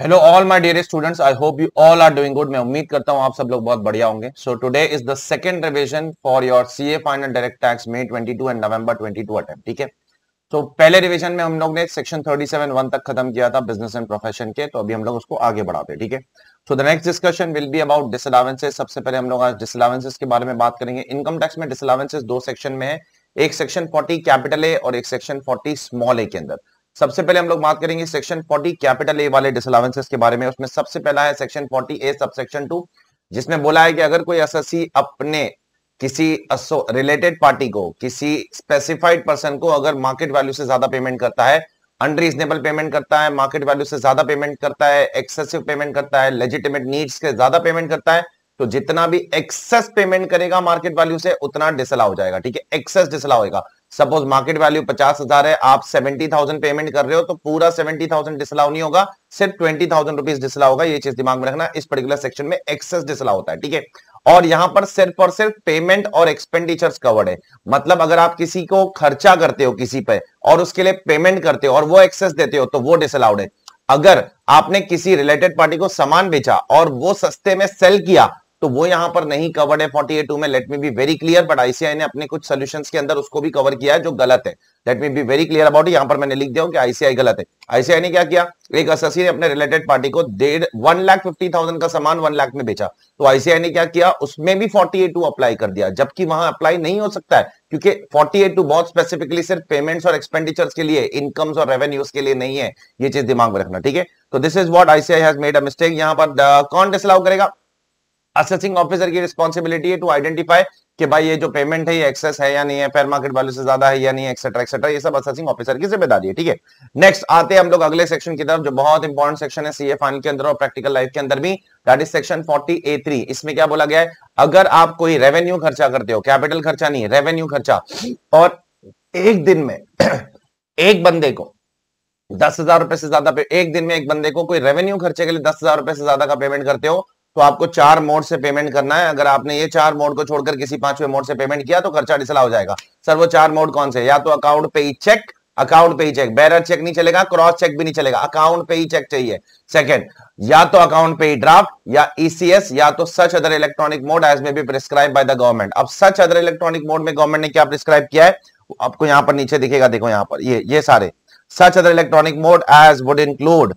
Hello all my dear students I hope you all are doing good मैं उम्मीद करता हूं आप सब लोग बहुत बढ़िया होंगे so today is the second revision for your CA final direct tax May 22 and November 22 attempt ठीक है तो पहले रिवीजन में हम लोग ने सेक्शन वन तक खत्म किया था बिजनेस एंड प्रोफेशन के तो अभी हम लोग उसको आगे बढ़ाते ठीक है so the next discussion will be about disallowances सबसे पहले हम लोग आज डिसअलावेंसेज के बारे में बात करेंगे इनकम टैक्स में डिसअलावेंसेज दो सेक्शन में है एक सेक्शन 40 कैपिटल ए और एक सेक्शन 40 स्मॉल ए के अंदर सबसे पहले हम लोग बात करेंगे सेक्शन 40 कैपिटल ए वाले डिसअलावेंसेस के बारे में उसमें सबसे पहला है सेक्शन 40 ए सब सेक्शन टू जिसमें बोला है कि अगर कोई एस अपने किसी रिलेटेड पार्टी को किसी स्पेसिफाइड पर्सन को अगर मार्केट वैल्यू से ज्यादा पेमेंट करता है अनरीजनेबल पेमेंट करता है मार्केट वैल्यू से ज्यादा पेमेंट करता है एक्सेसिव पेमेंट करता है लेजिटिमेट नीड्स के ज्यादा पेमेंट करता है तो जितना भी एक्सेस पेमेंट करेगा मार्केट वैल्यू से उतना डिसला हो जाएगा ठीक है एक्सेस डिसला होगा सपोज मार्केट वैल्यू पचास हजार है आप सेवेंटी थाउजेंड पेमेंट कर रहे हो तो पूरा सेवेंटी थाउजेंड डिसलाव नहीं होगा सिर्फ ट्वेंटी थाउजेंड रुपीज डिसलाव होगा ये चीज दिमाग में रखना इस पर्टिकुलर सेक्शन में एक्सेस डिसलाव होता है ठीक है और यहां पर सिर्फ और सिर्फ पेमेंट और एक्सपेंडिचर कवर्ड है मतलब अगर आप किसी को खर्चा करते हो किसी पे और उसके लिए पेमेंट करते हो और वो एक्सेस देते हो तो वो डिसअलाउड है अगर आपने किसी रिलेटेड पार्टी को सामान बेचा और वो सस्ते में सेल किया तो वो यहां पर नहीं कवर्ड है फोर्टी एट टू में let me be very clear but ICAI ने अपने कुछ सोल्यूशन के अंदर उसको भी कवर किया है जो गलत है let me be very clear about यहां पर मैंने लिख दिया कि आईसीआई गलत है आईसीआई ने क्या किया एक अससी ने अपने रिलेटेड पार्टी को डेढ़ वन लाख फिफ्टी थाउजेंड का सामान वन लाख में बेचा तो आईसीआई ने क्या किया उसमें भी फोर्टी एट टू अप्लाई कर दिया जबकि वहां अप्लाई नहीं हो सकता है क्योंकि फोर्टी एट टू बहुत स्पेसिफिकली सिर्फ पेमेंट्स और एक्सपेंडिचर्स के लिए इनकम्स और रेवेन्यूज के लिए नहीं है ये चीज दिमाग में रखना ठीक है तो this is what ICAI has made a mistake यहां पर uh, कौन डिसलाउ करेगा असेसिंग ऑफिसर की रिस्पॉन्सिबिलिटी है टू आइडेंटिफाई कि भाई ये जो पेमेंट है ये एक्सेस है या नहीं है फेयर मार्केट वैल्यू से ज्यादा है या नहीं एक्सेट्रा एक्सेट्रा ये सब असेसिंग ऑफिसर की जिम्मेदारी है ठीक है नेक्स्ट आते हैं हम लोग अगले सेक्शन की तरफ जो बहुत इंपॉर्टेंट सेक्शन है सीए फाइन के अंदर और प्रैक्टिकल लाइफ के अंदर भी that is section forty A three इसमें क्या बोला गया है अगर आप कोई रेवेन्यू खर्चा करते हो कैपिटल खर्चा नहीं रेवेन्यू खर्चा और एक दिन में एक बंदे को दस हजार रुपए से ज्यादा एक दिन में एक बंदे को कोई रेवेन्यू खर्चे के लिए दस हजार रुपए से ज्यादा का पेमेंट करते हो तो आपको चार मोड से पेमेंट करना है अगर आपने ये चार मोड को छोड़कर किसी पांचवें मोड से पेमेंट किया तो खर्चा डिसला हो जाएगा सर वो चार मोड कौन से या तो अकाउंट पे ही चेक अकाउंट पे ही चेक बैरर चेक नहीं चलेगा क्रॉस चेक भी नहीं चलेगा अकाउंट पे ही चेक चाहिए सेकंड या तो अकाउंट पे ही ड्राफ्ट या ईसीएस e या तो such other electronic mode as may be prescribed by the government अब सच अदर इलेक्ट्रॉनिक मोड में गवर्नमेंट ने क्या प्रिस्क्राइब किया है आपको यहां पर नीचे दिखेगा देखो यहां पर ये ये सारे such other electronic mode as would include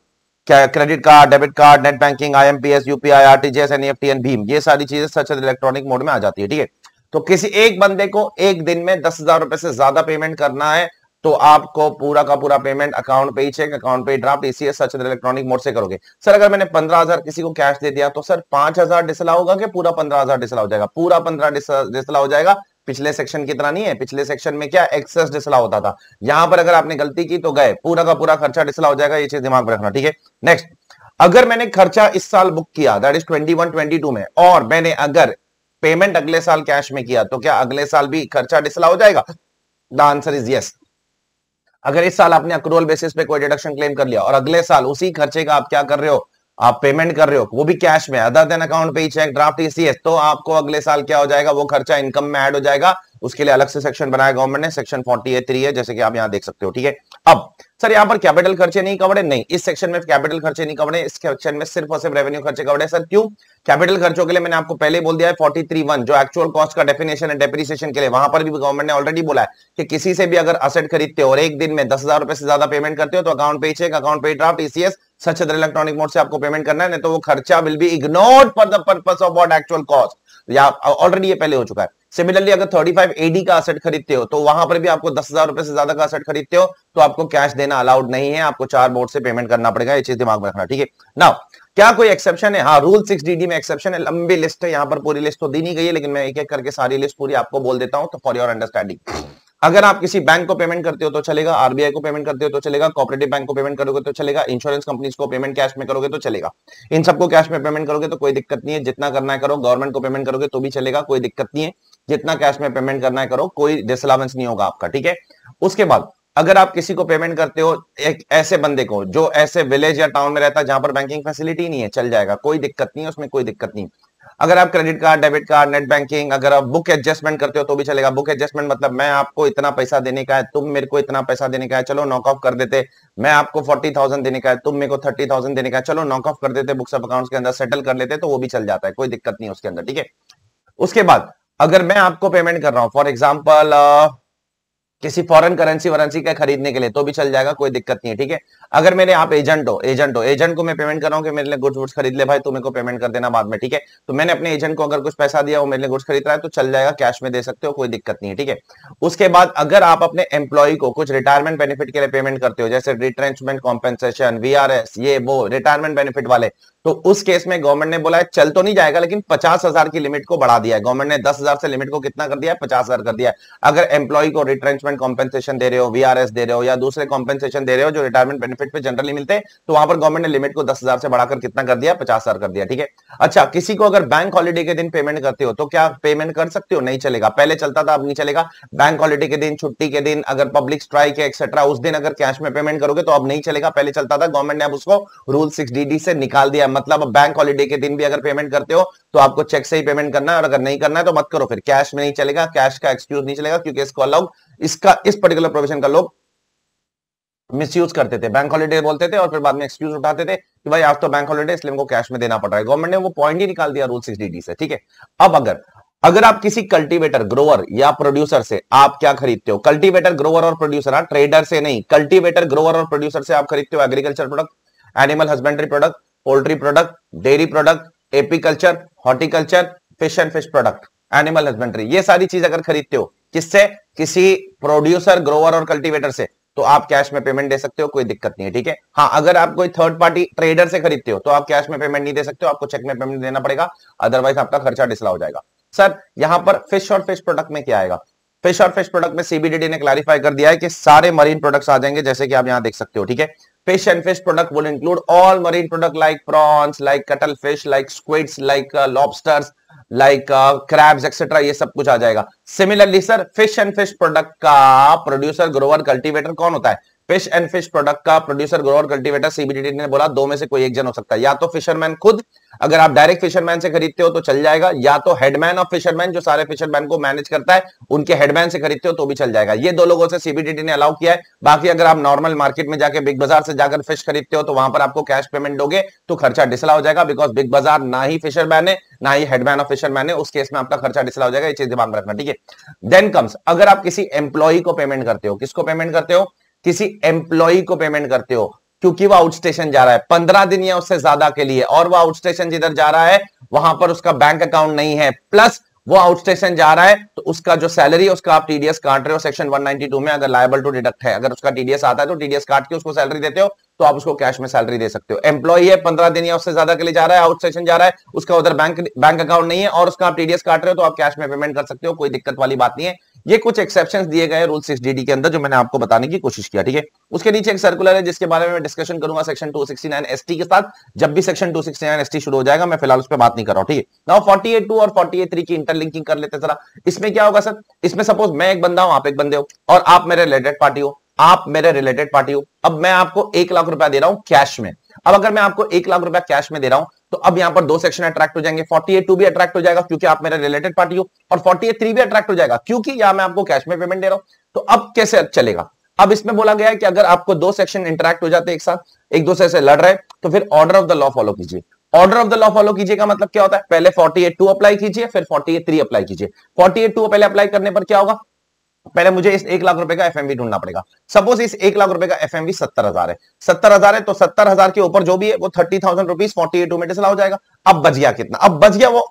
credit card debit card net banking IMPS UPI RTGS NEFT and भीम ये सारी चीजें सच इलेक्ट्रॉनिक मोड में आ जाती है ठीक है तो किसी एक बंदे को एक दिन में दस हजार रुपए से ज्यादा पेमेंट करना है तो आपको पूरा का पूरा पेमेंट अकाउंट पे ही चेक अकाउंट पे ड्राफ्ट इसी सच इलेक्ट्रॉनिक मोड से करोगे सर अगर मैंने पंद्रह हजार किसी को कैश दे दिया तो सर पांच हजार डिसला होगा कि पूरा पंद्रह हजार डिसला हो जाएगा पूरा पंद्रह डिसला हो जाएगा पिछले सेक्शन की तरह नहीं है पिछले सेक्शन में क्या एक्सेस डिसला होता था यहां पर अगर आपने गलती की तो गए पूरा का पूरा खर्चा डिसला हो जाएगा ये चीज दिमाग में रखना ठीक है नेक्स्ट अगर मैंने खर्चा इस साल बुक किया that is twenty one twenty two में और मैंने अगर पेमेंट अगले साल कैश में किया तो क्या अगले साल भी खर्चा डिसला हो जाएगा द आंसर इज यस अगर इस साल आपने अक्रूवल बेसिस पे कोई डिडक्शन क्लेम कर लिया और अगले साल उसी खर्चे का आप क्या कर रहे हो आप पेमेंट कर रहे हो वो भी कैश में अदर देन अकाउंट पे ही चेक ड्राफ्ट ईसीएस तो आपको अगले साल क्या हो जाएगा वो खर्चा इनकम में ऐड हो जाएगा उसके लिए अलग से सेक्शन बनाया गवर्नमेंट ने सेक्शन फोर्टी एट थ्री है जैसे कि आप यहाँ देख सकते हो ठीक है अब सर यहाँ पर कैपिटल खर्चे नहीं कवड़े नहीं इस सेक्शन में कैपिटल खर्चे नहीं कवड़े इस सेक्शन में सिर्फ और सिर्फ रेवेन्यू खर्चे कवड़े सर क्यों कैपिटल खर्चों के लिए मैंने आपको पहले बोल दिया है फोर्टी थ्री वन जो एक्चुअल कॉस्ट का डेफिनेशन है डेप्रिसिएशन के लिए वहां पर भी गवर्नमेंट ने ऑलरेडी बोला है कि किसी से भी अगर असेट खरीदते हो और एक दिन में दस हजार रुपए से ज्यादा पेमेंट करते हो तो अकाउंट पे चेक अकाउंट पे draft ECS such other electronic से आपको पेमेंट करना है नहीं तो वो खर्चा will be ignored for the purpose of what actual cost या ऑलरेडी ये पहले हो चुका है सिमिलरली अगर 35 एडी का असेट खरीदते हो तो वहां पर भी आपको दस हजार रुपए से ज्यादा का असेट खरीदते हो तो आपको कैश देना अलाउड नहीं है आपको चार बोर्ड से पेमेंट करना पड़ेगा ये चीज दिमाग में रखना ठीक है नाउ क्या कोई एक्सेप्शन है हाँ रूल सिक्स डी में एक्सेप्शन है लंबी लिस्ट है यहाँ पर पूरी लिस्ट तो दी नहीं गई है लेकिन मैं एक एक करके सारी लिस्ट पूरी आपको बोल देता हूँ तो फॉर योर अंडरस्टैंडिंग अगर आप किसी बैंक को पेमेंट करते हो तो चलेगा आरबीआई को पेमेंट करते हो तो चलेगा कॉपरेटिव बैंक को पेमेंट करोगे तो चलेगा इंश्योरेंस कंपनीज को पेमेंट कैश में करोगे तो चलेगा इन सबको कैश में पेमेंट करोगे तो कोई दिक्कत नहीं है जितना करना है करो गवर्नमेंट को पेमेंट करोगे तो भी चलेगा कोई दिक्कत नहीं है जितना कैश में पेमेंट करना है करो कोई डिसअलावेंस नहीं होगा आपका ठीक है उसके बाद अगर आप किसी को पेमेंट करते हो एक ऐसे बंदे को जो ऐसे विलेज या टाउन में रहता है जहां पर बैंकिंग फैसिलिटी नहीं है चल जाएगा कोई दिक्कत नहीं है उसमें कोई दिक्कत नहीं अगर आप credit card debit card net banking अगर आप बुक एडजस्टमेंट करते हो तो भी चलेगा बुक एडजस्टमेंट मतलब मैं आपको इतना पैसा देने का है तुम मेरे को इतना पैसा देने का है चलो नॉक ऑफ कर देते मैं आपको फोर्टी थाउजेंड देने का है तुम मेरे को थर्टी थाउजेंड देने का है चलो नॉक ऑफ कर देते बुक्स ऑफ अकाउंट के अंदर सेटल कर लेते तो वो भी चल जाता है कोई दिक्कत नहीं उसके अंदर ठीक है उसके बाद अगर मैं आपको पेमेंट कर रहा हूँ फॉर एग्जाम्पल किसी फॉरेन करेंसी वरेंसी का खरीदने के लिए तो भी चल जाएगा कोई दिक्कत नहीं है ठीक है अगर मेरे आप एजेंट हो एजेंट हो एजेंट को मैं पेमेंट कर रहा हूँ कि मेरे लिए गुड्स वुड्स खरीद ले भाई तुम्हें को पेमेंट कर देना बाद में ठीक है तो मैंने अपने एजेंट को अगर कुछ पैसा दिया वो मेरे लिए गुड्स खरीद रहा है तो चल जाएगा कैश में दे सकते हो कोई दिक्कत नहीं है ठीक है उसके बाद अगर आप अपने एम्प्लॉय को कुछ रिटायरमेंट बेनिफिट के लिए पेमेंट करते हो जैसे रिट्रेंचमेंट कॉम्पेंसेशन वीआरएस ये वो रिटायरमेंट बेनिफिट वाले तो उस केस में गवर्नमेंट ने बोला है चल तो नहीं जाएगा लेकिन पचास हजार की लिमिट को बढ़ा दिया है गवर्नमेंट ने दस हजार से लिमिट को कितना कर दिया है पचास हजार कर दिया है अगर एम्प्लॉय को रिट्रेंचमेंट कॉम्पेंसेशन दे रहे हो वीआरएस दे रहे हो या दूसरे कॉम्पेंसेशन दे रहे हो जो रिटायरमेंट बेनिफिट पे जनरली मिलते हैं तो वहां पर गवर्नमेंट ने लिमिट को दस से बढ़ाकर कितना कर दिया पचास कर दिया ठीक है अच्छा किसी को अगर बैंक हॉलीडे के दिन पेमेंट करते हो तो क्या पेमेंट कर सकते हो नहीं चलेगा पहले चलता था अब नहीं चलेगा बैंक हॉलीडे के दिन छुट्टी के दिन अगर पब्लिक स्ट्राइक है एक्सेट्रा उस दिन अगर कैश में पेमेंट करोगे तो अब नहीं चलेगा पहले चलता था गवर्नमेंट ने अब उसको रूल सिक्स से निकाल दिया मतलब बैंक हॉलीडे के दिन भी अगर पेमेंट करते हो तो आपको चेक से ही पेमेंट करना है और अगर नहीं करना है तो मत करो फिर कैश में नहीं चलेगा कैश का एक्सक्यूज नहीं चलेगा क्योंकि इसको अलाउ इसका इस पर्टिकुलर प्रोविजन का लोग मिसयूज करते थे बैंक हॉलीडे बोलते थे और फिर बाद में एक्सक्यूज उठाते थे कि भाई आप तो बैंक हॉलीडे इसलिए उनको कैश में देना पड़ रहा है गवर्नमेंट ने वो पॉइंट ही निकाल दिया रूल सिक्स डी से ठीक है अब अगर अगर आप किसी कल्टीवेटर ग्रोवर या प्रोड्यूसर से आप क्या खरीदते हो कल्टीवेटर ग्रोवर और प्रोड्यूसर ट्रेडर हाँ, से नहीं कल्टीवेटर ग्रोवर और प्रोड्यूसर से आप खरीदते हो agriculture product animal husbandry product poultry product dairy product apiculture horticulture fish and fish product animal husbandry ये सारी चीज अगर खरीदते हो किससे किसी प्रोड्यूसर ग्रोवर और कल्टीवेटर से तो आप कैश में पेमेंट दे सकते हो कोई दिक्कत नहीं है ठीक है हाँ अगर आप कोई थर्ड पार्टी ट्रेडर से खरीदते हो तो आप कैश में पेमेंट नहीं दे सकते हो आपको चेक में पेमेंट देना पड़ेगा अदरवाइज आपका खर्चा डिसला हो जाएगा सर यहाँ पर फिश और फिश प्रोडक्ट में क्या आएगा फिश और फिश प्रोडक्ट में सीबीडीडी ने क्लैरिफाई कर दिया है कि सारे मरीन प्रोडक्ट्स आ जाएंगे जैसे कि आप यहां देख सकते हो ठीक है Fish and fish product will include all marine product like prawns, like cuttlefish, like squids, like uh, lobsters, like uh, crabs, etc. ये सब कुछ आ जाएगा. Similarly, sir, fish and fish product का producer, grower, cultivator कौन होता है? Fish and fish product का producer grower cultivator CBDT ने बोला दो में से कोई एक जन हो सकता है या तो फिशरमैन खुद अगर आप डायरेक्ट फिशरमैन से खरीदते हो तो चल जाएगा या तो हेडमैन ऑफ फिशरमैन जो सारे फिशरमैन को मैनेज करता है उनके हेडमैन से खरीदते हो तो भी चल जाएगा ये दो लोगों से सीबीडीटी ने अलाउ किया है बाकी अगर आप नॉर्मल मार्केट में जाकर बिग बाजार से जाकर फिश खरीदते हो तो वहां पर आपको कैश पेमेंट दोगे तो खर्चा डिसला हो जाएगा बिकॉज बिग बाजार ना ही फिशरमैन है ना ही हेडमैन ऑफ फिशरमैन है उस केस में आपका खर्चा डिसला हो जाएगा ये चीज दिमाग में रखना ठीक है देन कम्स अगर आप किसी एम्प्लॉय को पेमेंट करते हो किसको पेमेंट करते हो किसी एम्प्लॉय को पेमेंट करते हो क्योंकि वह आउट स्टेशन जा रहा है पंद्रह दिन या उससे ज्यादा के लिए और वह आउट स्टेशन जिधर जा रहा है वहां पर उसका बैंक अकाउंट नहीं है प्लस वो आउटस्टेशन जा रहा है तो उसका जो सैलरी है उसका आप टीडीएस काट रहे हो सेक्शन 192 में अगर लायबल टू डिडक्ट है अगर उसका टीडीएस आता है तो टीडीएस काट के उसको सैलरी देते हो तो आप उसको कैश में सैलरी दे सकते हो एम्प्लॉई है पंद्रह दिन या उससे ज्यादा के लिए जा रहा है आउट स्टेशन जा रहा है उसका उधर बैंक बैंक अकाउंट नहीं है और उसका आप टीडीएस काट रहे हो तो आप कैश में पेमेंट कर सकते हो कोई दिक्कत वाली बात नहीं है ये कुछ एक्सेप्शन दिए गए रूल सिक्स के अंदर जो मैंने आपको बताने की कोशिश किया ठीक है उसके नीचे एक सर्कुलर है जिसके बारे में डिस्कशन करूंगा सेक्शन टू सिक्सटी के साथ जब भी सेक्शन टू सिक्सटी शुरू हो जाएगा मैं फिलहाल उस पर बात नहीं कर रहा हूँ ठीक है ना फोर्टी टू और फोर्टी थ्री की इंटरलिंकिंग कर लेते जरा इसमें क्या होगा सर इसमें सपोज मैं एक बंदा हूं आप एक बंदे हो और आप मेरे रिलेटेड पार्टी हो आप मेरे रिलेटेड पार्टी हो अब मैं आपको एक लाख रुपया दे रहा हूं कैश में अब अगर मैं आपको एक लाख रुपया कैश में दे रहा हूँ तो अब यहाँ पर दो सेक्शन अट्रैक्ट हो जाएंगे 48 टू भी अट्रैक्ट हो जाएगा क्योंकि आप मेरा रिलेटेड पार्टी हो और 48 थ्री भी अट्रैक्ट हो जाएगा क्योंकि यहाँ मैं आपको कैश में पेमेंट दे रहा हूं तो अब कैसे चलेगा अब इसमें बोला गया है कि अगर आपको दो सेक्शन इंटरेक्ट हो जाते एक साथ एक दूसरे से लड़ रहे तो फिर order of the law follow कीजिए order of the law follow कीजिएगा मतलब क्या होता है पहले एट टू अप्लाई कीजिए फिर एट थ्री अप्लाई कीजिए एट टू पहले अप्लाई करने पर क्या होगा पहले मुझे इस एक लाख रुपए का एफएमवी ढूंढना पड़ेगा सपोज इस एक लाख रुपए का एफएमवी सत्तर हजार है सत्तर हजार है तो सत्तर हजार के ऊपर जो भी है वो thirty thousand rupees forty eight ला हो जाएगा अब बच गया कितना अब बच गया वो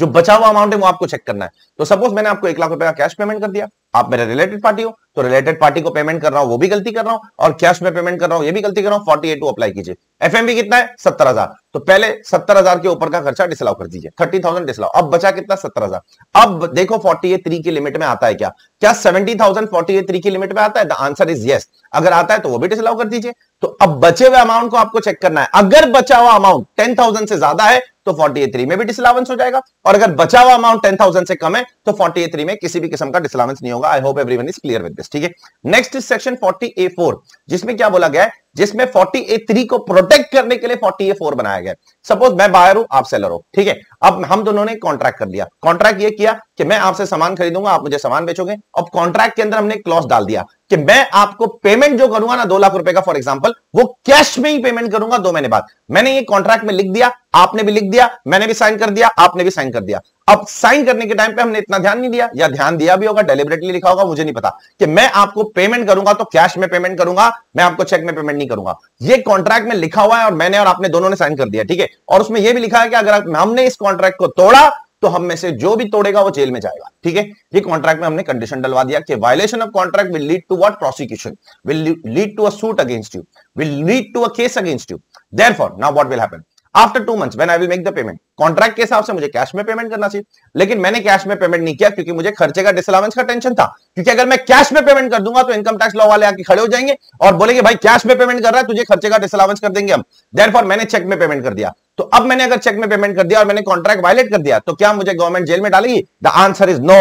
जो बचा हुआ अमाउंट है वो आपको चेक करना है तो सपोज मैंने आपको एक लाख रुपए का कैश पेमेंट कर दिया आप मेरे रिलेटेड पार्टी हो तो रिलेटेड पार्टी को पेमेंट कर रहा हूं वो भी गलती कर रहा हूं और कैश में पेमेंट कर रहा हूं ये भी गलती कर रहा हूं फोर्टी टू अप्लाई कीजिए एफएमबी कितना है सत्तर हजार तो पहले सत्तर हजार के ऊपर का खर्चा डिसलाउ कर दीजिए थर्टी थाउजेंड डिसलाउ अब बचा कितना सत्तर हजार अब देखो फोर्टी एट थ्री की लिमिट में आता है क्या क्या seventy thousand forty eight three की लिमिट में आता है द आंसर इज येस अगर आता है तो वो भी डिसलाउ कर दीजिए तो अब बचे हुए अमाउंट को आपको चेक करना है अगर बचा हुआ अमाउंट टेन थाउजेंड से ज्यादा है तो फोर्टी थ्री में भी डिसलावेंस हो जाएगा और अगर बचा हुआ अमाउंट टेन थाउजेंड से कम है तो फोर्टी थ्री में किसी भी किस्म का डिसलावेंस नहीं होगा होगा I hope everyone is clear with this ठीक है नेक्स्ट सेक्शन 40 फोर जिसमें क्या बोला गया है जिसमें 40A3 को प्रोटेक्ट करने के लिए 40A4 बनाया गया सपोज मैं बायर हूं आप सेलर हो ठीक है अब हम दोनों ने कॉन्ट्रैक्ट कर लिया कॉन्ट्रैक्ट ये किया कि मैं आपसे सामान खरीदूंगा आप मुझे सामान बेचोगे अब कॉन्ट्रैक्ट के अंदर हमने क्लॉज डाल दिया कि मैं आपको पेमेंट जो करूंगा ना दो लाख रुपए का फॉर एग्जाम्पल वो कैश में ही पेमेंट करूंगा दो महीने बाद मैंने ये कॉन्ट्रैक्ट में लिख दिया आपने भी लिख दिया मैंने भी साइन कर दिया आपने भी साइन कर दिया अब साइन करने के टाइम पे हमने इतना ध्यान नहीं दिया या ध्यान दिया भी होगा डेलिबरेटली लिखा होगा मुझे नहीं पता कि मैं आपको पेमेंट करूंगा तो कैश में पेमेंट करूंगा मैं आपको चेक में पेमेंट नहीं करूंगा ये कॉन्ट्रैक्ट में लिखा हुआ है और मैंने और आपने दोनों ने साइन कर दिया ठीक है और उसमें यह भी लिखा है कि अगर हमने इस कॉन्ट्रैक्ट को तोड़ा तो हम में से जो भी तोड़ेगा वो जेल में जाएगा ठीक है ये कॉन्ट्रैक्ट में हमने कंडीशन डलवा दिया कि violation of contract will lead to what prosecution will lead to a suit against you will lead to a case against you therefore now what will happen after two month I will make the payment contract के हिसाब से मुझे cash में payment करना चाहिए लेकिन मैंने cash में पेमेंट नहीं किया क्योंकि मुझे खर्चे का डिसअलावेंस का टेंशन था क्योंकि अगर मैं कैश में पेमेंट कर दूंगा तो इनकम टैक्स लॉ वाले आके खड़े हो जाएंगे और बोलेंगे भाई कैश में पेमेंट कर रहा है तुझे खर्चे का डिसअलावेंस कर देंगे हम देर मैंने चेक में पेमेंट कर दिया तो अब मैंने अगर चेक में पेमेंट कर दिया और मैंने कॉन्ट्रैक्ट वायलेट कर दिया तो क्या मुझे गवर्नमेंट जेल में डालेगी द आंसर इज नो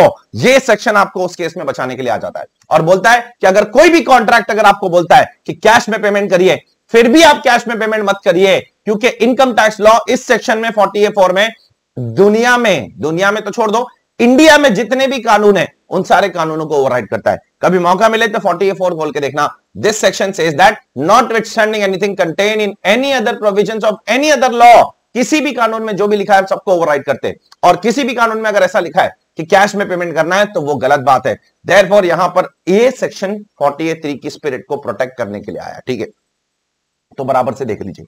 ये सेक्शन आपको उस केस में बचाने के लिए आ जाता है और बोलता है कि अगर कोई भी कॉन्ट्रैक्ट अगर आपको बोलता है कि कैश में पेमेंट करिए फिर भी आप कैश में पेमेंट मत करिए क्योंकि इनकम टैक्स लॉ इस सेक्शन में फोर्टी फोर में दुनिया में दुनिया में तो छोड़ दो इंडिया में जितने भी कानून है उन सारे कानूनों को ओवरराइड करता है कभी मौका मिले तो फोर्टी ए फोर खोल के देखना this section says that notwithstanding anything contain in any other provision of any other law किसी भी कानून में जो भी लिखा है सबको ओवरराइड करते हैं और किसी भी कानून में अगर ऐसा लिखा है कि कैश में पेमेंट करना है तो वो गलत बात है देर यहां पर ये सेक्शन फोर्टी थ्री की स्पिरिट को प्रोटेक्ट करने के लिए आया ठीक है तो बराबर से देख लीजिए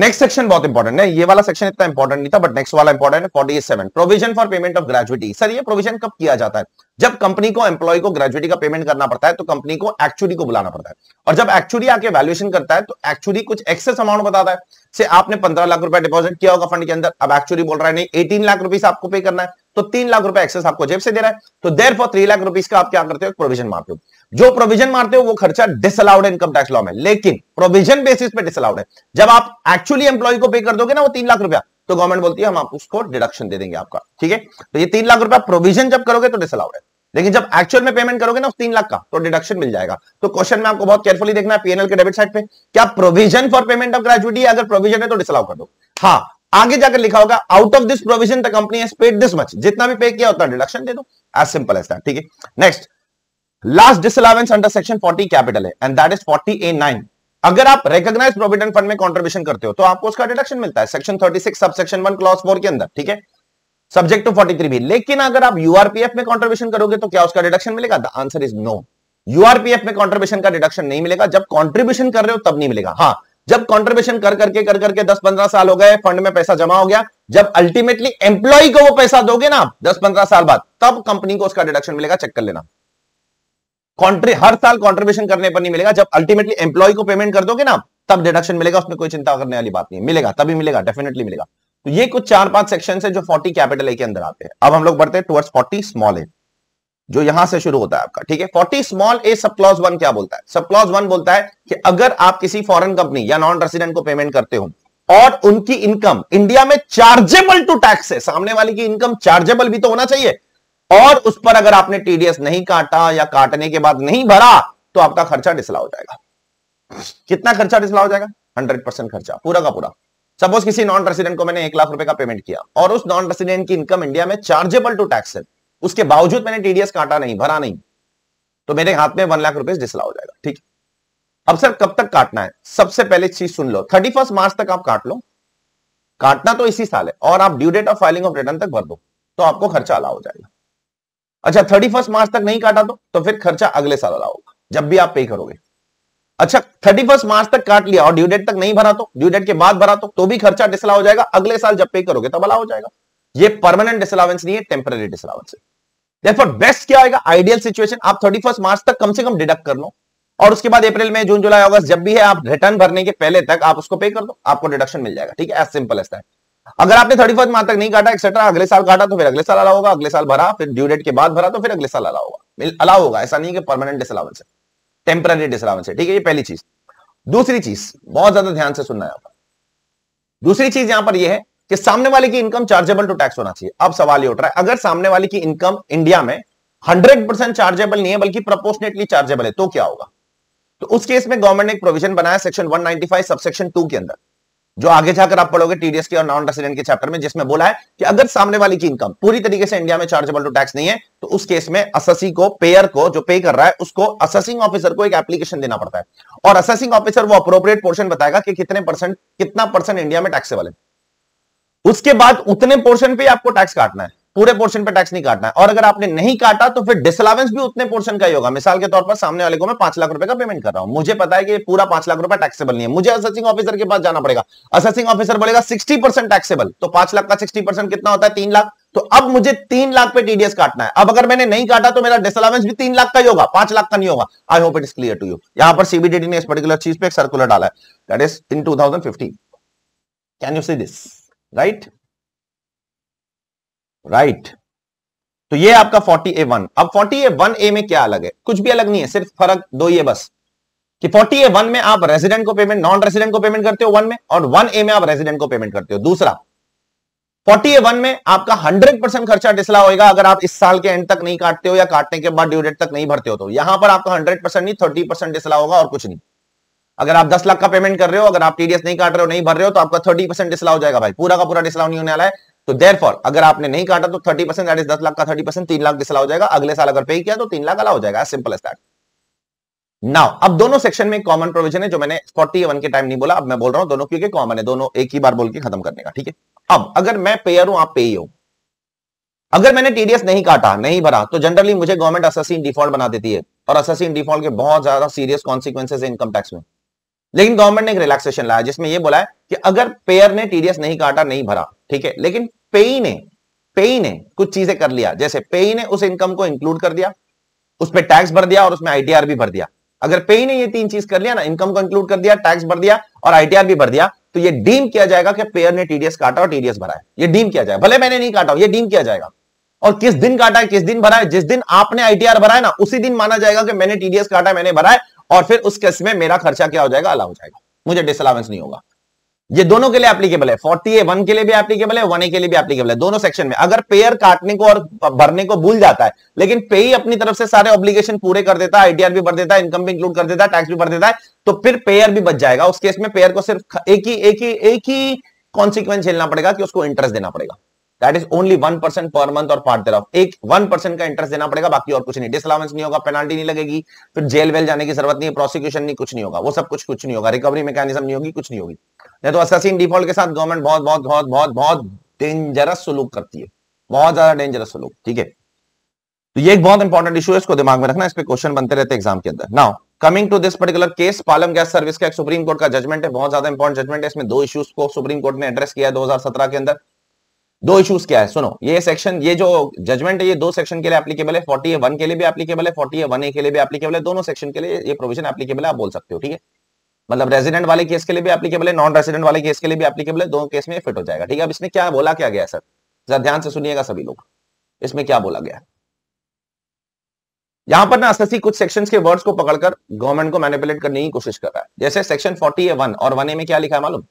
नेक्स्ट सेक्शन बहुत इंपॉर्टेंट है ये वाला सेक्शन इतना इंपॉर्टेंट नहीं था बट नेक्स्ट वाला इंपॉर्टेंट है forty seven provision for payment of gratuity sir ये प्रोविजन कब किया जाता है जब कंपनी को एम्प्लॉय को ग्रेजुएटी का पेमेंट करना पड़ता है तो कंपनी को एक्चुअली को बुलाना पड़ता है और जब एक्चुअली आके वैल्यूएशन करता है तो एक्चुअली कुछ एक्सेस अमाउंट बताता है से आपने पंद्रह लाख रुपया डिपोजिट किया होगा फंड के अंदर अब एक्चुअली बोल रहा है नहीं एटीन लाख रुपीज आपको पे करना है तो तीन लाख रुपए एक्सेस आपको जेब से दे रहा है तो therefore three lakh rupees का आप क्या करते हो प्रोविजन मारते हो जो प्रोविजन मारते हो वो खर्चा डिसअलाउड इनकम टैक्स लॉ में लेकिन प्रोविजन बेसिस पे डिसअलाउड है जब आप एक्चुअली एम्प्लॉय को पे कर दोगे ना वो तीन लाख रुपया तो गवर्नमेंट बोलती है हम आप उसको डिडक्शन दे देंगे आपका ठीक है तो ये तीन लाख रुपया प्रोविजन जब करोगे तो डिसअलाउड है लेकिन जब एक्चुअल में पेमेंट करोगे ना उस तीन लाख का तो डिडक्शन मिल जाएगा तो क्वेश्चन में आपको बहुत केयरफुली देखना है पीएनएल के डेबिट साइड पे क्या provision for payment of gratuity अगर प्रोविजन है तो डिसअलाउ कर दो हाँ आगे जाकर लिखा होगा out of this provision the company paid this much जितना भी पे किया उतना डिडक्शन दे दो एज सिंपल एज दैट ठीक है next last disallowance under section 40 capital है एंड दैट इज 40 ए 9 अगर आप रिकॉग्नाइज प्रोविडेंट फंड में कॉन्ट्रीब्यूशन करते हो तो आपको उसका डिडक्शन मिलता है सेक्शन 36 सब सेक्शन वन क्लॉज फोर के अंदर ठीक है सब्जेक्ट टू थ्री भी लेकिन अगर आप यूआरपीएफ में कॉन्ट्रीब्यूशन करोगे तो क्या उसका डिडक्शन मिलेगा the answer is no URPF में कॉन्ट्रीब्यूशन का डिडक्शन नहीं मिलेगा जब कॉन्ट्रीब्यूशन कर रहे हो तब नहीं मिलेगा हाँ जब कॉन्ट्रीब्यूशन कर करके कर करके दस पंद्रह साल हो गए फंड में पैसा जमा हो गया जब अल्टीमेटली एम्प्लॉय को वो पैसा दोगे ना दस पंद्रह साल बाद तब कंपनी को उसका डिडक्शन मिलेगा चेक कर लेना कॉन्ट्री हर साल कॉन्ट्रीब्यूशन करने पर नहीं मिलेगा जब अल्टीमेटली एम्प्लॉय को पेमेंट कर दोगे ना तब डिडक्शन मिलेगा उसमें कोई चिंता करने वाली बात नहीं मिलेगा तभी मिलेगा डेफिनेटली मिलेगा तो ये कुछ चार पांच सेक्शन है जो फोर्टी कैपिटल ए के अंदर आते हैं अब हम लोग बढ़ते हैं टुवर्ड्स फोर्टी स्मॉल ए जो यहां से शुरू होता है आपका ठीक है फोर्टी स्मॉल ए सब क्लॉज वन क्या बोलता है सब क्लॉज वन बोलता है कि अगर आप किसी फॉरेन कंपनी या नॉन रेसिडेंट को पेमेंट करते हो और उनकी इनकम इंडिया में चार्जेबल टू टैक्स है सामने वाले की इनकम चार्जेबल भी तो होना चाहिए और उस पर अगर आपने टीडीएस नहीं काटा या काटने के बाद नहीं भरा तो आपका खर्चा डिसला हो जाएगा कितना खर्चा डिसला हो जाएगा हंड्रेड परसेंट खर्चा पूरा का पूरा सपोज किसी नॉन रेसिडेंट को मैंने एक लाख रुपए का पेमेंट किया और उस नॉन रेसिडेंट की इनकम इंडिया में चार्जेबल टू टैक्स है उसके बावजूद मैंने टीडीएस काटा नहीं भरा नहीं तो मेरे हाथ में वन लाख रुपए डिसला हो जाएगा ठीक अब सर कब तक काटना है सबसे पहले चीज सुन लो थर्टी फर्स्ट मार्च तक आप काट लो काटना तो इसी साल है और आप due date of filing of return तक भर दो तो आपको खर्चा अला हो जाएगा अच्छा थर्टी फर्स्ट मार्च तक नहीं काटा तो तो फिर खर्चा अगले साल वाला होगा जब भी आप पे करोगे अच्छा थर्टी फर्स्ट मार्च तक काट लिया और ड्यू डेट तक नहीं भरा तो ड्यू डेट के बाद भरा तो, तो भी खर्चा डिसला हो जाएगा अगले साल जब पे करोगे तब अला हो जाएगा ये परमानेंट डिसलावेंस नहीं है टेम्पररी डिसलावेंस है बेस्ट क्या आएगा आइडियल सिचुएशन आप थर्टी फर्स्ट मार्च तक कम से कम डिडक्ट कर लो और उसके बाद अप्रैल में जून जुलाई अगस्त जब भी है आप रिटर्न भरने के पहले तक आप उसको पे कर दो आपको डिडक्शन मिल जाएगा ठीक है एज सिंपल एस्ट है अगर आपने थर्टी फर्स्ट मार्च तक नहीं काटा एक्सेट्रा अगले साल काटा तो फिर अगले साल अला होगा अगले साल भरा फिर ड्यू डेट के बाद भरा तो फिर अगले साल अला होगा अला होगा ऐसा नहीं कि परमानेंट डिसअलावेंस है टेम्पररी डिसअलावेंस है ठीक है ये पहली चीज दूसरी चीज बहुत ज्यादा ध्यान से सुनना है दूसरी चीज यहां पर यह है कि सामने वाले की इनकम चार्जेबल टू टैक्स होना चाहिए अब सवाल ये उठ रहा है अगर सामने वाले की इनकम इंडिया में हंड्रेड परसेंट चार्जेबल नहीं है बल्कि प्रपोर्शनेटली चार्जेबल है तो क्या होगा तो उस केस में गवर्नमेंट ने एक प्रोविजन बनाया सेक्शन 195 सबसेक्शन 2 के अंदर जो आगे जाकर आप पढ़ोगे टीडीएस के और नॉन रेसिडेंट के चैप्टर में जिसमें बोला है कि अगर सामने वाले की इनकम पूरी तरीके से इंडिया में चार्जेबल टू टैक्स नहीं है तो उस केस में असेसी को पेयर को जो पे कर रहा है उसको असेसिंग ऑफिसर को एक एप्लीकेशन देना पड़ता है और असेसिंग ऑफिसर वो अप्रोप्रिएट पोर्शन बताएगा कि कितने परसेंट कितना परसेंट इंडिया में टैक्सेबल है उसके बाद उतने पोर्शन पे आपको टैक्स काटना है पूरे पोर्शन पे टैक्स नहीं काटना है और अगर आपने नहीं काटा तो फिर डिसअलावेंस भी उतने पोर्शन का ही होगा मिसाल के तौर पर सामने वाले को मैं पांच लाख रुपए का पेमेंट कर रहा हूं मुझे पता है कि पूरा पांच लाख रुपए टैक्सेबल नहीं है मुझे असेसिंग ऑफिसर के पास जाना पड़ेगा असेसिंग ऑफिसर बोलेगा सिक्सटी परसेंट टैक्सेबल तो पांच लाख का सिक्सटी परसेंट कितना होता है तीन लाख तो अब मुझे तीन लाख पे टीडीएस काटना है अब अगर मैंने नहीं काटा तो मेरा डिसअलावेंस भी तीन लाख का ही होगा पांच लाख का नहीं होगा I hope it is clear to you यहां पर सीबीडीटी ने इस पर्टिकुलर चीज पे एक सर्कुलर डाला है that is in 2015 can you see this right right तो ये आपका ए वन अब ए वन ए में क्या अलग है कुछ भी अलग नहीं है सिर्फ फर्क दो ये बस कि ए वन में आप रेजिडेंट को पेमेंट नॉन रेजिडेंट को पेमेंट करते हो वन में और वन ए में आप रेजिडेंट को पेमेंट करते हो दूसरा ए वन में आपका 100 परसेंट खर्चा डिसला होगा अगर आप इस साल के एंड तक नहीं काटते हो या काटने के बाद ड्यू डेट तक नहीं भरते हो तो यहां पर आपका 100 परसेंट नहीं 30 परसेंट डिसला होगा और कुछ नहीं अगर आप दस लाख का पेमेंट कर रहे हो अगर आप टीडीएस नहीं काट रहे हो नहीं भर रहे हो तो आपका थर्टी परसेंट डिसलाव हो जाएगा भाई पूरा का पूरा डिसलाव नहीं होने वाला है तो देर अगर आपने नहीं काटा तो थर्टी परसेंट दैट इज दस लाख का थर्टी परसेंट तीन लाख डिसलाव हो जाएगा अगले साल अगर पे किया तो तीन लाख अला हो जाएगा सिंपल एज दैट नाउ अब दोनों सेक्शन में कॉमन प्रोविजन है जो मैंने फोर्टी वन के टाइम नहीं बोला अब मैं बोल रहा हूं दोनों क्योंकि कॉमन है दोनों एक ही बार बोल के खत्म करने का ठीक है अब अगर मैं पेयर हूं आप पे हो अगर मैंने टीडीएस नहीं काटा नहीं भरा तो जनरली मुझे गवर्नमेंट असासीन डिफॉल्ट बना देती है और असासीन डिफॉल्ट के बहुत ज्यादा सीरियस कॉन्सिक्वेंस है इनकम टैक्स में लेकिन गवर्नमेंट ने एक रिलैक्सेशन लाया जिसमें यह बोला है कि अगर पेयर ने टीडीएस नहीं काटा नहीं भरा ठीक है लेकिन पेई ने पेई ने कुछ चीजें कर लिया जैसे पेई ने उस इनकम को इंक्लूड कर दिया उस पर टैक्स भर दिया और उसमें आईटीआर भी भर दिया अगर पेई ने ये तीन चीज कर लिया ना इनकम को इंक्लूड कर दिया टैक्स भर दिया और आईटीआर भी भर दिया तो ये डीम किया जाएगा कि पेयर ने टीडीएस काटा और टीडीएस भरा है ये डीम किया जाएगा भले मैंने नहीं काटा ये डीम किया जाएगा और किस दिन काटा है किस दिन भरा है जिस दिन आपने आईटीआर भरा है ना उसी दिन माना जाएगा कि मैंने टीडीएस काटा है मैंने भरा है और फिर उस केस में मेरा खर्चा क्या हो जाएगा अला हो जाएगा मुझे डिसअलावेंस नहीं होगा ये दोनों के लिए एप्लीकेबल है फोर्टी ए वन के लिए भी एप्लीकेबल है वन ए के लिए भी एप्लीकेबल है दोनों सेक्शन में अगर पेयर काटने को और भरने को भूल जाता है लेकिन पे ही अपनी तरफ से सारे ऑब्लिगेशन पूरे कर देता है आईटीआर भी भर देता है इनकम भी इंक्लूड कर देता है टैक्स भी भर देता है तो फिर पेयर भी बच जाएगा उस केस में पेयर को सिर्फ एक ही एक ही एक ही कॉन्सिक्वेंस झेलना पड़ेगा कि उसको इंटरेस्ट देना पड़ेगा that is only one percent per month और पार्ट तरफ एक वन परसेंट का इंटरेस्ट देना पड़ेगा बाकी और कुछ नहीं डिसलावेंस नहीं होगा पेनाल्टी नहीं लगेगी फिर जेल वेल जाने की जरूरत नहीं प्रोसिक्यूशन नहीं कुछ नहीं होगा वो सब कुछ कुछ नहीं होगा रिकवरी मैकेनिज्म नहीं होगी कुछ नहीं होगी नहीं तो असासीन डिफॉल्ट के साथ गवर्नमेंट बहुत बहुत बहुत बहुत बहुत डेंजरस सुलूक करती है बहुत ज्यादा डेंजरस सुलूक ठीक है तो ये एक बहुत इंपॉर्टेंट इशू है इसको दिमाग में रखना इस पर क्वेश्चन बनते रहते एग्जाम के अंदर now coming to this particular case Palam gas service का एक सुप्रीम कोर्ट का जजमेंट है बहुत ज्यादा इंपॉर्टेंट जजमेंट है इसमें दो इश्यूज को सुप्रीम कोर्ट ने एड्रेस किया है 2017 के अंदर दो इश्यूज क्या है सुनो ये सेक्शन ये जो जजमेंट है ये दो सेक्शन के लिए एप्लीकेबल है फोर्टी वन के लिए भी एप्लीकेबल है फोर्टी वन ए के लिए भी एप्लीकेबल है दोनों सेक्शन के लिए ये प्रोविजन एप्लीकेबल है आप बोल सकते हो ठीक है मतलब रेजिडेंट वाले केस के लिए भी एप्लीकेबल है नॉन रेजिडेंट वाले केस के लिए भी एप्लीकेबल है दोनों केस में फिट हो जाएगा ठीक है अब इसमें क्या बोला क्या गया सर जरा ध्यान से सुनिएगा सभी लोग इसमें क्या बोला गया यहां पर ना अससी कुछ सेक्शन के वर्ड्स को पकड़कर गवर्नमेंट को मैनिपुलेट करने की कोशिश कर रहा है जैसे सेक्शन फोर्टी ए वन और वन ए में क्या लिखा है मालूम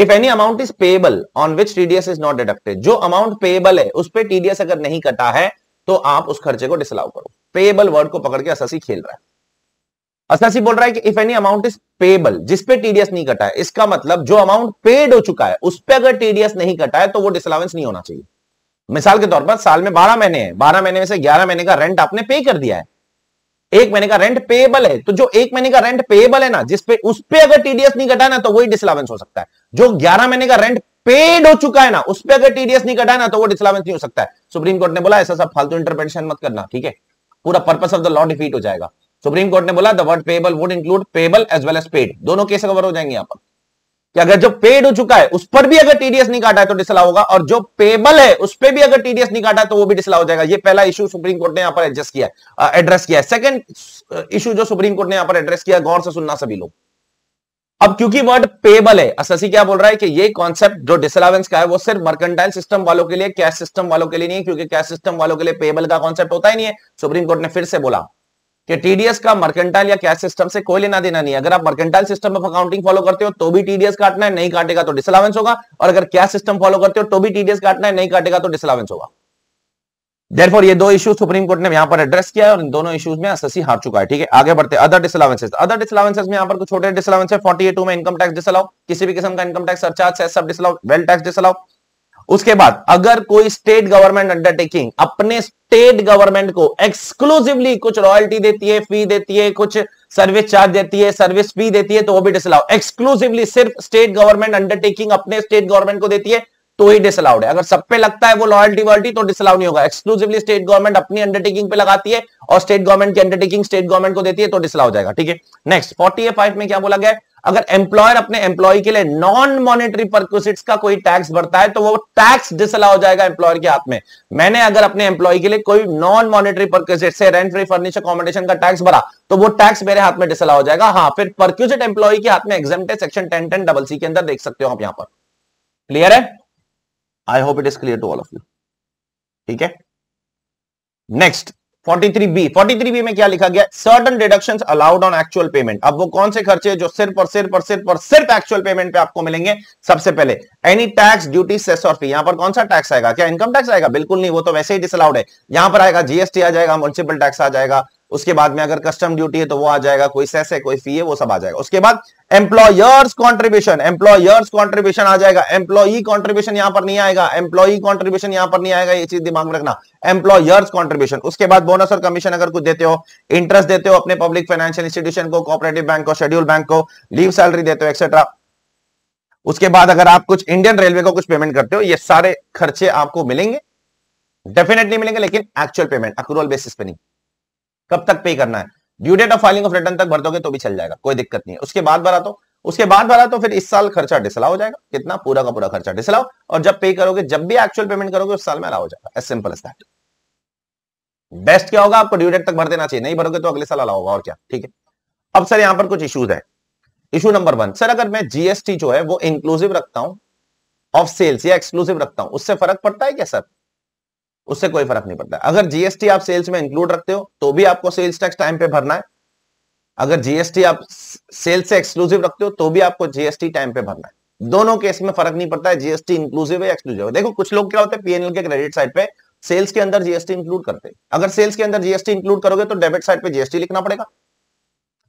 if any amount is payable on which TDS is not deducted जो अमाउंट पेबल है उस पर टीडीएस अगर नहीं कटा है तो आप उस खर्चे को डिसलाउ करो पेबल वर्ड को पकड़ के असासी खेल रहा है असासी बोल रहा है कि if any amount is payable जिसपे टीडीएस नहीं कटा है इसका मतलब जो अमाउंट पेड हो चुका है उस पर अगर टीडीएस नहीं कटा है तो वो डिसलावेंस नहीं होना चाहिए मिसाल के तौर पर साल में बारह महीने बारह महीने में से ग्यारह महीने का रेंट आपने पे कर दिया है एक महीने का रेंट पेबल है तो जो एक महीने का रेंट पेबल है ना जिसपे उस पर अगर टीडीएस नहीं कटा ना तो वही डिसलावेंस हो सकता है जो ग्यारह महीने का रेंट पेड हो चुका है ना उस पर अगर टीडीएस नहीं कटा ना तो वो डिसलावेंस नहीं हो सकता है सुप्रीम कोर्ट ने बोला ऐसा सब फालतू इंटरप्रिटेशन मत करना ठीक है पूरा purpose of the law defeat हो जाएगा सुप्रीम कोर्ट ने बोला the word payable would include payable as well as paid दोनों केस कवर हो जाएंगे यहाँ पर कि अगर जो पेड हो चुका है उस पर भी अगर टीडीएस नहीं काटा है तो डिसला होगा और जो पेबल है उस पर भी अगर टीडीएस नहीं काटा है तो वो भी डिसलाव हो जाएगा ये पहला इशू सुप्रीम कोर्ट ने यहां पर एडजस्ट किया एड्रेस किया सेकंड इशू जो सुप्रीम कोर्ट ने यहां पर एड्रेस किया गौर से सुनना सभी लोग अब क्योंकि वर्ड पेबल है अससी क्या बोल रहा है कि ये कॉन्सेप्ट जो डिसलावेंस का है वो सिर्फ मर्केंटाइल सिस्टम वालों के लिए कैश सिस्टम वालों के लिए नहीं है क्योंकि कैश सिस्टम वालों के लिए पेबल का कॉन्सेप्ट होता ही नहीं है सुप्रीम कोर्ट ने फिर से बोला कि टीडीएस का मर्केंटाइल या कैश सिस्टम से कोई लेना देना नहीं अगर आप mercantile system of accounting follow करते हो तो भी टीडीएस काटना है नहीं काटेगा तो डिसअलावेंस होगा और अगर कैश सिस्टम फॉलो करते हो तो भी टीडीएस काटना है नहीं काटेगा तो डिसअलावेंस होगा Therefore, ये दो इश्यूज सुप्रीम कोर्ट ने यहां पर एड्रेस किया है और इन दोनों इश्यूज में एसएससी हार चुका है ठीक है आगे बढ़ते अदर डिसअलावेंसेस अदर डिसअलावेंसेस में यहां पर कुछ छोटे डिसअलावेंस है 48 में इनकम टैक्स डिसअलाउ किसी भी किस्म का इनकम टैक्स सरचार्ज सब डिसअलाउ वेल टैक्स डिसअलाउ उसके बाद अगर कोई स्टेट गवर्नमेंट अंडरटेकिंग अपने स्टेट गवर्नमेंट को एक्सक्लूसिवली कुछ रॉयल्टी देती है फी देती है कुछ सर्विस चार्ज देती है सर्विस फी देती है तो वो भी डिसअलाउ एक्सक्लूसिवली सिर्फ स्टेट गवर्नमेंट अंडरटेकिंग अपने स्टेट गवर्नमेंट को देती है तो ही डिसअलाउड है अगर सब पे लगता है वो लॉयल्टी वॉयल्टी तो डिसअलाउ नहीं होगा एक्सक्लूसिवली स्टेट गवर्नमेंट अपनी अंडरटेकिंग पे लगाती है और स्टेट गवर्नमेंट की अंडरटेकिंग स्टेट गवर्नमेंट को देती है तो डिसअलाउ जाएगा ठीक है नेक्स्ट फोर्टी फाइव में क्या बोला गया अगर एम्प्लॉयर अपने एम्प्लॉय के लिए नॉन मॉनेटरी परक्यूसिट्स का कोई टैक्स भरता है तो वो टैक्स डिसअला हो जाएगा एम्प्लॉयर के हाथ में मैंने अगर अपने एम्प्लॉय के लिए कोई नॉन मॉनेटरी परक्यूसिट से रेंट फ्री फर्निश अकोमोडेशन का टैक्स भरा तो वो टैक्स मेरे हाथ में डिसअला हो जाएगा हाँ फिर परक्यूजिट एम्प्लॉय के हाथ में exam section ten ten double C के अंदर देख सकते हो आप यहां पर क्लियर है I hope it is clear to all of you ठीक है नेक्स्ट 43b 43b में क्या लिखा गया certain deduction allowed on actual payment अब वो कौन से खर्चे जो सिर्फ और सिर्फ और सिर्फ और सिर्फ एक्चुअल पेमेंट पे आपको मिलेंगे सबसे पहले एनी टैक्स ड्यूटी सेस और फी यहां पर कौन सा टैक्स आएगा क्या इनकम टैक्स आएगा बिल्कुल नहीं वो तो वैसे ही डिसअलाउड है यहां पर आएगा जीएसटी आ जाएगा म्यूनसिपल टैक्स आ जाएगा उसके बाद में अगर कस्टम ड्यूटी है तो वो आ जाएगा कोई सेस है कोई फी है वो सब आ जाएगा उसके बाद एम्प्लॉयर्स कंट्रीब्यूशन एम्प्लॉयर्स कंट्रीब्यूशन आ जाएगा एम्प्लॉई कंट्रीब्यूशन यहां पर नहीं आएगा एम्प्लॉई कंट्रीब्यूशन यहां पर नहीं आएगा ये चीज दिमाग में रखना एम्प्लॉयर्स कंट्रीब्यूशन उसके बाद बोनस और कमीशन अगर कुछ देते हो इंटरेस्ट देते हो अपने पब्लिक फाइनेंशियल इंस्टीट्यूशन को कॉपरेटिव बैंक को शेड्यूल बैंक को लीव सैलरी देते हो एक्सेट्रा उसके बाद अगर आप कुछ इंडियन रेलवे को कुछ पेमेंट करते हो ये सारे खर्चे आपको मिलेंगे डेफिनेटली मिलेंगे लेकिन एक्चुअल पेमेंट अक्रूवल बेसिस पे नहीं कब तक पे करना है due date of filing of return तक भर दोगे तो भी चल जाएगा कोई दिक्कत नहीं है उसके बाद भरा तो उसके बाद भरा तो फिर इस साल खर्चा डिसलाव हो जाएगा कितना पूरा का पूरा खर्चा डिसलाव और जब पे करोगे जब भी एक्चुअल पेमेंट करोगे उस साल में अलाव हो जाएगा as simple as that best क्या होगा आपको ड्यू डेट तक भर देना चाहिए नहीं भरोगे तो अगले साल अलाव होगा और क्या ठीक है अब सर यहां पर कुछ इश्यूज है इशू नंबर वन सर अगर मैं जीएसटी जो है वो इंक्लूसिव रखता हूं ऑफ सेल्स या एक्सक्लूसिव रखता हूं उससे फर्क पड़ता है क्या सर उससे कोई फर्क नहीं पड़ता अगर जीएसटी आप सेल्स में इंक्लूड रखते हो तो भी आपको सेल्स टैक्स टाइम पे भरना है अगर जीएसटी आप सेल्स से एक्सक्लूसिव रखते हो तो भी आपको जीएसटी टाइम पे भरना है दोनों केस में फर्क नहीं पड़ता है जीएसटी इंक्लूसिव है एक्सक्लूसिव है देखो कुछ लोग क्या होते हैं पीएनएल के क्रेडिट साइड पे सेल्स के अंदर जीएसटी इंक्लूड करते हैं अगर सेल्स के अंदर जीएसटी इंक्लूड करोगे तो डेबिट साइड पे जीएसटी लिखना पड़ेगा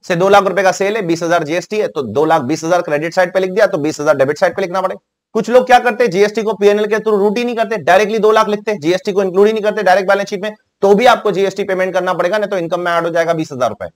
से दो लाख रुपए का सेल है बीस हजार जीएसटी है तो दो लाख बीस हजार क्रेडिट साइड पे लिख दिया तो बीस हजार डेबिट साइड पे लिखना पड़ेगा कुछ लोग क्या करते हैं जीएसटी को पीएनएल के थ्रू रूट ही नहीं करते डायरेक्टली दो लाख लिखते हैं जीएसटी को इंक्लूड ही नहीं करते डायरेक्ट बैलेंस शीट में तो भी आपको जीएसटी पेमेंट करना पड़ेगा नहीं तो इनकम में एड हो जाएगा बीस हजार रुपए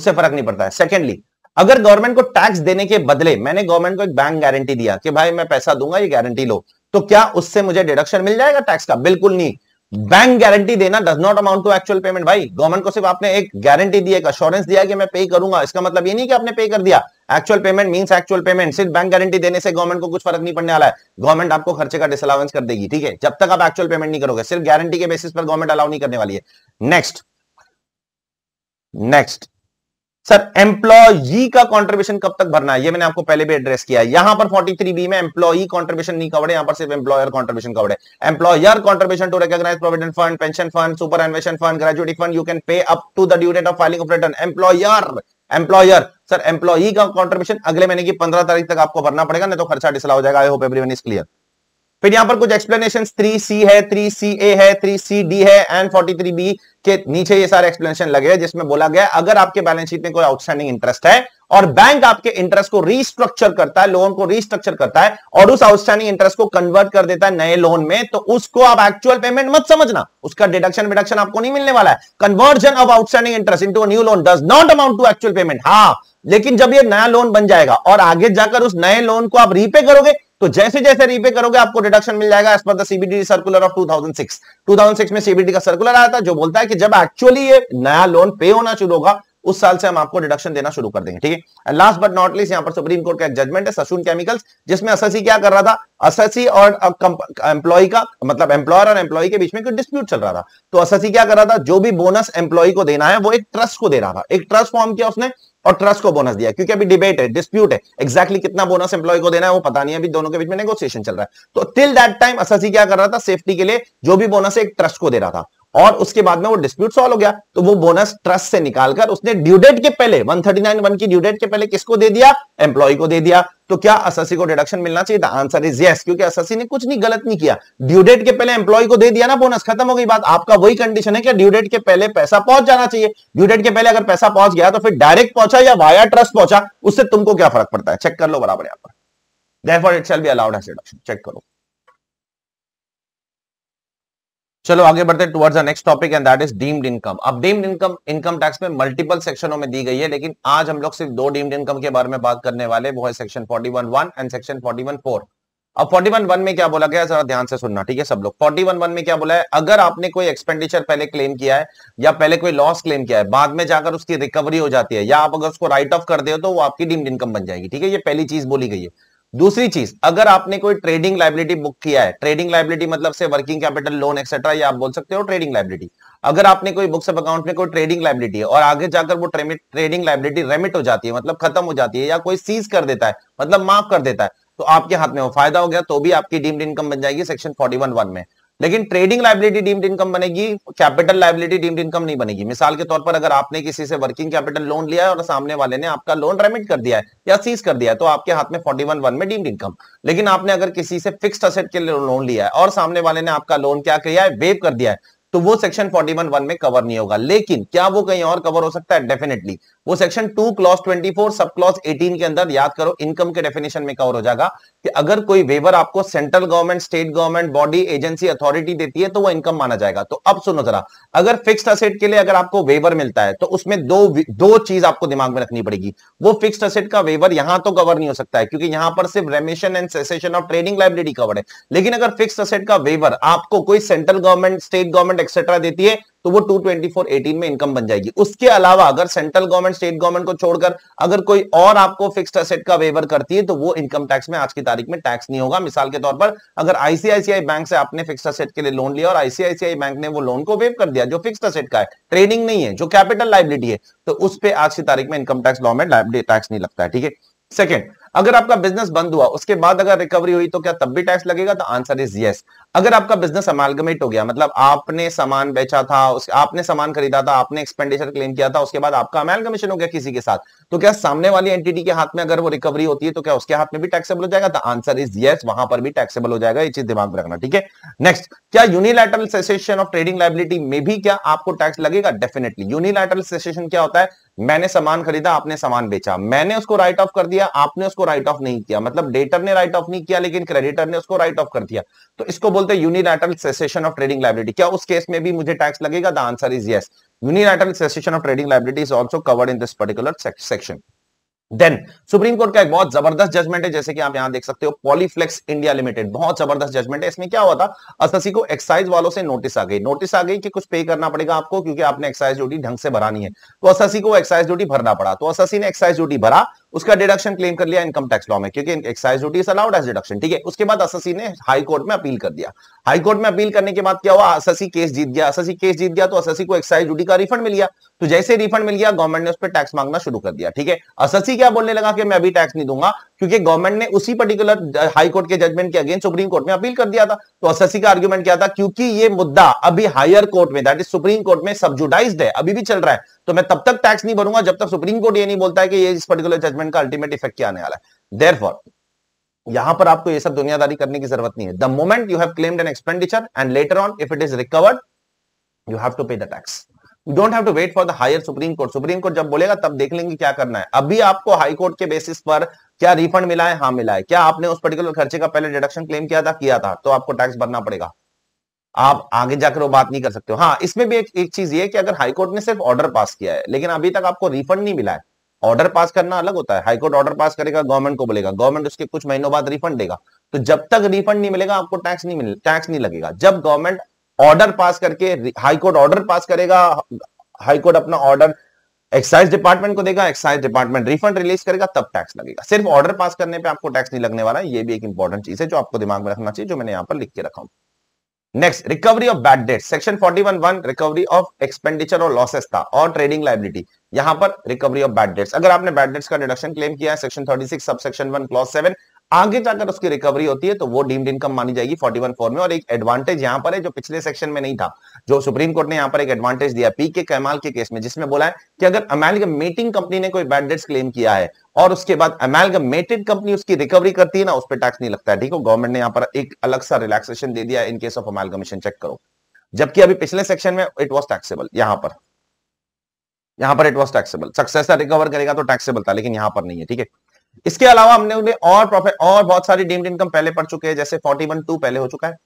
उससे फर्क नहीं पड़ता है सेकेंडली अगर गवर्नमेंट को टैक्स देने के बदले मैंने गवर्नमेंट को एक बैंक गारंटी दिया कि भाई मैं पैसा दूंगा ये गारंटी लो तो क्या उससे मुझे डिडक्शन मिल जाएगा टैक्स का बिल्कुल नहीं बैंक गारंटी देना does not amount to actual payment भाई गवर्नमेंट को सिर्फ आपने एक गारंटी दी एक अश्योरेंस दिया कि मैं पे करूंगा इसका मतलब ये नहीं कि आपने पे कर दिया actual payment means actual payment सिर्फ बैंक गारंटी देने से गवर्नमेंट को कुछ फर्क नहीं पड़ने वाला है गवर्नमेंट आपको खर्चे का डिसअलाउंस कर देगी ठीक है जब तक आप एक्चुअल पेमेंट नहीं करोगे सिर्फ गारंटी के बेसिस पर गवर्नमेंट अलाउ नहीं करने वाली है नेक्स्ट नेक्स्ट सर एम्प्लॉई का कॉन्ट्रीब्यूशन कब तक भरना है ये मैंने आपको पहले भी एड्रेस किया है यहां पर 43 बी में एम्प्लॉई कॉन्ट्रीब्यूशन नहीं कवर है यहां पर सिर्फ एम्प्लॉयर कॉन्ट्रीब्यूशन कवर है employer contribution to recognise provident fund pension fund superannuation fund gratuity fund you can pay up to the due date of filing of return employer employer sir employee का contribution अगले महीने की पंद्रह तारीख तक आपको भरना पड़ेगा नहीं तो खर्चा डिसला हो जाएगा I hope everyone is clear फिर यहां पर कुछ एक्सप्लेनेशन थ्री सी है थ्री सी ए है थ्री सी डी है एंड फोर्टी थ्री बी के नीचे ये सारे एक्सप्लेनेशन लगे हैं जिसमें बोला गया अगर आपके बैलेंस शीट में कोई आउटस्टैंडिंग इंटरेस्ट है और बैंक आपके इंटरेस्ट को रीस्ट्रक्चर करता है लोन को रीस्ट्रक्चर करता है और उस आउटस्टैंडिंग इंटरेस्ट को कन्वर्ट कर देता है नए लोन में तो उसको आप एक्चुअल पेमेंट मत समझना उसका डिडक्शन डिडक्शन आपको नहीं मिलने वाला है conversion of outstanding interest into new loan does not amount to actual payment हाँ लेकिन जब ये नया लोन बन जाएगा और आगे जाकर उस नए लोन को आप रीपे करोगे तो जैसे जैसे रीपे करोगे आपको डिडक्शन मिल जाएगा as per CBD circular of 2006 2006 में सीबीडी का सर्कुलर आया था जो बोलता है कि जब एक्चुअली ये नया लोन पे होना शुरू होगा उस साल से हम आपको रिडक्शन देना शुरू कर देंगे ठीक है लास्ट बट नॉट लीस्ट यहाँ पर सुप्रीम कोर्ट का एक जजमेंट है ससून केमिकल्स जिसमें अससी क्या कर रहा था अससी और एम्प्लॉय का मतलब एम्प्लॉयर और एम्प्लॉय के बीच में कोई डिस्प्यूट चल रहा था तो अससी क्या कर रहा था जो भी बोनस एम्प्लॉय को देना है वो एक ट्रस्ट को दे रहा था एक ट्रस्ट फॉर्म किया उसने और ट्रस्ट को बोनस दिया क्योंकि अभी डिबेट है डिस्प्यूट है exactly कितना बोनस एम्प्लॉय को देना है वो पता नहीं अभी दोनों के बीच में नेगोशिएशन चल रहा है तो टिल दैट टाइम असासी क्या कर रहा था सेफ्टी के लिए जो भी बोनस है एक ट्रस्ट को दे रहा था और उसके बाद में वो डिस्प्यूट सॉल्व हो गया तो वो बोनस ट्रस्ट से निकालकर उसने ड्यूडेट के पहले 139 वन की ड्यूडेट के पहले किसको दे दिया एम्प्लॉय को दे दिया तो क्या अससी को डिडक्शन मिलना चाहिए था आंसर इज यस क्योंकि अससी ने कुछ नहीं गलत नहीं किया ड्यूडेट के पहले एम्प्लॉय को दे दिया ना बोनस खत्म हो गई बात आपका वही कंडीशन है कि ड्यूडेट के पहले पैसा पहुंच जाना चाहिए ड्यूडेट के पहले अगर पैसा पहुंच गया तो फिर डायरेक्ट पहुंचा या वाया ट्रस्ट पहुंचा उससे तुमको क्या फर्क पड़ता है चेक कर लो बराबर यहां पर therefore it shall be allowed as deduction check करो चलो आगे बढ़ते हैं towards next topic and that is deemed income अब डीम्ड इनकम इनकम टैक्स में मल्टीपल सेक्शनों में दी गई है लेकिन आज हम लोग सिर्फ दो डीम्ड इनकम के बारे में बात करने वाले वो है section forty one one and section forty one four अब फोर्टी वन वन में क्या बोला गया जरा ध्यान से सुनना ठीक है सब लोग फोर्टी वन वन में क्या बोला है अगर आपने कोई एक्सपेंडिचर पहले क्लेम किया है या पहले कोई लॉस क्लेम किया है बाद में जाकर उसकी रिकवरी हो जाती है या आप अगर उसको राइट ऑफ कर दे तो वो आपकी डीम्ड इनकम बन जाएगी ठीक है ये पहली चीज बोली गई है दूसरी चीज अगर आपने कोई ट्रेडिंग लाइबिलिटी बुक किया है ट्रेडिंग लाइबिलिटी मतलब से वर्किंग कैपिटल लोन एक्सेट्रा या आप बोल सकते हो ट्रेडिंग लाइबिलिटी अगर आपने कोई बुक्स ऑफ अकाउंट में कोई ट्रेडिंग लाइबिलिटी है और आगे जाकर वो ट्रेडिंग लाइबिलिटी रेमिट हो जाती है मतलब खत्म हो जाती है या कोई सीज कर देता है मतलब माफ कर देता है तो आपके हाथ में वो फायदा हो गया तो भी आपकी डीम्ड इनकम बन जाएगी सेक्शन फोर्टी वन में लेकिन ट्रेडिंग लाइबिलिटी डीम्ड इनकम बनेगी कैपिटल लाइबिलिटी डीम्ड इनकम नहीं बनेगी मिसाल के तौर पर अगर आपने किसी से वर्किंग कैपिटल लोन लिया है और सामने वाले ने आपका लोन रेमिट कर दिया है या सीज कर दिया है तो आपके हाथ में फोर्टी वन वन में डीम्ड इनकम लेकिन आपने अगर किसी से फिक्स असेट के लोन लिया है और सामने वाले ने आपका लोन क्या किया है वेव कर दिया है तो वो सेक्शन फोर्टी वन वन में कवर नहीं होगा लेकिन क्या वो कहीं और कवर हो सकता है डेफिनेटली वो section two clause twenty four sub clause eighteen के अंदर याद करो इनकम के डेफिनेशन में कवर हो जाएगा कि अगर कोई वेवर आपको central government state government body agency authority देती है तो वो इनकम माना जाएगा तो अब सुनो जरा अगर फिक्स्ड असेट के लिए अगर आपको वेवर मिलता है तो उसमें दो दो चीज आपको दिमाग में रखनी पड़ेगी वो फिक्स्ड असेट का वेवर यहां तो कवर नहीं हो सकता है क्योंकि यहां पर सिर्फ remission and cessation of trading liability cover है लेकिन अगर फिक्स असेट का वेवर आपको कोई central government state government etcetera देती है तो वो 224.18 में इनकम बन जाएगी उसके अलावा अगर सेंट्रल गवर्नमेंट स्टेट गवर्नमेंट को छोड़कर अगर कोई और आपको फिक्स्ड असेट का वेवर करती है तो वो इनकम टैक्स में आज की तारीख में टैक्स नहीं होगा मिसाल के तौर पर अगर आईसीआईसीआई बैंक से आपने फिक्स्ड असेट के लिए लोन लिया और आईसीआईसीआई बैंक ने वो लोन को वेव कर दिया जो फिक्स असेट का है ट्रेडिंग नहीं है जो कैपिटल लाइबिलिटी है तो उस पर आज की तारीख में इनकम टैक्स लॉ में टैक्स नहीं लगता है ठीक है सेकेंड अगर आपका बिजनेस बंद हुआ उसके बाद अगर रिकवरी हुई तो क्या तब भी टैक्स लगेगा तो आंसर इज यस अगर आपका बिजनेस अमालगमेट हो गया मतलब आपने सामान बेचा था उस, आपने सामान खरीदा था आपने एक्सपेंडिचर क्लेम किया था उसके बाद आपका अमेलगमेशन हो गया किसी के साथ तो क्या सामने वाली एंटिटी के हाथ में अगर वो रिकवरी होती है तो क्या उसके हाथ में भी टैक्सेबल हो जाएगा तो आंसर इज यस वहां पर भी टैक्सेबल हो जाएगा ये चीज दिमाग में रखना ठीक है नेक्स्ट क्या unilateral cessation of trading liability में भी क्या आपको टैक्स लगेगा डेफिनेटली यूनिलैटरल सेसेशन क्या होता है मैंने सामान खरीदा आपने सामान बेचा मैंने उसको राइट ऑफ कर दिया आपने उसको उसको राइट ऑफ नहीं किया मतलब डेटर ने राइट ऑफ नहीं किया लेकिन क्रेडिटर ने उसको राइट ऑफ कर दिया तो इसको बोलते हैं unilateral cessation of trading liability क्या उस केस में भी मुझे टैक्स लगेगा the answer is yes unilateral cessation of trading liability is also covered in this particular section then supreme court का एक बहुत जबरदस्त जजमेंट है जैसे कि आप यहां देख सकते हो पॉलीफ्लेक्स इंडिया लिमिटेड बहुत जबरदस्त जजमेंट है इसमें क्या हुआ था असी को एक्साइज वालों से नोटिस आ गई नोटिस आ गई कि कुछ पे करना पड़ेगा आपको क्योंकि आपने एक्साइज ड्यूटी ढंग से भरानी है तो असी को एक्साइज ड्यूटी भरना पड़ा तो असी ने एक्साइज ड्यूटी भरा उसका डिडक्शन क्लेम कर लिया इनकम टैक्स लॉ में क्योंकि excise duty is allowed as deduction ठीक है उसके बाद अससी ने हाई कोर्ट में अपील कर दिया हाई कोर्ट में अपील करने के बाद क्या हुआ अससी केस जीत गया अससी केस जीत गया तो अससी को एक्साइज ड्यूटी का रिफंड मिल गया तो जैसे रिफंड मिल गया गवर्नमेंट ने उस पर टैक्स मांगना शुरू कर दिया ठीक है अससी क्या बोलने लगा कि मैं अभी टैक्स नहीं दूंगा क्योंकि गवर्नमेंट ने उसी पर्टिकुलर हाई कोर्ट के जजमेंट के अगेंस्ट सुप्रीम कोर्ट में अपील कर दिया था तो अससी का आर्ग्यूमेंट क्या था क्योंकि ये मुद्दा अभी हायर कोर्ट में दैट इज सुप्रीम कोर्ट में सब्जुडाइज है अभी भी चल रहा है तो मैं तब तक टैक्स नहीं भरूंगा जब तक सुप्रीम कोर्ट ये नहीं बोलता है कि ये इस पर्टिकुलर जजमेंट का अल्टीमेट इफेक्ट क्या आने वाला है फॉर यहां पर आपको ये सब दुनियादारी करने की जरूरत नहीं है the moment you have claimed an expenditure and later on if it is recovered you have to pay the tax you don't have to wait for the higher supreme court supreme court जब बोलेगा तब देख लेंगे क्या करना है अभी आपको हाई कोर्ट के बेसिस पर क्या रिफंड मिला है हाँ मिला है क्या आपने उस पर्टिकुलर खर्चे का पहले डिडक्शन क्लेम किया था किया था तो आपको टैक्स भरना पड़ेगा आप आगे जाकर वो बात नहीं कर सकते हो हाँ इसमें भी एक, एक चीज ये है कि अगर हाईकोर्ट ने सिर्फ ऑर्डर पास किया है लेकिन अभी तक आपको रिफंड नहीं मिला है ऑर्डर पास करना अलग होता है हाईकोर्ट ऑर्डर पास करेगा गवर्नमेंट को बोलेगा गवर्नमेंट उसके कुछ महीनों बाद रिफंड देगा तो जब तक रिफंड नहीं मिलेगा आपको टैक्स नहीं मिले टैक्स नहीं लगेगा जब गवर्नमेंट ऑर्डर पास करके हाईकोर्ट ऑर्डर पास करेगा हाईकोर्ट अपना ऑर्डर एक्साइज डिपार्टमेंट को देगा एक्साइज डिपार्टमेंट रिफंड रिलीज करेगा तब टैक्स लगेगा सिर्फ ऑर्डर पास करने पे आपको टैक्स नहीं लगने वाला ये भी एक इंपॉर्टेंट चीज है जो आपको दिमाग में रखना चाहिए जो मैंने यहाँ पर लिख के रखा हूँ next recovery of bad debt section forty one one recovery of expenditure और लॉसेस था और ट्रेडिंग लाइबिलिटी यहां पर रिकवरी ऑफ बैड डेट्स अगर आपने बैड डेट्स का डिडक्शन क्लेम किया है section thirty six section one clause seven आगे जाकर उसकी रिकवरी होती है तो वो डीम्ड इनकम मानी जाएगी फोर्टी वन फोर में और एक एडवांटेज यहां पर है जो पिछले सेक्शन में नहीं था जो सुप्रीम कोर्ट ने यहां पर एक एडवांटेज दिया पी के कैमाल के केस में जिसमें बोला है कि अगर अमेलगमेटिंग कंपनी ने कोई बैड डेट्स क्लेम किया है और उसके बाद अमेलगमेटेड कंपनी उसकी रिकवरी करती है ना उस पर टैक्स नहीं लगता है ठीक है गवर्नमेंट ने यहां पर एक अलग सा रिलैक्सेशन दे दिया in case case of amalgamation check करो जबकि अभी पिछले सेक्शन में इट वॉज टैक्सेबल यहां पर यहां पर it was taxable success recover करेगा तो टैक्सेबल था लेकिन यहां पर नहीं है ठीक है इसके अलावा हमने उन्हें और प्रॉफिट और बहुत सारी डीम्ड इनकम पहले पड़ चुके हैं जैसे फोर्टी वन टू पहले हो चुका है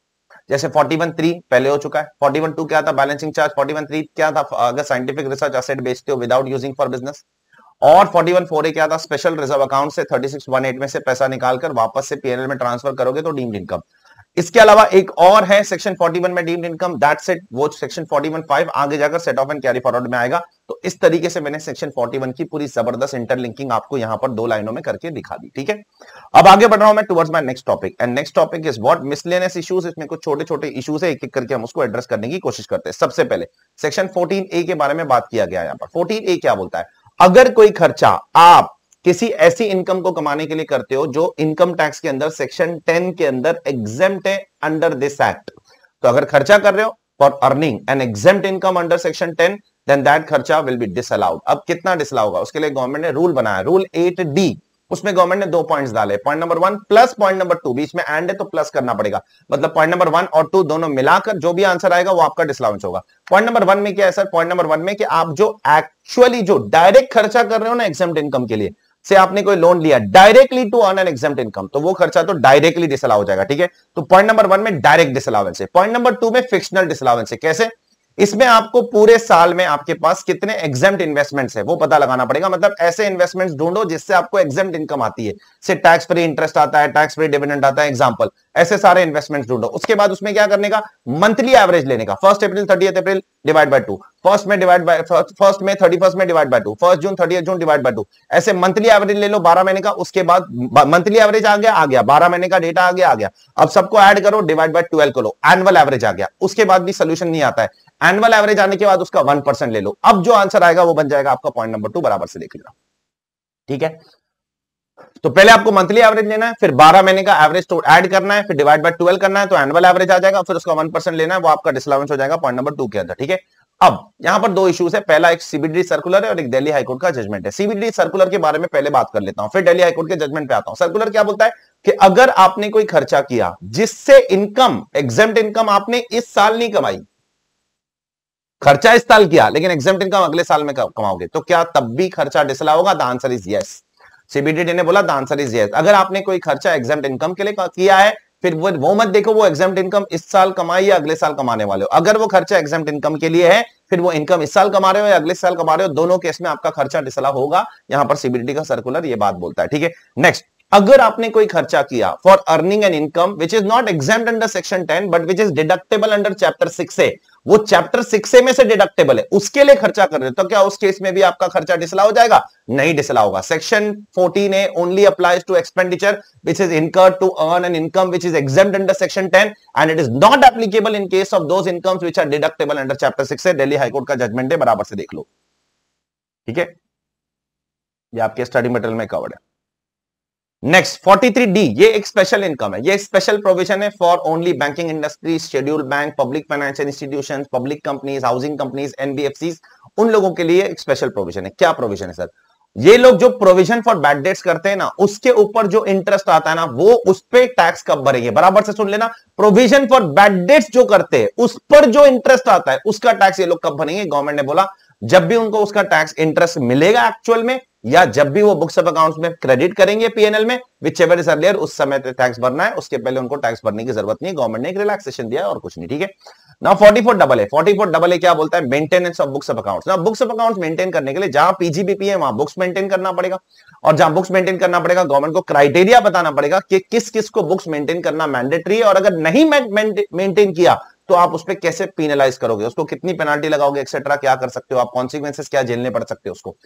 जैसे फोर्टी वन थ्री पहले हो चुका है फोर्टी वन टू क्या था balancing charge forty one three क्या था अगर साइंटिफिक रिसर्च एसेट बेचते हो विदाउट यूजिंग फॉर बिजनेस और फोर्टी वन फोर ए क्या था स्पेशल रिजर्व अकाउंट से थर्टी सिक्स वन एट में से पैसा निकालकर वापस से पीएनएल में ट्रांसफर करोगे तो डीम्ड इनकम इसके अलावा एक और है सेक्शन 41 में डीम्ड इनकम दैट सेट वो सेक्शन 41.5 आगे जाकर set off and carry forward में आएगा तो इस तरीके से मैंने सेक्शन 41 की पूरी जबरदस्त इंटरलिंकिंग आपको यहां पर दो लाइनों में करके दिखा दी ठीक है अब आगे बढ़ रहा हूं मैं towards my next topic and next topic is what miscellaneous issues इसमें कुछ छोटे छोटे इश्यूज है एक एक करके हम उसको एड्रेस करने की कोशिश करते हैं सबसे पहले सेक्शन फोर्टीन के बारे में बात किया गया यहाँ पर फोर्टीन क्या बोलता है अगर कोई खर्चा आप किसी ऐसी इनकम को कमाने के लिए करते हो जो इनकम टैक्स के अंदर सेक्शन टेन के अंदर एग्जेम्प्ट है अंडर दिस एक्ट तो अगर खर्चा कर रहे हो for earning an exempt income under section ten then that खर्चा विल बी डिस अब कितना डिसअलाउ होगा उसके लिए गवर्नमेंट ने रूल बनाया रूल एट डी उसमें गवर्नमेंट ने दो पॉइंट्स डाले point number one plus point number two बीच में एंड है तो प्लस करना पड़ेगा मतलब पॉइंट नंबर वन और टू दोनों मिलाकर जो भी आंसर आएगा वो आपका डिसलाउंस होगा पॉइंट नंबर वन में क्या है सर पॉइंट नंबर वन में कि आप जो एक्चुअली जो डायरेक्ट खर्चा कर रहे हो ना एग्जाम इनकम के लिए से आपने कोई लोन लिया directly to earn an exempt income तो वो खर्चा तो डायरेक्टली डिसलाव हो जाएगा ठीक है तो पॉइंट नंबर वन में डायरेक्ट डिसअलावेंस है पॉइंट नंबर टू में फिक्शनल डिसअलावेंस है कैसे इसमें आपको पूरे साल में आपके पास कितने एग्जाम इन्वेस्टमेंट्स है वो पता लगाना पड़ेगा मतलब ऐसे इन्वेस्टमेंट्स ढूंढो जिससे आपको एग्जाम इनकम आती है से टैक्स फ्री इंटरेस्ट आता है टैक्स फ्री डिविडेंड आता है एग्जाम्पल ऐसे सारे इन्वेस्टमेंट्स ढूंढो उसके बाद उसमें क्या करने का मंथली एवरेज लेने का first April thirty April divide by two first में डिवाइड बाय फर्स्ट में थर्टी फर्स्ट में divide by two first June thirty June divide by two ऐसे मंथली एवरेज ले लो बारह महीने का उसके बाद मंथली एवरेज आ गया आ गया बारह महीने का डेटा आ गया आ गया अब सबको एड करो डिवाइड बाय ट्वेल्व करो एनुअल एवरेज आ गया उसके बाद भी सोल्यूशन नहीं आता है एनुअल एवरेज आने के बाद उसका वन परसेंट ले लो अब जो आंसर आएगा वो बन जाएगा आपका पॉइंट नंबर टू बराबर से देख लेना ठीक है तो पहले आपको मंथली एवरेज लेना है फिर बारह महीने का एवरेज तो ऐड करना है फिर डिवाइड बाय ट्वेल्व करना है तो एनुअल एवरेज आ जाएगा फिर उसका परसेंट लेना है वो आपका डिसलावेंस हो जाएगा पॉइंट नंबर टू के अंदर ठीक है अब यहां पर दो इश्यूज है पहला एक सीबीडी सर्कुलर है और एक दिल्ली हाईकोर्ट का जजमेंट है सीबीडी सर्कुलर के बारे में पहले बात कर लेता हूं फिर दिल्ली हाईकोर्ट के जजमेंट पे आता हूं सर्कुलर क्या बोलता है कि अगर आपने कोई खर्चा किया जिससे इनकम एग्जाम इनकम आपने इस साल नहीं कमाई खर्चा इस साल किया लेकिन एग्जाम इनकम अगले साल में कमाओगे तो क्या तब भी खर्चा डिसला होगा the answer is yes CBDT ने बोला द आंसर इज यस अगर आपने कोई खर्चा एग्जाम इनकम के लिए किया है फिर वो वो मत देखो वो एग्जाम इनकम इस साल कमाई या अगले साल कमाने वाले हो अगर वो खर्चा एग्जाम इनकम के लिए है फिर वो इनकम इस साल कमा रहे हो या अगले साल कमा रहे हो दोनों केस में आपका खर्चा डिसला होगा यहाँ पर सीबीडीटी का सर्कुलर ये बात बोलता है ठीक है नेक्स्ट अगर आपने कोई खर्चा किया for earning an income which is not exempt under section ten but which is deductible under chapter six है वो चैप्टर सिक्स में से डिडक्टेबल है उसके लिए खर्चा कर रहे हो तो क्या उस केस में भी आपका खर्चा डिसला हो जाएगा नहीं डिसला होगा section fourteen A only applies to expenditure which is incurred to earn an income which is exempt under section ten and it is not applicable in case of those income which are deductible under chapter six है Delhi high court का judgement है बराबर से देख लो ठीक है ये आपके स्टडी मटेरियल में कवर्ड है नेक्स्ट फोर्टी थ्री डी ये एक स्पेशल इनकम है ये स्पेशल प्रोविजन है for only banking industry schedule bank public financial institution public companies housing companies NBFC उन लोगों के लिए एक स्पेशल प्रोविजन है क्या प्रोविजन है सर ये लोग जो प्रोविजन फॉर बैड डेट्स करते हैं ना उसके ऊपर जो इंटरेस्ट आता है ना वो उस पर टैक्स कब भरेंगे बराबर से सुन लेना प्रोविजन फॉर बैड डेट्स जो करते हैं उस पर जो इंटरेस्ट आता है उसका टैक्स ये लोग कब भरेंगे गवर्नमेंट ने बोला जब भी उनको उसका टैक्स इंटरेस्ट मिलेगा एक्चुअल में या जब भी वो बुक्स ऑफ अकाउंट्स में क्रेडिट करेंगे पीएनएल में विच एवर इज अर्लियर उस समय टैक्स भरना है उसके पहले उनको टैक्स भरने की जरूरत नहीं गवर्नमेंट ने एक रिलैक्सेशन दिया और कुछ नहीं ठीक है ना फोर्टी फोर डबल है फोर्टी फोर डबल है क्या बोलता है maintenance of books of accounts ना बुक्स ऑफ अकाउंट्स मेंटेन करने के लिए जहां पीजीबीपी है वहां बुक्स मेंटेन करना पड़ेगा और जहां बुक्स मेंटेन करना पड़ेगा गवर्नमेंट को क्राइटेरिया बताना पड़ेगा कि किस किस को बुक्स मेंटेन करना मैंडेटरी है और अगर नहीं मेंटेन किया तो आप उस पर कैसे पीनलाइज करोगे उसको कितनी पेनाल्टी लगाओगे एक्सेट्रा क्या कर सकते हो आप कॉन्सिक्वेंसेस क्या झेलने पड़ सकते हो उसको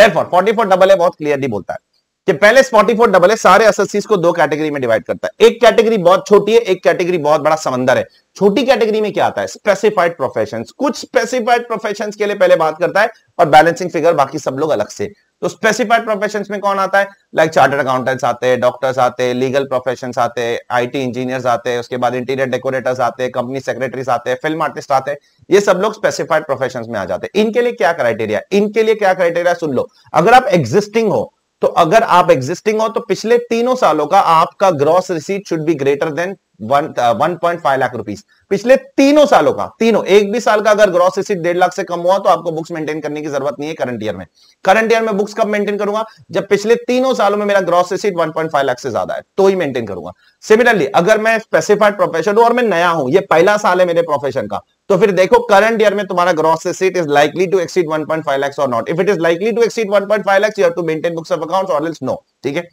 there for forty four double A बहुत क्लियरली बोलता है कि पहले स्पॉटीफोर डबल है सारे एसएससीज को दो कैटेगरी में डिवाइड करता है एक कैटेगरी बहुत छोटी है एक कैटेगरी बहुत बड़ा समंदर है छोटी कैटेगरी में क्या आता है स्पेसिफाइड प्रोफेशन कुछ स्पेसिफाइड प्रोफेशन के लिए पहले बात करता है और बैलेंसिंग फिगर बाकी सब लोग अलग से तो स्पेसिफाइड प्रोफेशन में कौन आता है लाइक चार्टर्ड अकाउंटेंट्स आते हैं डॉक्टर्स आते हैं लीगल प्रोफेशन आते हैं आईटी इंजीनियर्स आते हैं उसके बाद इंटीरियर डेकोरेटर्स आते हैं कंपनी सेक्रेटरीज आते हैं फिल्म आर्टिस्ट आते हैं ये सब लोग स्पेसिफाइड प्रोफेशन में आ जाते हैं इनके लिए क्या क्राइटेरिया इनके लिए क्या क्राइटेरिया सुन लो अगर आप एग्जिस्टिंग हो तो अगर आप एग्जिस्टिंग हो तो पिछले तीनों सालों का आपका gross receipt should be greater than one point five lakh rupees पिछले तीनों सालों का तीनों एक भी साल का अगर ग्रॉस रिसीट डेढ़ लाख से कम हुआ तो आपको बुक्स मेंटेन करने की जरूरत नहीं है करंट ईयर में करंट ईयर में बुक्स कब मेंटेन करूंगा जब पिछले तीनों सालों में मेरा ग्रॉस रिसीट 1.5 लाख से ज्यादा है तो ही मेंटेन करूंगा सिमिलरली अगर मैं स्पेसिफाइड प्रोफेशन हूं और मैं नया हूं यह पहला साल है मेरे प्रोफेशन का तो फिर देखो करंट ईयर में तुम्हारा gross receipt is likely to exceed 1.5 lakh और not if it is likely to exceed 1.5 lakh you have to maintain books of accounts और एल्स नो ठीक है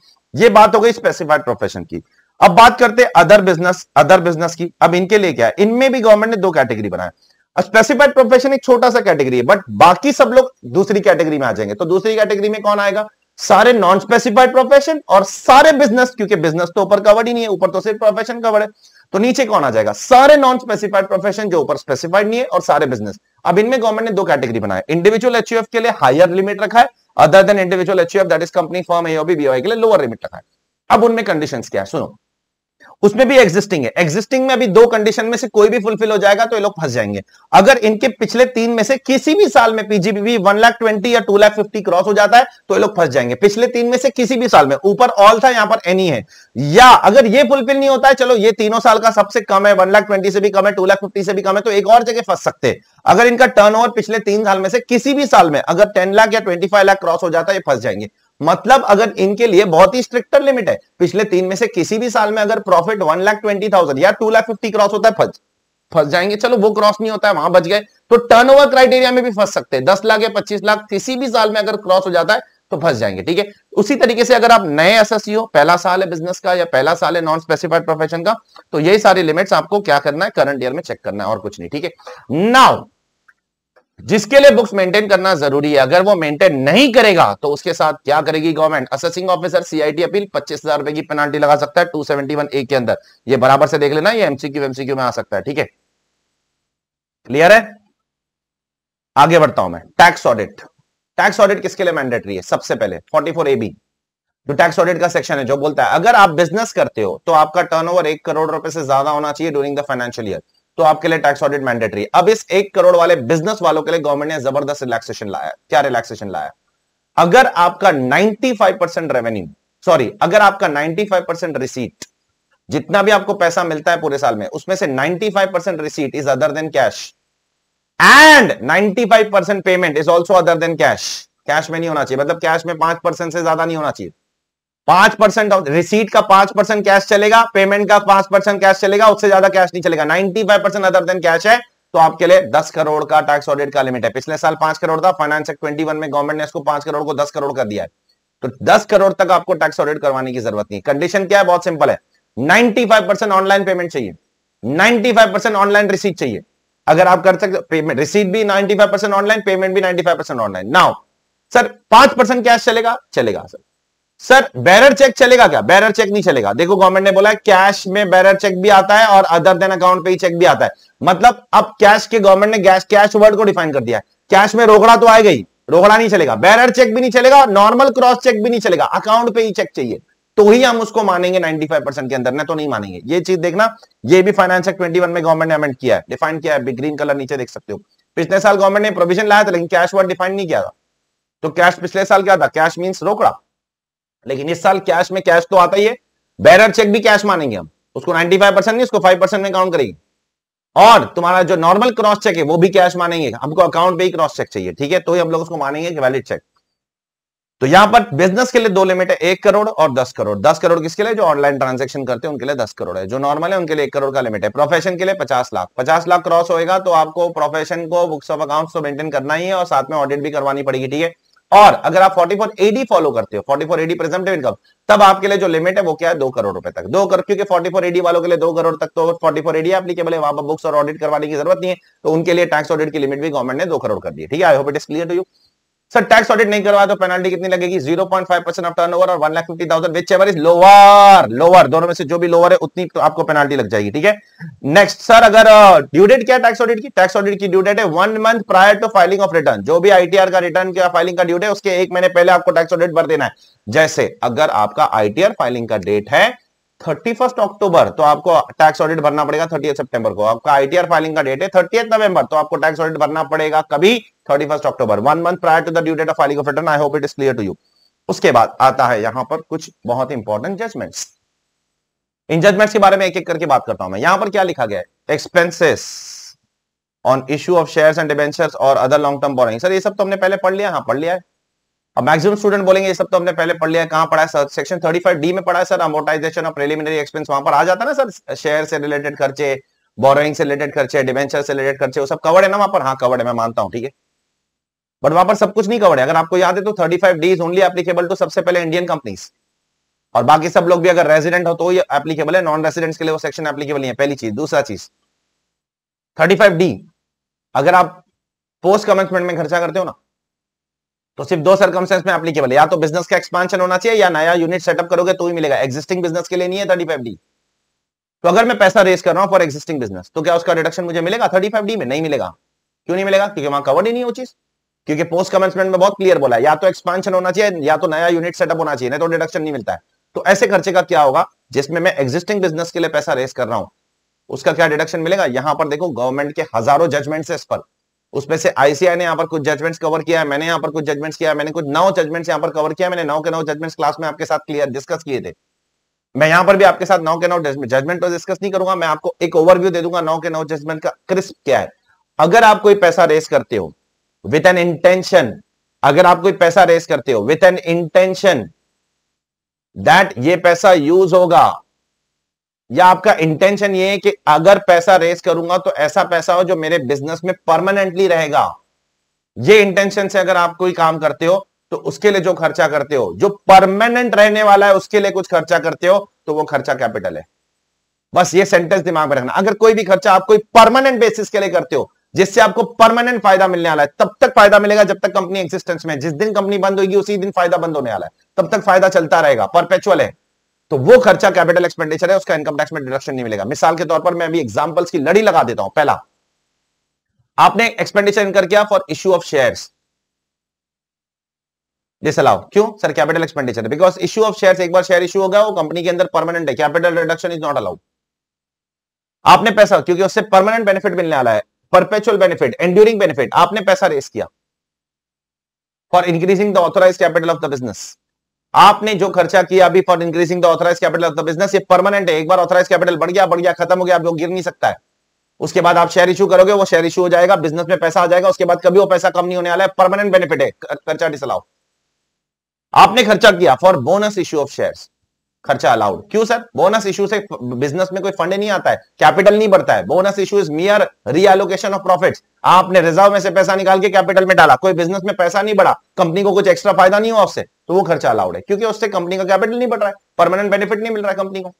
ये बात हो गई स्पेसिफाइड प्रोफेशन की अब बात करते हैं अदर बिजनेस अदर बिजनेस की अब इनके लिए क्या है इनमें भी गवर्नमेंट ने दो कैटेगरी बनाया स्पेसिफाइड प्रोफेशन एक छोटा सा कैटेगरी है बट बाकी सब लोग दूसरी कैटेगरी में आ जाएंगे तो दूसरी कैटेगरी में कौन आएगा सारे नॉन स्पेसिफाइड प्रोफेशन और सारे बिजनेस क्योंकि बिजनेस तो ऊपर कवर्ड ही नहीं है ऊपर तो सिर्फ प्रोफेशन कवर्ड है तो नीचे कौन आ जाएगा सारे नॉन स्पेसिफाइड प्रोफेशन जो ऊपर स्पेसिफाइड नहीं है और सारे बिजनेस अब इनमें गवर्नमेंट ने दो कैटेगरी बनाया इंडिविजुअल एचयूएफ के लिए हायर लिमिट रखा है other than individual HUF that is company firm है के लिए लोअर लिमिट रखा है अब उनमें कंडीशंस क्या है सुनो उसमें भी एग्जिस्टिंग है एग्जिस्टिंग में अभी दो कंडीशन में से कोई भी फुलफिल हो जाएगा तो ये लोग फंस जाएंगे अगर इनके पिछले तीन में से किसी भी साल में पीजीबीवी वन लाख ट्वेंटी या टू लाख फिफ्टी क्रॉस हो जाता है तो ये लोग फंस जाएंगे पिछले तीन में से किसी भी साल में ऊपर ऑल था यहां पर एनी है या अगर ये फुलफिल नहीं होता है चलो ये तीनों साल का सबसे कम है वन लाख ट्वेंटी से भी कम है टू लाख फिफ्टी से भी कम है तो एक और जगह फंस सकते अगर इनका टर्न पिछले तीन साल में से किसी भी साल में अगर टेन लाख या ट्वेंटी फाइव लाख क्रॉस हो जाता है ये फंस जाएंगे मतलब अगर इनके लिए बहुत ही स्ट्रिक्टर लिमिट है पिछले तीन में से किसी भी साल में अगर profit one lakh twenty thousand या टू लाख फिफ्टी क्रॉस होता है फंस फंस जाएंगे चलो वो क्रॉस नहीं होता है वहां बच गए तो टर्न क्राइटेरिया में भी फंस सकते हैं दस लाख या पच्चीस लाख किसी भी साल में अगर क्रॉस हो जाता है तो फंस जाएंगे ठीक है उसी तरीके से अगर आप नए एस हो पहला साल है बिजनेस का या पहला साल है नॉन स्पेसिफाइड प्रोफेशन का तो यही सारी लिमिट्स आपको क्या करना है करंट ईयर में चेक करना है और कुछ नहीं ठीक है नाउ जिसके लिए बुक्स मेंटेन करना जरूरी है अगर वो मेंटेन नहीं करेगा तो उसके साथ क्या करेगी government assessing officer CIT appeal पच्चीस हजार रुपए की पेनाल्टी लगा सकता है टू सेवेंटी वन ए के अंदर ये बराबर से देख लेना ये एमसीक्यू एमसीक्यू में आ सकता है ठीक है क्लियर है आगे बढ़ता हूं मैं टैक्स ऑडिट टैक्स ऑडिट किसके लिए मैंडेटरी है सबसे पहले फोर्टी फोर बी जो टैक्स ऑडिट का सेक्शन है जो बोलता है अगर आप बिजनेस करते हो तो आपका टर्नओवर एक करोड़ रुपए से ज्यादा होना चाहिए ड्यूरिंग द फाइनेंशियल ईयर तो आपके लिए टैक्स ऑडिट मैंडेटरी अब इस एक करोड़ वाले बिजनेस वालों के लिए गवर्नमेंट ने जबरदस्त रिलैक्सेशन लाया क्या रिलैक्सेशन लाया अगर आपका 95 परसेंट रेवेन्यू सॉरी अगर आपका 95 परसेंट रिसीट जितना भी आपको पैसा मिलता है पूरे साल में उसमें से 95 percent receipt is other than cash and 95 percent payment is also other than cash cash में नहीं होना चाहिए मतलब कैश में पांच परसेंट से ज्यादा नहीं होना चाहिए पांच परसेंट रिसीट का पांच परसेंट कैश चलेगा पेमेंट का पांच परसेंट कैश चलेगा उससे ज्यादा कैश नहीं चलेगा ninety five percent other than cash है तो आपके लिए दस करोड़ का टैक्स ऑडिट का लिमिट है पिछले साल पांच करोड़ था फाइनेंस एक्ट ट्वेंटी वन में गवर्नमेंट ने इसको पांच करोड़ को दस करोड़ कर दिया है तो दस करोड़ तक आपको टैक्स ऑडिट करवाने की जरूरत नहीं कंडीशन क्या है बहुत सिंपल है ninety five percent online payment चाहिए ninety five percent online receipt चाहिए अगर आप कर सकते पेमेंट रिसीट भी नाइनटी ऑनलाइन पेमेंट भी नाइनटी ऑनलाइन नाउ सर पांच परसेंट कैश चलेगा चलेगा सर सर बैरर चेक चलेगा क्या बैरर चेक नहीं चलेगा देखो गवर्नमेंट ने बोला कैश में बैरर चेक भी आता है और अदर देन अकाउंट पे ही चेक भी आता है मतलब अब कैश के गवर्नमेंट ने कैश कैश वर्ड को डिफाइन कर दिया है कैश में रोकड़ा तो आएगा ही रोकड़ा नहीं चलेगा बैरर चेक भी नहीं चलेगा नॉर्मल क्रॉस चेक भी नहीं चलेगा अकाउंट पे ही चेक चाहिए तो ही हम उसको मानेंगे नाइनटी परसेंट के अंदर ना तो नहीं मानेंगे ये चीज देखना ये भी फाइनेंस एक्ट 21 में गवर्नमेंट ने अमेंट किया है डिफाइन किया है ग्रीन कलर नीचे देख सकते हो पिछले साल गवर्नमेंट ने प्रोविजन लाया था लेकिन कैश वर्ड डिफाइन नहीं किया था तो कैश पिछले साल क्या था कैश मीन रोकड़ा लेकिन इस साल कैश में कैश तो आता ही है बैरर चेक भी कैश मानेंगे हम उसको 95 परसेंट नहीं उसको 5 परसेंट में काउंट करेंगे और तुम्हारा जो नॉर्मल क्रॉस चेक है वो भी कैश मानेंगे हमको अकाउंट पे ही क्रॉस चेक चाहिए ठीक है तो ही हम लोग उसको मानेंगे कि वैलिड चेक तो यहां पर बिजनेस के लिए दो लिमिट है एक करोड़ और दस करोड़ दस करोड़ किसके लिए जो ऑनलाइन ट्रांजेक्शन करते हैं उनके लिए दस करोड़ है जो नॉर्मल है उनके लिए एक करोड़ का लिमिट है प्रोफेशन के लिए पचास लाख पचास लाख क्रॉस होएगा तो आपको प्रोफेशन को बुक्स ऑफ अकाउंट्स तो मेंटेन करना ही है और साथ में ऑडिट भी करवानी पड़ेगी ठीक है और अगर आप 44 एडी फॉलो करते हो 44 एडी प्रेजेंटिव इनकम तब आपके लिए जो लिमिट है वो क्या है दो करोड़ रुपए तक दो करोड़ क्योंकि 44 एडी वालों के लिए दो करोड़ तक तो 44 एडी आपके बोले वहां पर बुक्स और ऑडिट करवाने की जरूरत नहीं है तो उनके लिए टैक्स ऑडिट की लिमिट भी गवर्नमेंट ने दो करोड़ कर दी ठीक है I hope it is clear to you sir tax audit नहीं करवाया तो पेनल्टी कितनी लगेगी 0.5 परसेंट ऑफ टर्नओवर और thousand whichever is lower lower दोनों में से जो भी लोअर है उतनी तो आपको पेनल्टी लग जाएगी ठीक है नेक्स्ट सर अगर ड्यूडेट क्या टैक्स ऑडिट की टैक्स ऑडिट की ड्यूडेट है one month prior to filing of return जो भी आईटीआर का रिटर्न का फाइलिंग का ड्यूट है उसके एक महीने पहले आपको टैक्स ऑडिट भर देना है जैसे अगर आपका आईटीआर फाइलिंग का डेट है थर्टी फर्स्ट अक्टूबर तो आपको टैक्स ऑडिट भरना पड़ेगा थर्टी सितंबर को आपका आईटीआर फाइलिंग का डेट है थर्टी नवंबर तो आपको टैक्स ऑडिट भरना पड़ेगा कभी thirty first October one month prior to the due date of filing of return I hope it is clear to you उसके बाद आता है यहां पर कुछ बहुत इंपॉर्टेंट जजमेंट्स इन जजमेंट्स के बारे में एक एक करके बात करता हूं मैं यहां पर क्या लिखा गया है expenses on issue of shares and debentures और other long term borrowing sir ये सब तो हमने पहले पढ़ लिया हाँ पढ़ लिया है अब मैक्सिमम स्टूडेंट बोलेंगे ये सब तो हमने पहले पढ़ लिया कहां पढ़ा है सर सेक्शन फाइव डी में पढ़ा है sir amortisation of preliminary expense वहां पर आ जाता है ना सर शेयर से रिलेटेड खर्चे बोरिंग से रिलेटेड खर्चे डिवेंचर से रिलेटेड खर्चे वो सब कवर है ना वहां पर हाँ कवर है मैं मानता हूँ ठीक है बट वहां पर सब कुछ नहीं कवर है अगर आपको याद है तो thirty five D is only applicable to सबसे पहले इंडियन कंपनीज और बाकी सब लोग भी अगर रेजिडेंट हो तो ये एप्लीकेबल है नॉन रेजिडेंट्स के लिए वो सेक्शन एप्लीकेबल नहीं है पहली चीज दूसरा चीज थर्टी फाइव डी अगर आप पोस्ट कमेंसमेंट में खर्चा करते हो ना तो सिर्फ दो सर्कमस्टेंस में एप्लीकेबल है या तो बिजनेस का एक्सपांशन होना चाहिए या नया यूनिट सेटअप करोगे तो ही मिलेगा एक्जिस्टिंग बिजनेस के लिए नहीं है थर्टी फाइव डी तो अगर मैं पैसा रेस कर रहा हूं फॉर एक्जिस्टिंग बिजनेस तो क्या उसका डिडक्शन मुझे मिलेगा थर्टी फाइव डी में नहीं मिलेगा क्यों नहीं मिलेगा क्योंकि वहां कवर ही नहीं हो चीज क्योंकि पोस्ट कमेंसमेंट में बहुत क्लियर बोला है या तो एक्सपांशन होना चाहिए या तो नया यूनिट सेटअप होना चाहिए नहीं तो डिडक्शन नहीं मिलता है तो ऐसे खर्चे का क्या होगा जिसमें मैं एग्जिस्टिंग बिजनेस के लिए पैसा रेस कर रहा हूं उसका क्या डिडक्शन मिलेगा यहां पर देखो गवर्नमेंट के हजारों जजमेंट है इस पर उसमें से आईसीआई ने यहाँ पर कुछ जजमेंट्स कवर किया है मैंने यहाँ पर कुछ जजमेंट्स किया मैंने कुछ नौ जजमेंट्स यहाँ पर कवर किया मैंने नौ के नौ जजमेंट्स क्लास में आपके साथ क्लियर डिस्कस किए थे मैं यहाँ पर भी आपके साथ नौ के नौ जजमेंट तो डिस्कस नहीं करूंगा मैं आपको एक ओवरव्यू दे दूंगा नौ के नौ जजमेंट का क्रिस्प क्या है अगर आप कोई पैसा रेस करते हो विथ एन इंटेंशन अगर आप कोई पैसा रेस करते हो विथ एन इंटेंशन दैट ये पैसा यूज होगा या आपका इंटेंशन ये है कि अगर पैसा रेस करूंगा तो ऐसा पैसा हो जो मेरे बिजनेस में परमानेंटली रहेगा ये इंटेंशन से अगर आप कोई काम करते हो तो उसके लिए जो खर्चा करते हो जो परमानेंट रहने वाला है उसके लिए कुछ खर्चा करते हो तो वो खर्चा कैपिटल है बस ये सेंटेंस दिमाग में रखना अगर कोई भी खर्चा आप कोई परमानेंट बेसिस के लिए करते हो जिससे आपको परमानेंट फायदा मिलने वाला है तब तक फायदा मिलेगा जब तक कंपनी एक्सिस्टेंस में जिस दिन कंपनी बंद होगी उसी दिन फायदा बंद होने वाला है तब तक फायदा चलता रहेगा परपेचुअल है तो वो खर्चा कैपिटल एक्सपेंडिचर है उसका इनकम टैक्स में डिडक्शन नहीं मिलेगा मिसाल के तौर पर मैं अभी एग्जाम्पल्स की लड़ी लगा देता हूं पहला आपने एक्सपेंडिचर इनकर किया फॉर इश्यू ऑफ शेयर जैसे लाओ क्यों sir capital expenditure because issue of share एक बार शेयर इश्यू होगा वो कंपनी के अंदर परमानेंट है capital reduction is not allowed आपने पैसा क्योंकि उससे परमानेंट बेनिफिट मिलने वाला है परपेचुअल बेनिफिट एंड्यूरिंग बेनिफिट आपने पैसा रेस किया for increasing the authorised capital of the business आपने जो खर्चा किया अभी for increasing the authorised capital of the business ये परमानेंट है एक बार ऑथराइज कैपिटल बढ़ गया बढ़ गया खत्म हो गया आप लोग गिर नहीं सकता है उसके बाद आप शेयर इशू करोगे वो शेयर इशू हो जाएगा बिजनेस में पैसा आ जाएगा उसके बाद कभी वो पैसा कम नहीं होने वाला है परमानेंट बेनिफिट है खर्चा डिसलाओ आपने खर्चा किया for bonus issue of shares खर्चा अलाउड क्यों सर बोनस इशू से बिजनेस में कोई फंड नहीं आता है कैपिटल नहीं बढ़ता है bonus issue is mere reallocation of profit आपने रिजर्व में से पैसा निकाल के कैपिटल में डाला कोई बिजनेस में पैसा नहीं बढ़ा कंपनी को कुछ एक्स्ट्रा फायदा नहीं हुआ उससे तो वो खर्चा अलाउड है क्योंकि उससे कंपनी का कैपिटल नहीं बढ़ रहा है परमानेंट बेनिफिट नहीं मिल रहा है कंपनी को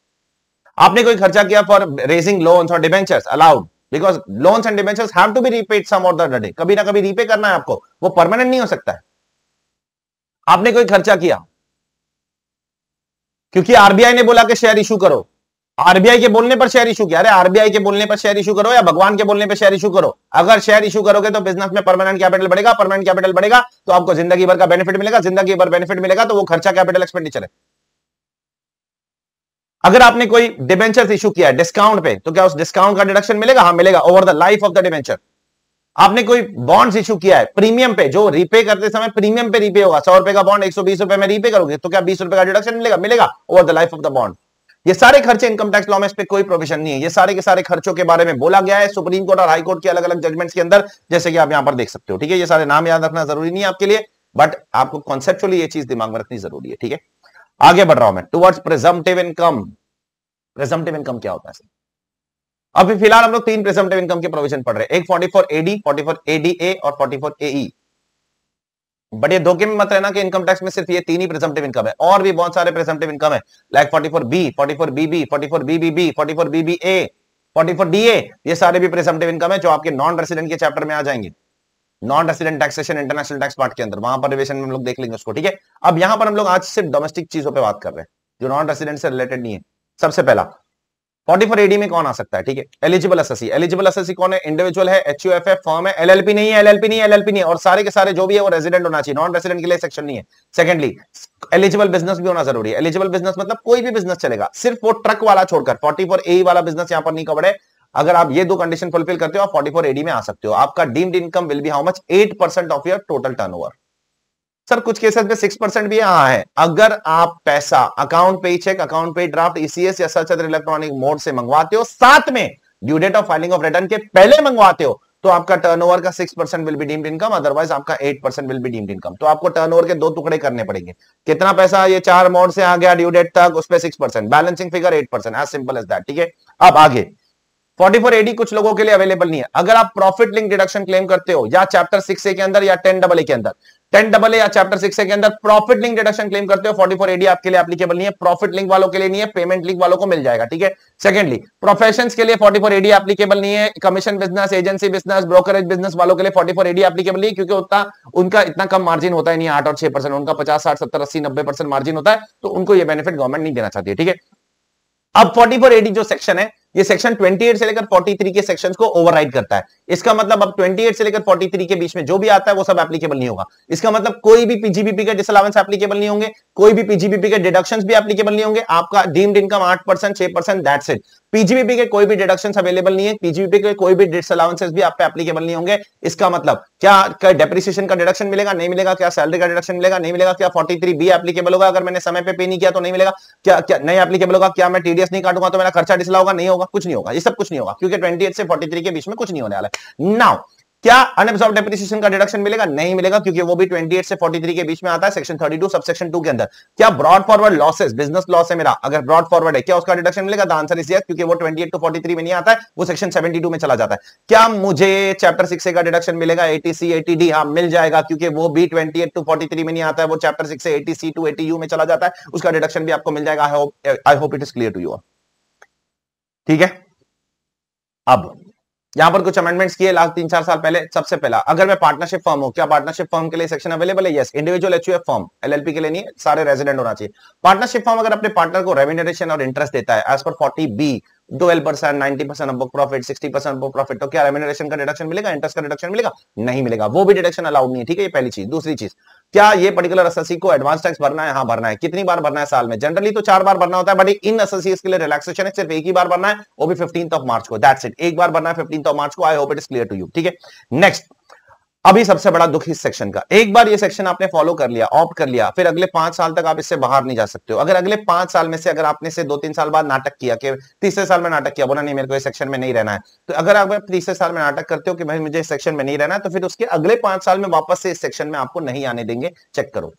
आपने कोई खर्चा किया फॉर रेजिंग लोन्स और debentures allowed because loans and debentures have to be repaid some of day कभी ना कभी रीपे करना है आपको वो परमानेंट नहीं हो सकता है आपने कोई खर्चा किया क्योंकि आरबीआई ने बोला कि शेयर इशू करो आरबीआई के बोलने पर शेयर इशू किया अरे आरबीआई के बोलने पर शेयर इशू करो या भगवान के बोलने पर शेयर इशू करो अगर शेयर इशू करोगे तो बिजनेस में परमानेंट कैपिटल बढ़ेगा परमानेंट कैपिटल बढ़ेगा तो आपको जिंदगी भर का बेनिफिट मिलेगा जिंदगी भर बेनिफिट मिलेगा तो वो खर्चा कैपिटल एक्सपेंडिचर है अगर आपने कोई डिवेंचर इशू किया डिस्काउंट पे तो क्या उस डिस्काउंट का डिडक्शन मिलेगा हाँ मिलेगा over the life of the debenture आपने कोई बॉन्ड इशू किया है प्रीमियम पे जो रीपे करते समय प्रीमियम पे रीपे होगा सौ रुपए का बॉन्ड एक सौ बीस रुपए में रीपे करोगे तो क्या बीस रुपए का डिडक्शन मिलेगा मिलेगा over the life of the bond ये सारे खर्चे इनकम टैक्स लॉ में इस पर कोई प्रोविजन नहीं है ये सारे के सारे खर्चों के बारे में बोला गया है सुप्रीम कोर्ट और हाई कोर्ट के अलग अलग जजमेंट्स के अंदर जैसे कि आप यहां पर देख सकते हो ठीक है ये सारे नाम याद रखना जरूरी नहीं है आपके लिए बट आपको कॉन्सेप्चुअली ये चीज दिमाग में रखनी जरूरी है ठीक है आगे बढ़ रहा हूं मैं towards presumptive income presumptive income क्या होता है अभी फिलहाल हम लोग तीन प्रेजेंटिव इनकम के प्रोविजन पढ़ रहे हैं एक 44 एडी 44 एडीए और 44 एई बट ये धोखे में मत रहना कि इनकम टैक्स में सिर्फ ये तीन ही प्रेजेंटिव इनकम है और भी बहुत सारे प्रेजेंटिव इनकम है like 44 B 44 BB 44 BBB 44 BBA 44 DA ये सारे भी प्रेजेंटिव इनकम है जो आपके नॉन रेसिडेंट के चैप्टर में आ जाएंगे non resident taxation international tax part के अंदर वहां पर रिवेशन में हम लोग देख लेंगे उसको ठीक है अब यहां पर हम लोग आज सिर्फ डोमेस्टिक चीजों पर बात कर रहे हैं जो नॉन रेसिडेंट से रिलेटेड नहीं है सबसे पहला फोर्टी फोर एडी में कौन आ सकता है ठीक है एलिजिबल एसएससी एलिजिबल एसएससी कौन है इंडिविजुअल है एच यू एफ फॉर्म है एलएलपी नहीं है एलएलपी नहीं एल एलएलपी नहीं और सारे के सारे जो भी है वो रेजिडेंट होना चाहिए नॉन रेजिडेंट के लिए सेक्शन नहीं है सेकंडली एलिजिबल बिजनेस भी होना जरूरी है एलिजिबल बिजनेस मतलब कोई भी बिजनेस चलेगा सिर्फ वो ट्रक वाला छोड़कर फोर्टी फोर ए वाला बिजनेस यहाँ पर नहीं कवर है अगर आप ये दो कंडीशन फुलफिल करते हो आप फोर्टी फोर एडी में आ सकते हो आपका deemed income will be how much eight percent of your total over sir कुछ केसेस में सिक्स परसेंट भी हाँ है अगर आप पैसा अकाउंट पे चेक अकाउंट पे ड्राफ्ट ईसीएस e या सच इलेक्ट्रॉनिक मोड से मंगवाते हो साथ में due date of filing of return के पहले मंगवाते हो तो आपका टर्नओवर का six percent will be deemed income otherwise आपका eight percent will be deemed income तो आपको टर्नओवर के दो टुकड़े करने पड़ेंगे कितना पैसा ये चार मोड से आ गया ड्यू डेट तक उस पर six percent balancing figure eight percent as simple as that ठीक है अब आगे 44 एडी कुछ लोगों के लिए अवेलेबल नहीं है अगर आप प्रॉफिट लिंक डिडक्शन क्लेम करते हो या चैप्टर सिक्स ए के अंदर या टेन डबल ए के अंदर टेन डबल ए या चैप्टर सिक्स के अंदर प्रॉफिट लिंक डिडक्शन क्लेम करते हो फोर्टी फोर एडी आपके लिए एप्लीकेबल नहीं है प्रॉफिट लिंक वालों के लिए नहीं है पेमेंट लिंक वालों को मिल जाएगा ठीक है सेकंडली प्रोफेशन के लिए फोर्टी फोर एडी एप्लीकेबल नहीं है commission business agency business brokerage business वालों के लिए फोर्टी फोर एडी एप्लीकेबल नहीं है क्योंकि उतना उनका इतना कम मार्जिन होता है नहीं आठ और छह परसेंट उनका पचास साठ सत्तर अस्सी नब्बे परसेंट मार्जिन होता है तो उनको यह बेनिफिट गवर्नमेंट नहीं देना चाहती है ठीक है अब फोर्टी फोर एडी जो सेक्शन है ये सेक्शन 28 से लेकर 43 के सेक्शंस को ओवरराइड करता है इसका मतलब अब 28 से लेकर 43 के बीच में जो भी आता है वो सब एप्लीकेबल नहीं होगा इसका मतलब कोई भी पीजीबीपी के डिसअलावेंस एप्लीकेबल नहीं होंगे कोई भी पीजीबीपी के डिडक्शंस भी एप्लीकेबल नहीं होंगे आपका डीम्ड इनकम आठ परसेंट छह परसेंट दैट्स इट पीजीबीपी के कोई भी डिडक्शन अवेलेबल नहीं है पीजीबीपी के कोई भी डिट्स अलाउंसेस भी आप पे एप्लीकेबल नहीं होंगे इसका मतलब क्या क्या डेप्रिसिएशन का डिडक्शन मिलेगा नहीं मिलेगा क्या सैलरी का डिडक्शन मिलेगा नहीं मिलेगा क्या फोर्टी थ्री बी एप्लीकेबल होगा अगर मैंने समय पे पे नहीं किया तो नहीं मिलेगा क्या क्या नहीं एप्लीकेबल होगा क्या मैं टीडीएस नहीं काटूंगा तो मेरा खर्चा डिसला होगा नहीं होगा कुछ नहीं होगा ये सब कुछ नहीं होगा क्योंकि ट्वेंटी से फोर्टी के बीच में कुछ नहीं होने वाला है नाउ क्या अनएब्सॉर्ब डेप्रिसिएशन का डिडक्शन मिलेगा नहीं मिलेगा क्योंकि वो भी 28 से 43 के बीच में आता है सेक्शन 32 सबसेक्शन 2 के अंदर क्या brought forward losses business loss है मेरा अगर ब्रॉड फॉरवर्ड है क्या उसका डिडक्शन मिलेगा द आंसर इज यस क्योंकि वो 28 टू 43 में नहीं आता है वो सेक्शन 72 में चला जाता है क्या मुझे चैप्टर 6 का डिडक्शन मिलेगा एटीसी एटीडी हां मिल जाएगा क्योंकि वो भी 28 टू 43 में नहीं आता है वो चैप्टर 6 से एटीसी टू एटीयू में चला जाता है उसका डिडक्शन भी आपको मिल जाएगा I hope I hope it is clear to you ठीक है अब यहां पर कुछ अमेंडमेंट्स किए लास्ट तीन चार साल पहले सबसे पहला अगर मैं पार्टनरशिप फॉर्म हूं क्या पार्टनरशिप फॉर्म के लिए सेक्शन अवेलेबल है yes individual H firm LLP के लिए नहीं सारे रेजिडेंट होना चाहिए पार्टनरशिप फॉर्म अगर अपने पार्टनर को रेम्यूनरेशन और इंटरेस्ट देता है as per forty B twelve percent ninety percent book profit sixty percent book profit तो क्या रेम्यूनरेशन का डिडक्शन मिलेगा इंटरेस्ट का डिडक्शन मिलेगा नहीं मिलेगा वो भी डिडक्शन अलाउड नहीं है ठीक है ये पहली चीज दूसरी चीज क्या ये पर्टिकुलर एस को एडवांस टैक्स भरना है हाँ भरना है कितनी बार भरना है साल में जनरली तो चार बार भरना होता है बट इन एस के लिए रिलैक्सेशन है सिर्फ एक ही बार भरना है वो भी फिफ्टीन ऑफ मार्च को दैट्स इट एक बार भरना है फिफ्टीन ऑफ मार्च को I hope it is clear to you ठीक है नेक्स्ट अभी सबसे बड़ा दुख इस सेक्शन का एक बार ये सेक्शन आपने फॉलो कर लिया ऑप्ट कर लिया फिर अगले पांच साल तक आप इससे बाहर नहीं जा सकते हो अगर अगले पांच साल में से अगर आपने से दो तीन साल बाद नाटक किया कि तीसरे साल में नाटक किया बोला नहीं मेरे को इस सेक्शन में नहीं रहना है तो अगर आप तीसरे साल में नाटक करते हो कि भाई मुझे इस सेक्शन में नहीं रहना है तो फिर उसके अगले पांच साल में वापस से इस सेक्शन में आपको नहीं आने देंगे चेक करो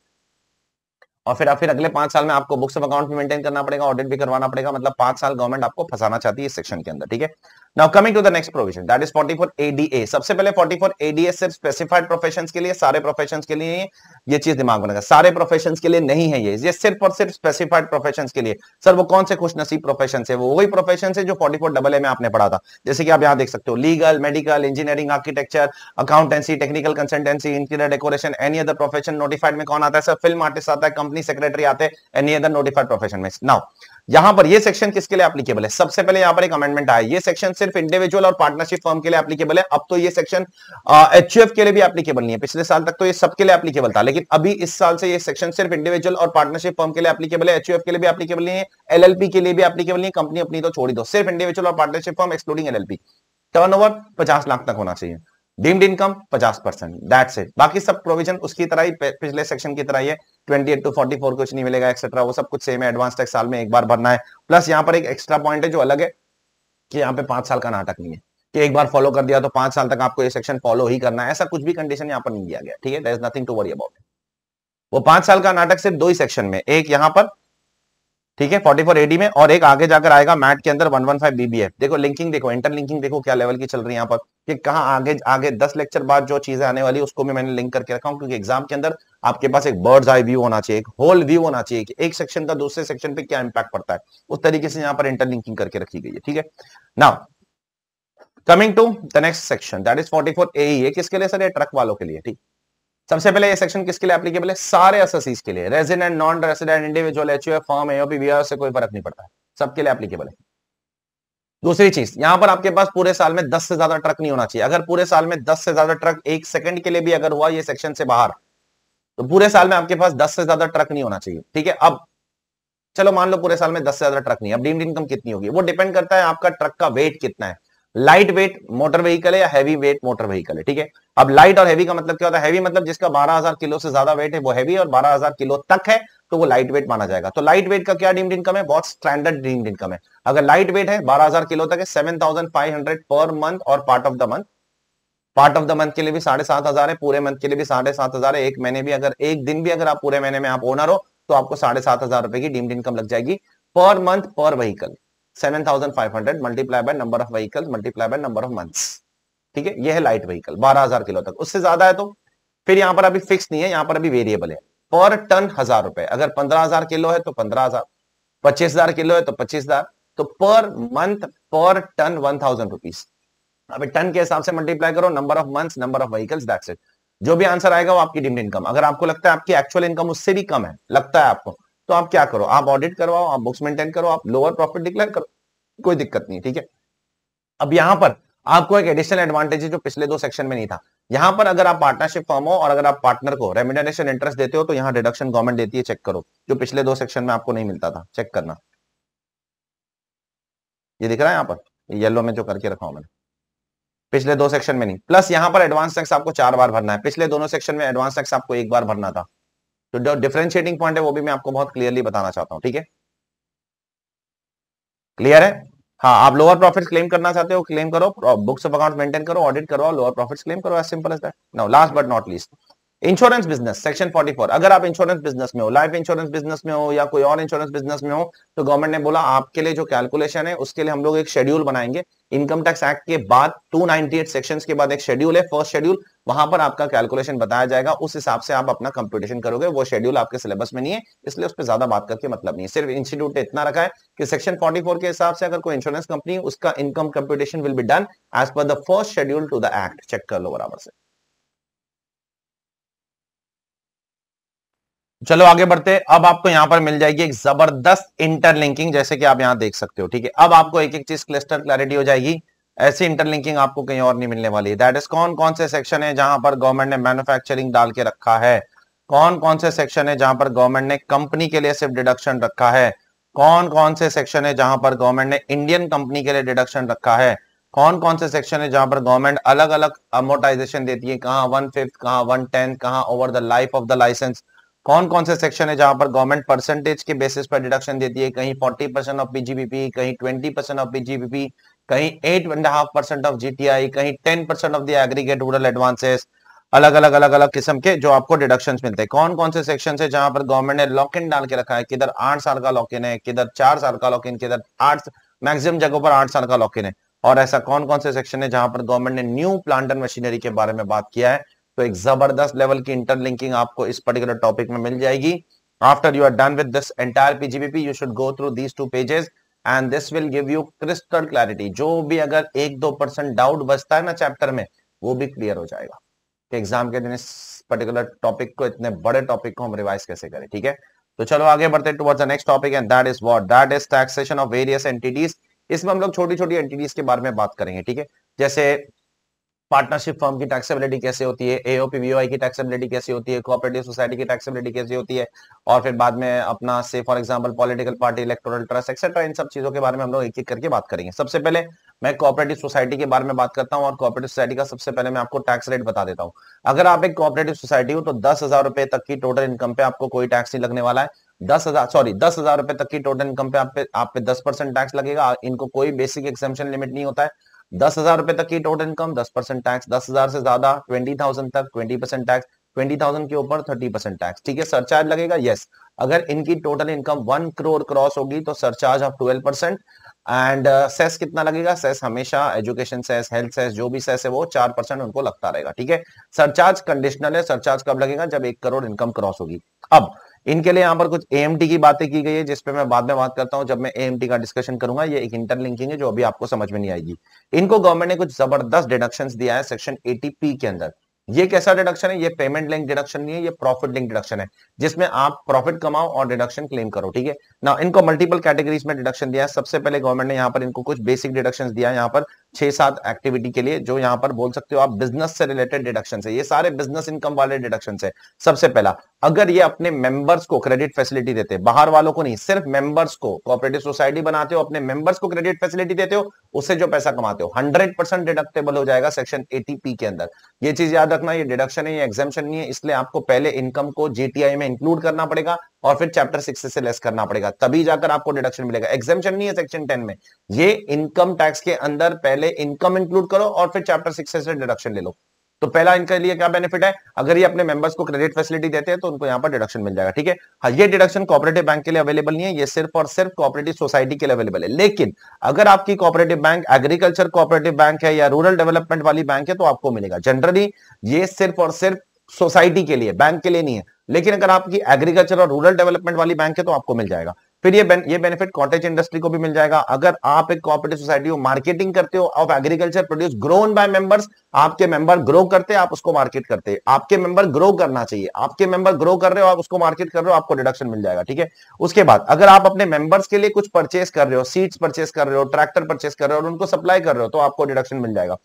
और फिर फिर अगले पांच साल में आपको बुक्स ऑफ अकाउंट भी मेंटेन करना पड़ेगा ऑडिट भी करवाना पड़ेगा मतलब पांच साल गवर्नमेंट आपको फंसाना चाहती है इस सेक्शन के अंदर ठीक है now coming to the next provision that is 44 ADA सबसे पहले 44 एडीए सिर्फ स्पेसिफाइड प्रोफेशंस के लिए सारे प्रोफेशंस के लिए ये चीज दिमाग में रखा सारे प्रोफेशन के लिए नहीं है ये ये सिर्फ और सिर्फ स्पेसिफाइड प्रोफेशन के लिए सर वो कौन से खुश नसीब प्रोफेशन है वो वही प्रोफेशन है जो फोर्टी फोर डबल ए में आपने पढ़ा था जैसे कि आप यहाँ देख सकते हो legal medical engineering architecture accountancy technical consultancy interior decoration any other profession notified में कौन आता है सर फिल्म आर्टिस्ट आता है कंपनी सेक्रेटरी आते हैं एनी अदर नोटिफाइड प्रोफेशन में नाउ यहां पर ये सेक्शन किसके लिए एप्लीकेबल है सबसे पहले यहां पर एक अमेंडमेंट आया ये सेक्शन सिर्फ इंडिविजुअल और पार्टनरशिप फर्म के लिए एप्लीकेबल है अब तो ये सेक्शन एच uh, के लिए भी एप्लीकेबल नहीं है पिछले साल तक तो ये सबके लिए एप्लीकेबल था लेकिन अभी इस साल से ये सेक्शन सिर्फ इंडिविजुअल और पार्टनरशिप फर्म के लिए एप्लीकेबल है एच के लिए भी एप्लीकेबल नहीं है एलएलपी के लिए भी एप्लीकेबल नहीं कंपनी अपनी तो छोड़ी दो सिर्फ इंडिविजुअल और partnership firm excluding LLP turnover 50 lakh तक होना चाहिए deemed income 50 percent that's it बाकी सब प्रोविजन उसकी तरह ही पिछले सेक्शन की तरह ही है 28 टू 44 कुछ नहीं मिलेगा एक्सेट्रा वो सब कुछ सेम है एडवांस टैक्स साल में एक बार भरना है प्लस यहाँ पर एक एक्स्ट्रा पॉइंट है जो अलग है कि यहाँ पे पांच साल का नाटक नहीं है कि एक बार फॉलो कर दिया तो पांच साल तक आपको ये सेक्शन फॉलो ही करना है ऐसा कुछ भी कंडीशन यहाँ पर नहीं दिया गया ठीक है is nothing to worry about वो पांच साल का नाटक सिर्फ दो ही सेक्शन में एक यहाँ पर ठीक है 44 एडी में और एक आगे जाकर आएगा मैट के अंदर 115 बीबीएफ देखो लिंकिंग देखो इंटर लिंकिंग देखो क्या लेवल की चल रही है यहाँ पर कि कहा आगे आगे 10 लेक्चर बाद जो चीजें आने वाली उसको भी मैंने लिंक करके रखा हूँ क्योंकि एग्जाम के अंदर आपके पास एक बर्ड्स आई व्यू होना चाहिए एक होल व्यू होना चाहिए कि एक सेक्शन का दूसरे सेक्शन पे क्या इंपैक्ट पड़ता है उस तरीके से यहाँ पर इंटर करके रखी गई है ठीक है ना coming to the next section that is forty four A किसके लिए सर ये ट्रक वालों के लिए ठीक सबसे पहले ये सेक्शन किसके लिए एप्लीकेबल है सारे एसएससीज के लिए resident non resident individual HUF firm AOP से कोई फर्क नहीं पड़ता सबके लिए एप्लीकेबल है दूसरी चीज यहां पर आपके पास पूरे साल में 10 से ज्यादा ट्रक नहीं होना चाहिए अगर पूरे साल में 10 से ज्यादा ट्रक एक सेकंड के लिए भी अगर हुआ ये सेक्शन से बाहर तो पूरे साल में आपके पास 10 से ज्यादा ट्रक नहीं होना चाहिए ठीक है अब चलो मान लो पूरे साल में 10 से ज्यादा ट्रक नहीं अब डीम्ड इनकम कितनी होगी वो डिपेंड करता है आपका ट्रक का वेट कितना है लाइट वेट मोटर व्हीकल है या हैवी वेट मोटर व्हीकल है ठीक है अब लाइट और हैवी का मतलब क्या होता है हैवी मतलब जिसका 12000 किलो से ज्यादा वेट है वो हैवी और 12000 किलो तक है तो वो लाइट वेट माना जाएगा तो लाइट वेट का क्या डीम्ड इनकम है बहुत स्टैंडर्ड डीम्ड इनकम है अगर लाइट वेट है 12000 किलो तक है 7500 पर मंथ और part of the month part of the month के लिए भी साढ़े सात हजार है पूरे मंथ के लिए भी साढ़े सात हजार है एक महीने भी अगर एक दिन भी अगर आप पूरे महीने में आप ओनर हो तो आपको साढ़े सात हजार रुपए की डीम्ड इनकम लग जाएगी per month per vehicle 7,500 multiply by number of vehicle multiply by number of months ठीक है ये है लाइट व्हीकल 12,000 किलो तक उससे ज्यादा है तो फिर यहां पर अभी फिक्स नहीं है यहां पर अभी वेरिएबल है पर टन हजार रुपए अगर 15,000 किलो है तो 15,000 25,000 किलो है तो 25,000 तो पर मंथ पर टन 1,000 थाउजेंड अभी टन के हिसाब से मल्टीप्लाई करो number of months number of vehicles that's it जो भी आंसर आएगा वो आपकी डिम्ड इनकम अगर आपको लगता है आपकी एक्चुअल इनकम उससे भी कम है लगता है आपको तो आप क्या करो आप ऑडिट करवाओ आप बुक्स मेंटेन करो आप लोअर प्रॉफिट डिक्लेयर करो कोई दिक्कत नहीं ठीक है अब यहां पर आपको एक एडिशनल एडवांटेज है जो पिछले दो सेक्शन में नहीं था यहां पर अगर आप पार्टनरशिप फॉर्म हो और अगर आप पार्टनर को रेमिडेशन इंटरेस्ट देते हो तो यहाँ डिडक्शन गवर्नमेंट देती है चेक करो जो पिछले दो सेक्शन में आपको नहीं मिलता था चेक करना ये दिख रहा है यहाँ पर येलो में जो करके रखा हूं मैंने पिछले दो सेक्शन में नहीं प्लस यहां पर एडवांस टैक्स आपको चार बार भरना है पिछले दोनों सेक्शन में एडवांस टैक्स आपको एक बार भरना था तो जो पॉइंट है वो भी मैं आपको बहुत क्लियरली बताना चाहता हूं ठीक है क्लियर है हाँ आप लोअर प्रॉफिट क्लेम करना चाहते हो क्लेम करो बुक्स ऑफ अकाउंट मेंटेन करो ऑडिट करवाओ लोअर प्रॉफिट क्लेम करो as simple as that no last but not least insurance business section 44 अगर आप इंश्योरेंस बिजनेस में हो लाइफ इंश्योरेंस बिजनेस में हो या कोई और इंश्योरेंस बिजनेस में हो तो गवर्नमेंट ने बोला आपके लिए जो कैलकुलेशन है उसके लिए हम लोग एक शेड्यूल बनाएंगे इनकम टैक्स एक्ट के बाद 298 सेक्शंस के बाद एक शेड्यूल है फर्स्ट शेड्यूल वहां पर आपका कैलकुलेशन बताया जाएगा उस हिसाब से आप अपना कंप्यूटेशन करोगे वो शेड्यूल आपके सिलेबस में नहीं है इसलिए उस पर ज्यादा बात करके मतलब नहीं है सिर्फ इंस्टीट्यूट ने इतना रखा है कि सेक्शन 44 के हिसाब से अगर कोई इंश्योरेंस कंपनी उसका income computation will be done as per the first schedule to the act check कर लो बराबर से चलो आगे बढ़ते अब आपको यहां पर मिल जाएगी एक जबरदस्त इंटरलिंकिंग जैसे कि आप यहां देख सकते हो ठीक है अब आपको एक एक चीज क्लस्टर क्लैरिटी हो जाएगी ऐसी इंटरलिंकिंग आपको कहीं और नहीं मिलने वाली है दैट इज कौन कौन से सेक्शन है जहां पर गवर्नमेंट ने मैन्युफैक्चरिंग डाल के रखा है कौन कौन से सेक्शन है जहां पर गवर्नमेंट ने कंपनी के लिए सिर्फ डिडक्शन रखा है कौन कौन से सेक्शन है जहां पर गवर्नमेंट ने इंडियन कंपनी के लिए डिडक्शन रखा है कौन कौन से सेक्शन है जहां पर गवर्नमेंट अलग अलग अमोटाइजेशन देती है कहाँ वन फिफ्थ कहाँ वन टेंथ कहाँ over the life of the licence कौन कौन से सेक्शन है जहां पर गवर्नमेंट परसेंटेज के बेसिस पर डिडक्शन देती है कहीं फोर्टी परसेंट ऑफ पीजीबीपी कहीं ट्वेंटी परसेंट ऑफ पीजीबीपी कहीं eight and half percent of GTI कहीं ten percent of the aggregate rural advances अलग अलग अलग अलग किस्म के जो आपको डिडक्शन मिलते हैं कौन कौन से सेक्शन है जहां पर गवर्नमेंट ने लॉक इन डाल के रखा है किधर आठ साल का लॉक इन है किधर चार साल का लॉक इन किधर आठ मैक्सिमम जगहों पर आठ साल का लॉक इन है और ऐसा कौन कौन से सेक्शन है जहां पर गवर्नमेंट ने न्यू प्लांट एंड मशीनरी के बारे में बात किया है तो एक जबरदस्त लेवल की इंटरलिंकिंग आपको इस पर्टिकुलर टॉपिक में मिल जाएगी after you are done with this entire PGBP you should go through these two pages and this will give you crystal clarity जो भी अगर एक दो परसेंट डाउट बचता है ना चैप्टर में वो भी क्लियर हो जाएगा एग्जाम के दिन इस पर्टिकुलर टॉपिक को इतने बड़े टॉपिक को हम रिवाइज कैसे करें ठीक है तो चलो आगे बढ़ते towards the next topic and that is what that is taxation of various entities इसमें हम लोग छोटी छोटी एंटिटीज के बारे में बात करेंगे ठीक है जैसे पार्टनरशिप फर्म की टैक्सेबिलिटी कैसे होती है एओपी वीओआई की टैक्सेबिलिटी कैसे होती है कोऑपरेटिव सोसाइटी की टैक्सेबिलिटी कैसे होती है और फिर बाद में अपना से for example political party electoral trust etcetera इन सब चीजों के बारे में हम लोग एक एक करके बात करेंगे सबसे पहले मैं कोऑपरेटिव सोसाइटी के बारे में बात करता हूँ और कोऑपरेटिव सोसाइटी का सबसे पहले मैं आपको टैक्स रेट बता देता हूँ अगर आप एक कोऑपरेटिव सोसाइटी हो तो दस हजार रुपए तक की टोटल इनकम पे आपको कोई टैक्स नहीं लगने वाला है दस हजार सॉरी दस हजार रुपए तक की टोटल इनकम पे आप पे आप पे दस परसेंट टैक्स लगेगा इनको कोई बेसिक एक्सेप्शन लिमिट नहीं होता है दस हजार रुपए तक की टोटल इनकम दस परसेंट टैक्स दस हजार से ज्यादा ट्वेंटी थाउजेंड तक twenty percent tax twenty thousand के ऊपर थर्टी परसेंट टैक्स ठीक है सरचार्ज लगेगा यस अगर इनकी total income one crore cross होगी तो surcharge of twelve percent and cess कितना लगेगा सेस हमेशा एजुकेशन सेस हेल्थ सेस जो भी सेस है वो चार परसेंट उनको लगता रहेगा ठीक है सरचार्ज कंडीशनल है सरचार्ज कब लगेगा जब एक करोड़ इनकम क्रॉस होगी अब इनके लिए यहाँ पर कुछ ए की बातें की गई है जिसपे मैं बाद में बात करता हूँ जब मैं ए का डिस्कशन करूंगा ये एक इंटरलिंकिंग है जो अभी आपको समझ में नहीं आएगी इनको गवर्नमेंट ने कुछ जबरदस्त डिडक्शन दिया है सेक्शन एटीपी के अंदर ये कैसा डिडक्शन है ये पेमेंट लिंक डिडक्शन नहीं है ये प्रॉफिट लिंक डिडक्शन है जिसमें आप प्रॉफिट कमाओ और डिडक्शन क्लेम करो ठीक है ना इनको मल्टीपल कैटेगरीज में डिडक्शन दिया है सबसे पहले गवर्नमेंट ने यहाँ पर इनको कुछ बेसिक डिडक्शन दिया है यहाँ पर छह सात एक्टिविटी के लिए जो यहाँ पर बोल सकते हो आप बिजनेस से रिलेटेड डिडक्शन है ये सारे बिजनेस इनकम वाले डिडक्शन है सबसे पहला अगर ये अपने मेंबर्स को क्रेडिट फैसिलिटी देते बाहर वालों को नहीं सिर्फ मेंबर्स को कोऑपरेटिव सोसाइटी बनाते हो अपने मेंबर्स को क्रेडिट फैसिलिटी देते हो उससे जो पैसा कमाते हो हंड्रेड परसेंट डिडक्टेबल हो जाएगा सेक्शन एटीपी के अंदर ये चीज याद रखना ये डिडक्शन है ये एग्जामेशन नहीं है इसलिए आपको पहले इनकम को जीटीआई में इंक्लूड करना पड़ेगा और फिर चैप्टर सिक्स से लेस करना पड़ेगा तभी जाकर आपको डिडक्शन मिलेगा एग्जामेशन नहीं है सेक्शन टेन में ये इनकम टैक्स के अंदर पहले इनकम इंक्लूड करो और फिर चैप्टर सिक्स से डिडक्शन ले लो तो पहला इनके लिए क्या बेनिफिट है अगर ये अपने मेंबर्स को क्रेडिट फैसिलिटी देते हैं तो उनको यहां पर डिडक्शन मिल जाएगा ठीक है हाँ ये डिडक्शन कॉपरेटिव बैंक के लिए अवेलेबल नहीं है ये सिर्फ और सिर्फ कॉपरेटिव सोसाइटी के लिए अवेलेबल है लेकिन अगर आपकी cooperative bank agriculture cooperative bank है या रूरल डेवलपमेंट वाली बैंक है तो आपको मिलेगा जनरली ये सिर्फ और सिर्फ सोसाइटी के लिए बैंक के लिए नहीं है लेकिन अगर आपकी एग्रीकल्चर और रूरल डेवलपमेंट वाली बैंक है तो आपको मिल जाएगा फिर ये बेन, ये बेनिफिट कॉटेज इंडस्ट्री को भी मिल जाएगा अगर आप एक कॉपरेटिव सोसाइटी हो मार्केटिंग करते हो of agriculture produce grown by members आपके मेंबर ग्रो करते हैं आप उसको मार्केट करते हैं आपके मेंबर ग्रो करना चाहिए आपके मेंबर ग्रो कर रहे हो आप उसको मार्केट कर रहे हो आपको डिडक्शन मिल जाएगा ठीक है उसके बाद अगर आप अपने मेंबर्स के लिए कुछ परचेस कर रहे हो सीट्स परचेस कर रहे हो ट्रैक्टर परचेस कर रहे हो और उनको सप्लाई कर रहे हो तो आपको डिडक्शन मिल जाएगा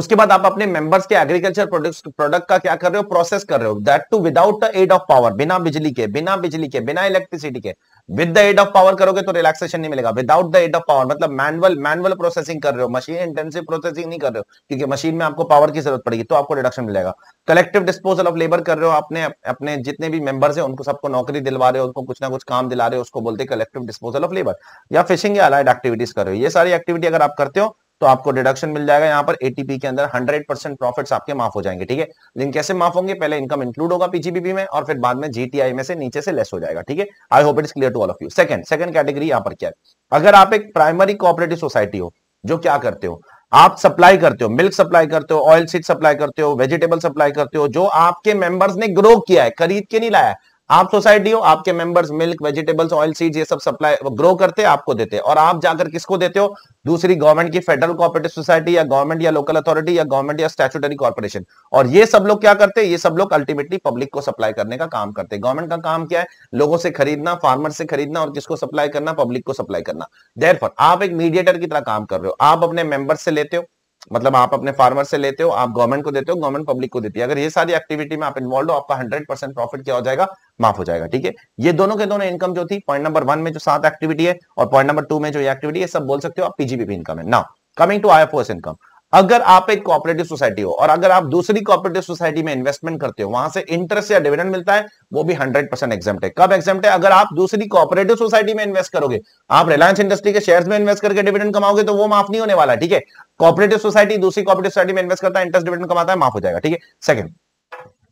उसके बाद आप अपने मेंबर्स के एग्रीकल्चर प्रोडक्ट प्रोडक्ट का क्या कर रहे हो प्रोसेस कर रहे हो that too without the aid of power बिना बिजली के बिना बिजली के बिना इलेक्ट्रिसिटी के with the aid of power करोगे तो रिलैक्सेशन नहीं मिलेगा without the aid of power मतलब मैनुअल मैनुअल प्रोसेसिंग कर रहे हो मशीन इंटेंसिव प्रोसेसिंग नहीं कर रहे हो क्योंकि मशीन में आपको पावर की जरूरत पड़ेगी तो आपको रिडक्शन मिलेगा कलेक्टिव डिस्पोजल ऑफ लेबर कर रहे हो अपने अपने जितने भी मेंबर्स हैं उनको सबको नौकरी दिलवा रहे हो उनको कुछ ना कुछ काम दिला रहे हो उसको बोलते कलेक्टिव डिस्पोजल ऑफ लेबर या फिशिंग या अलाइड एक्टिविटीज कर रहे हो ये सारी एक्टिविटी अगर आप करते हो तो आपको डिडक्शन मिल जाएगा यहाँ पर एटीपी के अंदर हंड्रेड परसेंट प्रॉफिट आपके माफ हो जाएंगे ठीक है लेकिन कैसे माफ होंगे पहले इनकम इंक्लूड होगा पीजीबीपी में और फिर बाद में जीटीआई में से नीचे से लेस हो जाएगा ठीक है I hope it's clear to all of you second second category यहाँ पर क्या है अगर आप एक प्राइमरी कोऑपरेटिव सोसाइटी हो जो क्या करते हो आप सप्लाई करते हो मिल्क सप्लाई करते हो ऑयल सीड सप्लाई करते हो वेजिटेबल सप्लाई करते हो जो आपके मेंबर्स ने ग्रो किया है खरीद के नहीं लाया आप सोसाइटी हो आपके members milk vegetables oil seed ये सब सप्लाई ग्रो करते हैं आपको देते हैं और आप जाकर किसको देते हो दूसरी गवर्नमेंट की फेडरल कॉपरेटिव सोसाइटी या गवर्नमेंट या लोकल अथॉरिटी या गवर्नमेंट या स्टैचुटरी कॉर्पोरेशन और ये सब लोग क्या करते हैं ये सब लोग अल्टीमेटली पब्लिक को सप्लाई करने का काम करते हैं गवर्नमेंट का काम क्या है लोगों से खरीदना फार्मर से खरीदना और किसको सप्लाई करना पब्लिक को सप्लाई करना देर आप एक मीडिएटर की तरह काम कर रहे हो आप अपने मेंबर्स से लेते हो मतलब आप अपने फार्मर से लेते हो आप गवर्नमेंट को देते हो गवर्नमेंट पब्लिक को देती है अगर ये सारी एक्टिविटी में आप इन्वॉल्व हो आपका हंड्रेड परसेंट प्रॉफिट क्या हो जाएगा माफ हो जाएगा ठीक है ये दोनों के दोनों इनकम जो थी पॉइंट नंबर वन में जो सात एक्टिविटी है और पॉइंट नंबर टू में जो एक्टिविटी है सब बोल सकते हो आप पीजीबीपी इनकम है ना कमिंग टू आई इनकम अगर आप एक कोऑपरेटिव सोसाइटी हो और अगर आप दूसरी कोऑपरेटिव सोसाइटी में इन्वेस्टमेंट करते हो वहां से इंटरेस्ट या डिविडेंड मिलता है वो भी 100 परसेंट एग्जाम है कब एग्जाम है अगर आप दूसरी कोऑपरेटिव सोसाइटी में इन्वेस्ट करोगे आप रिलायंस इंडस्ट्री के शेयर्स में इन्वेस्ट करके डिविडेंड कमाओगे तो वो माफ नहीं होने वाला ठीक है कॉपरेटिव सोसाइटी दूसरी कॉपरेटिव सोसाइटी में इन्वेस्ट करता है इंटरेस्ट डिविडेंड कमाता है माफ हो जाएगा ठीक है सेकंड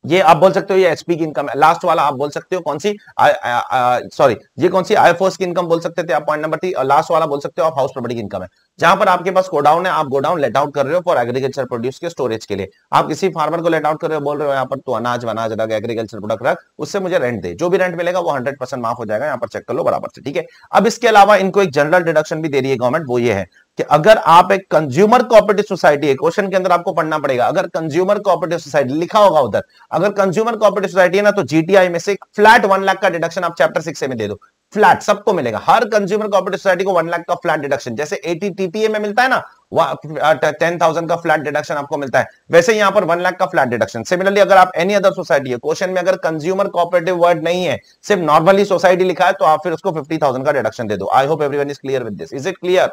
ये आप बोल सकते हो ये एचपी की इनकम है लास्ट वाला आप बोल सकते हो कौन सी सॉरी ये कौन सी आईफोर्स की इनकम बोल सकते थे आप पॉइंट नंबर थी और लास्ट वाला बोल सकते हो आप हाउस प्रॉपर्टी की इनकम है जहां पर आपके पास गोडाउन है आप गोडाउन लेट आउट कर रहे हो फॉर एग्रीकल्चर प्रोड्यूस के स्टोरेज के लिए आप किसी फार्मर को लेट आउट कर रहे हो बोल रहे हो यहाँ पर तो अनाज वनाज रख एग्रीकल्चर प्रोडक्ट रख उससे मुझे रेंट दे जो भी रेंट मिलेगा वो हंड्रेड परसेंट माफ हो जाएगा यहाँ पर चेक कर लो बराबर से ठीक है अब इसके अलावा इनको एक जनरल डिडक्शन भी दे रही है गवर्नमेंट वो ये है कि अगर आप एक कंज्यूमर कॉपरेटिव सोसाइटी है क्वेश्चन के अंदर आपको पढ़ना पड़ेगा अगर कंज्यूमर कॉपरेटिव सोसाइटी लिखा होगा उधर अगर कंज्यूमर कॉपरेटिव सोसाइटी है ना तो जीटीआई में से फ्लैट वन लाख का डिडक्शन आप चैप्टर सिक्स में दे दो फ्लैट सबको मिलेगा हर कंज्यूमर कॉपरेटिव सोसाइटी को वन लाख का फ्लैट डिडक्शन जैसे एटी टीपीए में मिलता है ना टेन थाउजेंड का फ्लैट डिडक्शन आपको मिलता है वैसे यहां पर वन लाख का फ्लैट डिडक्शन सिमिलरली अगर आप एनी अदर सोसाइटी है क्वेश्चन में अगर कंज्यूमर कॉपरेटिव वर्ड नहीं है सिर्फ नॉर्मली सोसाइटी लिखा है तो आप फिर उसको फिफ्टी थाउजेंड का डिडक्शन दे दो I hope everyone is clear with this is it clear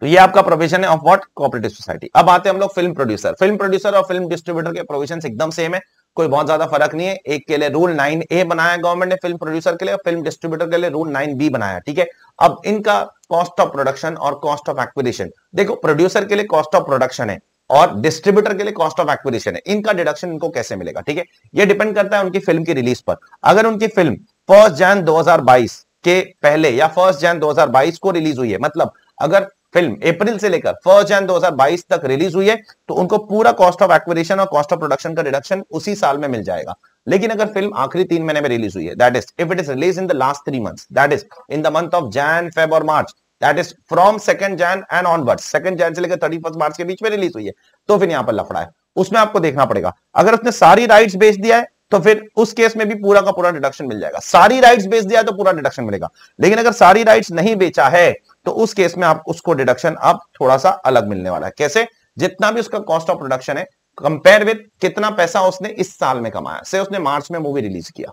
तो ये आपका प्रोविजन है ऑफ व्हाट कॉपरेटिव सोसाइटी अब आते हैं हम लोग फिल्म प्रोड्यूसर फिल्म प्रोड्यूसर और फिल्म डिस्ट्रीब्यूटर के प्रोविजन एकदम सेम है कोई बहुत ज्यादा फर्क नहीं है एक के लिए रूल नाइन ए बनाया गवर्नमेंट ने फिल्म प्रोड्यूसर के लिए फिल्म डिस्ट्रीब्यूटर के लिए रूल नाइन बी बनाया ठीक है अब इनका कॉस्ट ऑफ प्रोडक्शन और कॉस्ट ऑफ एक्विजिशन देखो प्रोड्यूसर के लिए कॉस्ट ऑफ प्रोडक्शन है और डिस्ट्रीब्यूटर के लिए कॉस्ट ऑफ एक्विजिशन है इनका डिडक्शन इनको कैसे मिलेगा ठीक है ये डिपेंड करता है उनकी फिल्म की रिलीज पर अगर उनकी फिल्म फर्स्ट जैन 2022 के पहले या फर्स्ट जैन 2022 को रिलीज हुई है मतलब अगर फिल्म अप्रैल से लेकर फर्स्ट जैन 2022 तक रिलीज हुई है तो उनको पूरा कॉस्ट ऑफ एक्विरेशन और कॉस्ट ऑफ प्रोडक्शन का रिडक्शन उसी साल में मिल जाएगा लेकिन अगर फिल्म आखिरी तीन महीने में रिलीज हुई है that is if it is release in the last three month that is in the month of Jan Feb और March that is from second Jan and onward second Jan से लेकर thirty first मार्च के बीच में release हुई है तो फिर यहां पर लफड़ा है उसमें आपको देखना पड़ेगा अगर उसने सारी राइट्स बेच दिया है तो फिर उस केस में भी पूरा का पूरा डिडक्शन मिल जाएगा सारी राइट्स बेच दिया है तो पूरा डिडक्शन मिलेगा लेकिन अगर सारी राइट्स नहीं बेचा है तो उस केस में आप उसको डिडक्शन आप थोड़ा सा अलग मिलने वाला है कैसे जितना भी उसका कॉस्ट ऑफ प्रोडक्शन है कंपेयर विद कितना पैसा उसने इस साल में कमाया से उसने मार्च में मूवी रिलीज किया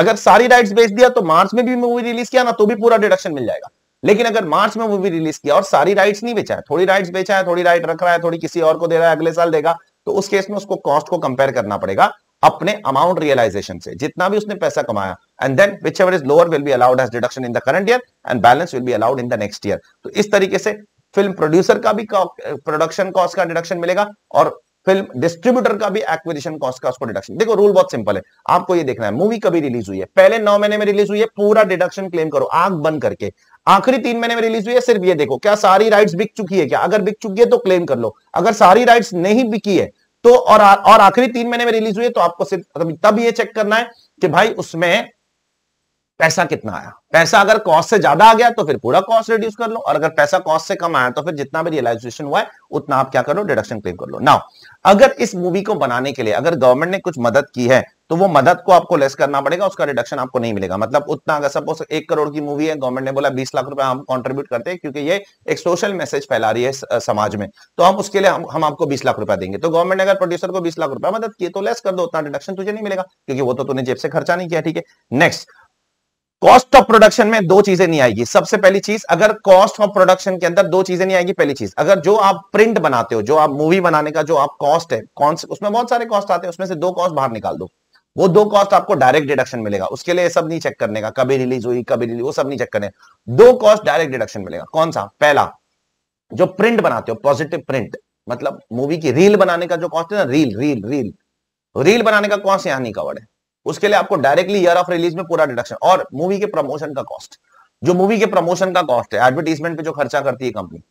अगर सारी राइट्स बेच दिया तो मार्च में भी मूवी रिलीज किया ना तो भी पूरा डिडक्शन मिल जाएगा लेकिन अगर मार्च में मूवी रिलीज किया और सारी राइट्स नहीं बेचा है थोड़ी राइट्स बेचा है थोड़ी राइट रख रहा है थोड़ी किसी और को दे रहा है अगले साल देगा तो उस केस में उसको कॉस्ट को कंपेयर करना पड़ेगा अपने अमाउंट रियलाइजेशन से जितना भी उसने पैसा कमाया and then whichever is lower will be allowed as deduction in the current year and balance will be allowed in the next year तो इस तरीके से फिल्म प्रोड्यूसर का भी प्रोडक्शन कॉस्ट का डिडक्शन मिलेगा और फिल्म डिस्ट्रीब्यूटर का भी एक्विजिशन कॉस्ट का उसको डिडक्शन देखो रूल बहुत सिंपल है आपको ये देखना है मूवी कभी रिलीज हुई है पहले नौ महीने में रिलीज हुई है पूरा डिडक्शन क्लेम करो आग बंद करके आखिरी तीन महीने में रिलीज हुई है सिर्फ ये देखो क्या सारी राइट्स बिक चुकी है क्या अगर बिक चुकी है तो क्लेम कर लो अगर सारी राइट्स नहीं बिकी है तो और और आखिरी तीन महीने में रिलीज हुई है तो आपको सिर्फ मतलब तब ये चेक करना है कि भाई उसमें पैसा कितना आया पैसा अगर कॉस्ट से ज्यादा आ गया तो फिर पूरा कॉस्ट रिड्यूस कर लो और अगर पैसा कॉस्ट से कम आया तो फिर जितना भी रियलाइजेशन हुआ है उतना आप क्या करो डिडक्शन क्लेम कर लो नाउ अगर इस मूवी को बनाने के लिए अगर गवर्नमेंट ने कुछ मदद की है तो वो मदद को आपको लेस करना पड़ेगा उसका रिडक्शन आपको नहीं मिलेगा मतलब उतना अगर सपोज एक करोड़ की मूवी है गवर्नमेंट ने बोला बीस लाख रुपए हम कॉन्ट्रीब्यूट करते हैं क्योंकि ये एक सोशल मैसेज फैला रही है समाज में तो हम उसके लिए हम, हम आपको बीस लाख रुपया देंगे तो गवर्नमेंट ने अगर प्रोड्यूसर को बीस लाख रुपया मदद की तो लेस कर दो उतना डिडक्शन तुझे नहीं मिलेगा क्योंकि वो तो तुमने जेब से खर्चा नहीं किया ठीक है नेक्स्ट कॉस्ट ऑफ प्रोडक्शन में दो चीजें नहीं आएगी सबसे पहली चीज अगर कॉस्ट ऑफ प्रोडक्शन के अंदर दो चीजें नहीं आएगी पहली चीज अगर जो आप प्रिंट बनाते हो जो आप मूवी बनाने का जो आप कॉस्ट है कौन से उसमें बहुत सारे कॉस्ट आते हैं उसमें से दो कॉस्ट बाहर निकाल दो वो दो कॉस्ट आपको डायरेक्ट डिडक्शन मिलेगा उसके लिए सब नहीं चेक करने का कभी रिलीज हुई कभी रिलीज वो सब नहीं चेक करने दो कॉस्ट डायरेक्ट डिडक्शन मिलेगा कौन सा पहला जो प्रिंट बनाते हो पॉजिटिव प्रिंट मतलब मूवी की रील बनाने का जो कॉस्ट है ना रील रील रील रील बनाने का कॉस्ट यहां नहीं कवर्ड है उसके लिए आपको डायरेक्टली ईयर ऑफ रिलीज में पूरा डिडक्शन और मूवी के प्रमोशन का कॉस्ट जो मूवी के प्रमोशन का कॉस्ट है एडवर्टीजमेंट पे जो खर्चा करती है कंपनी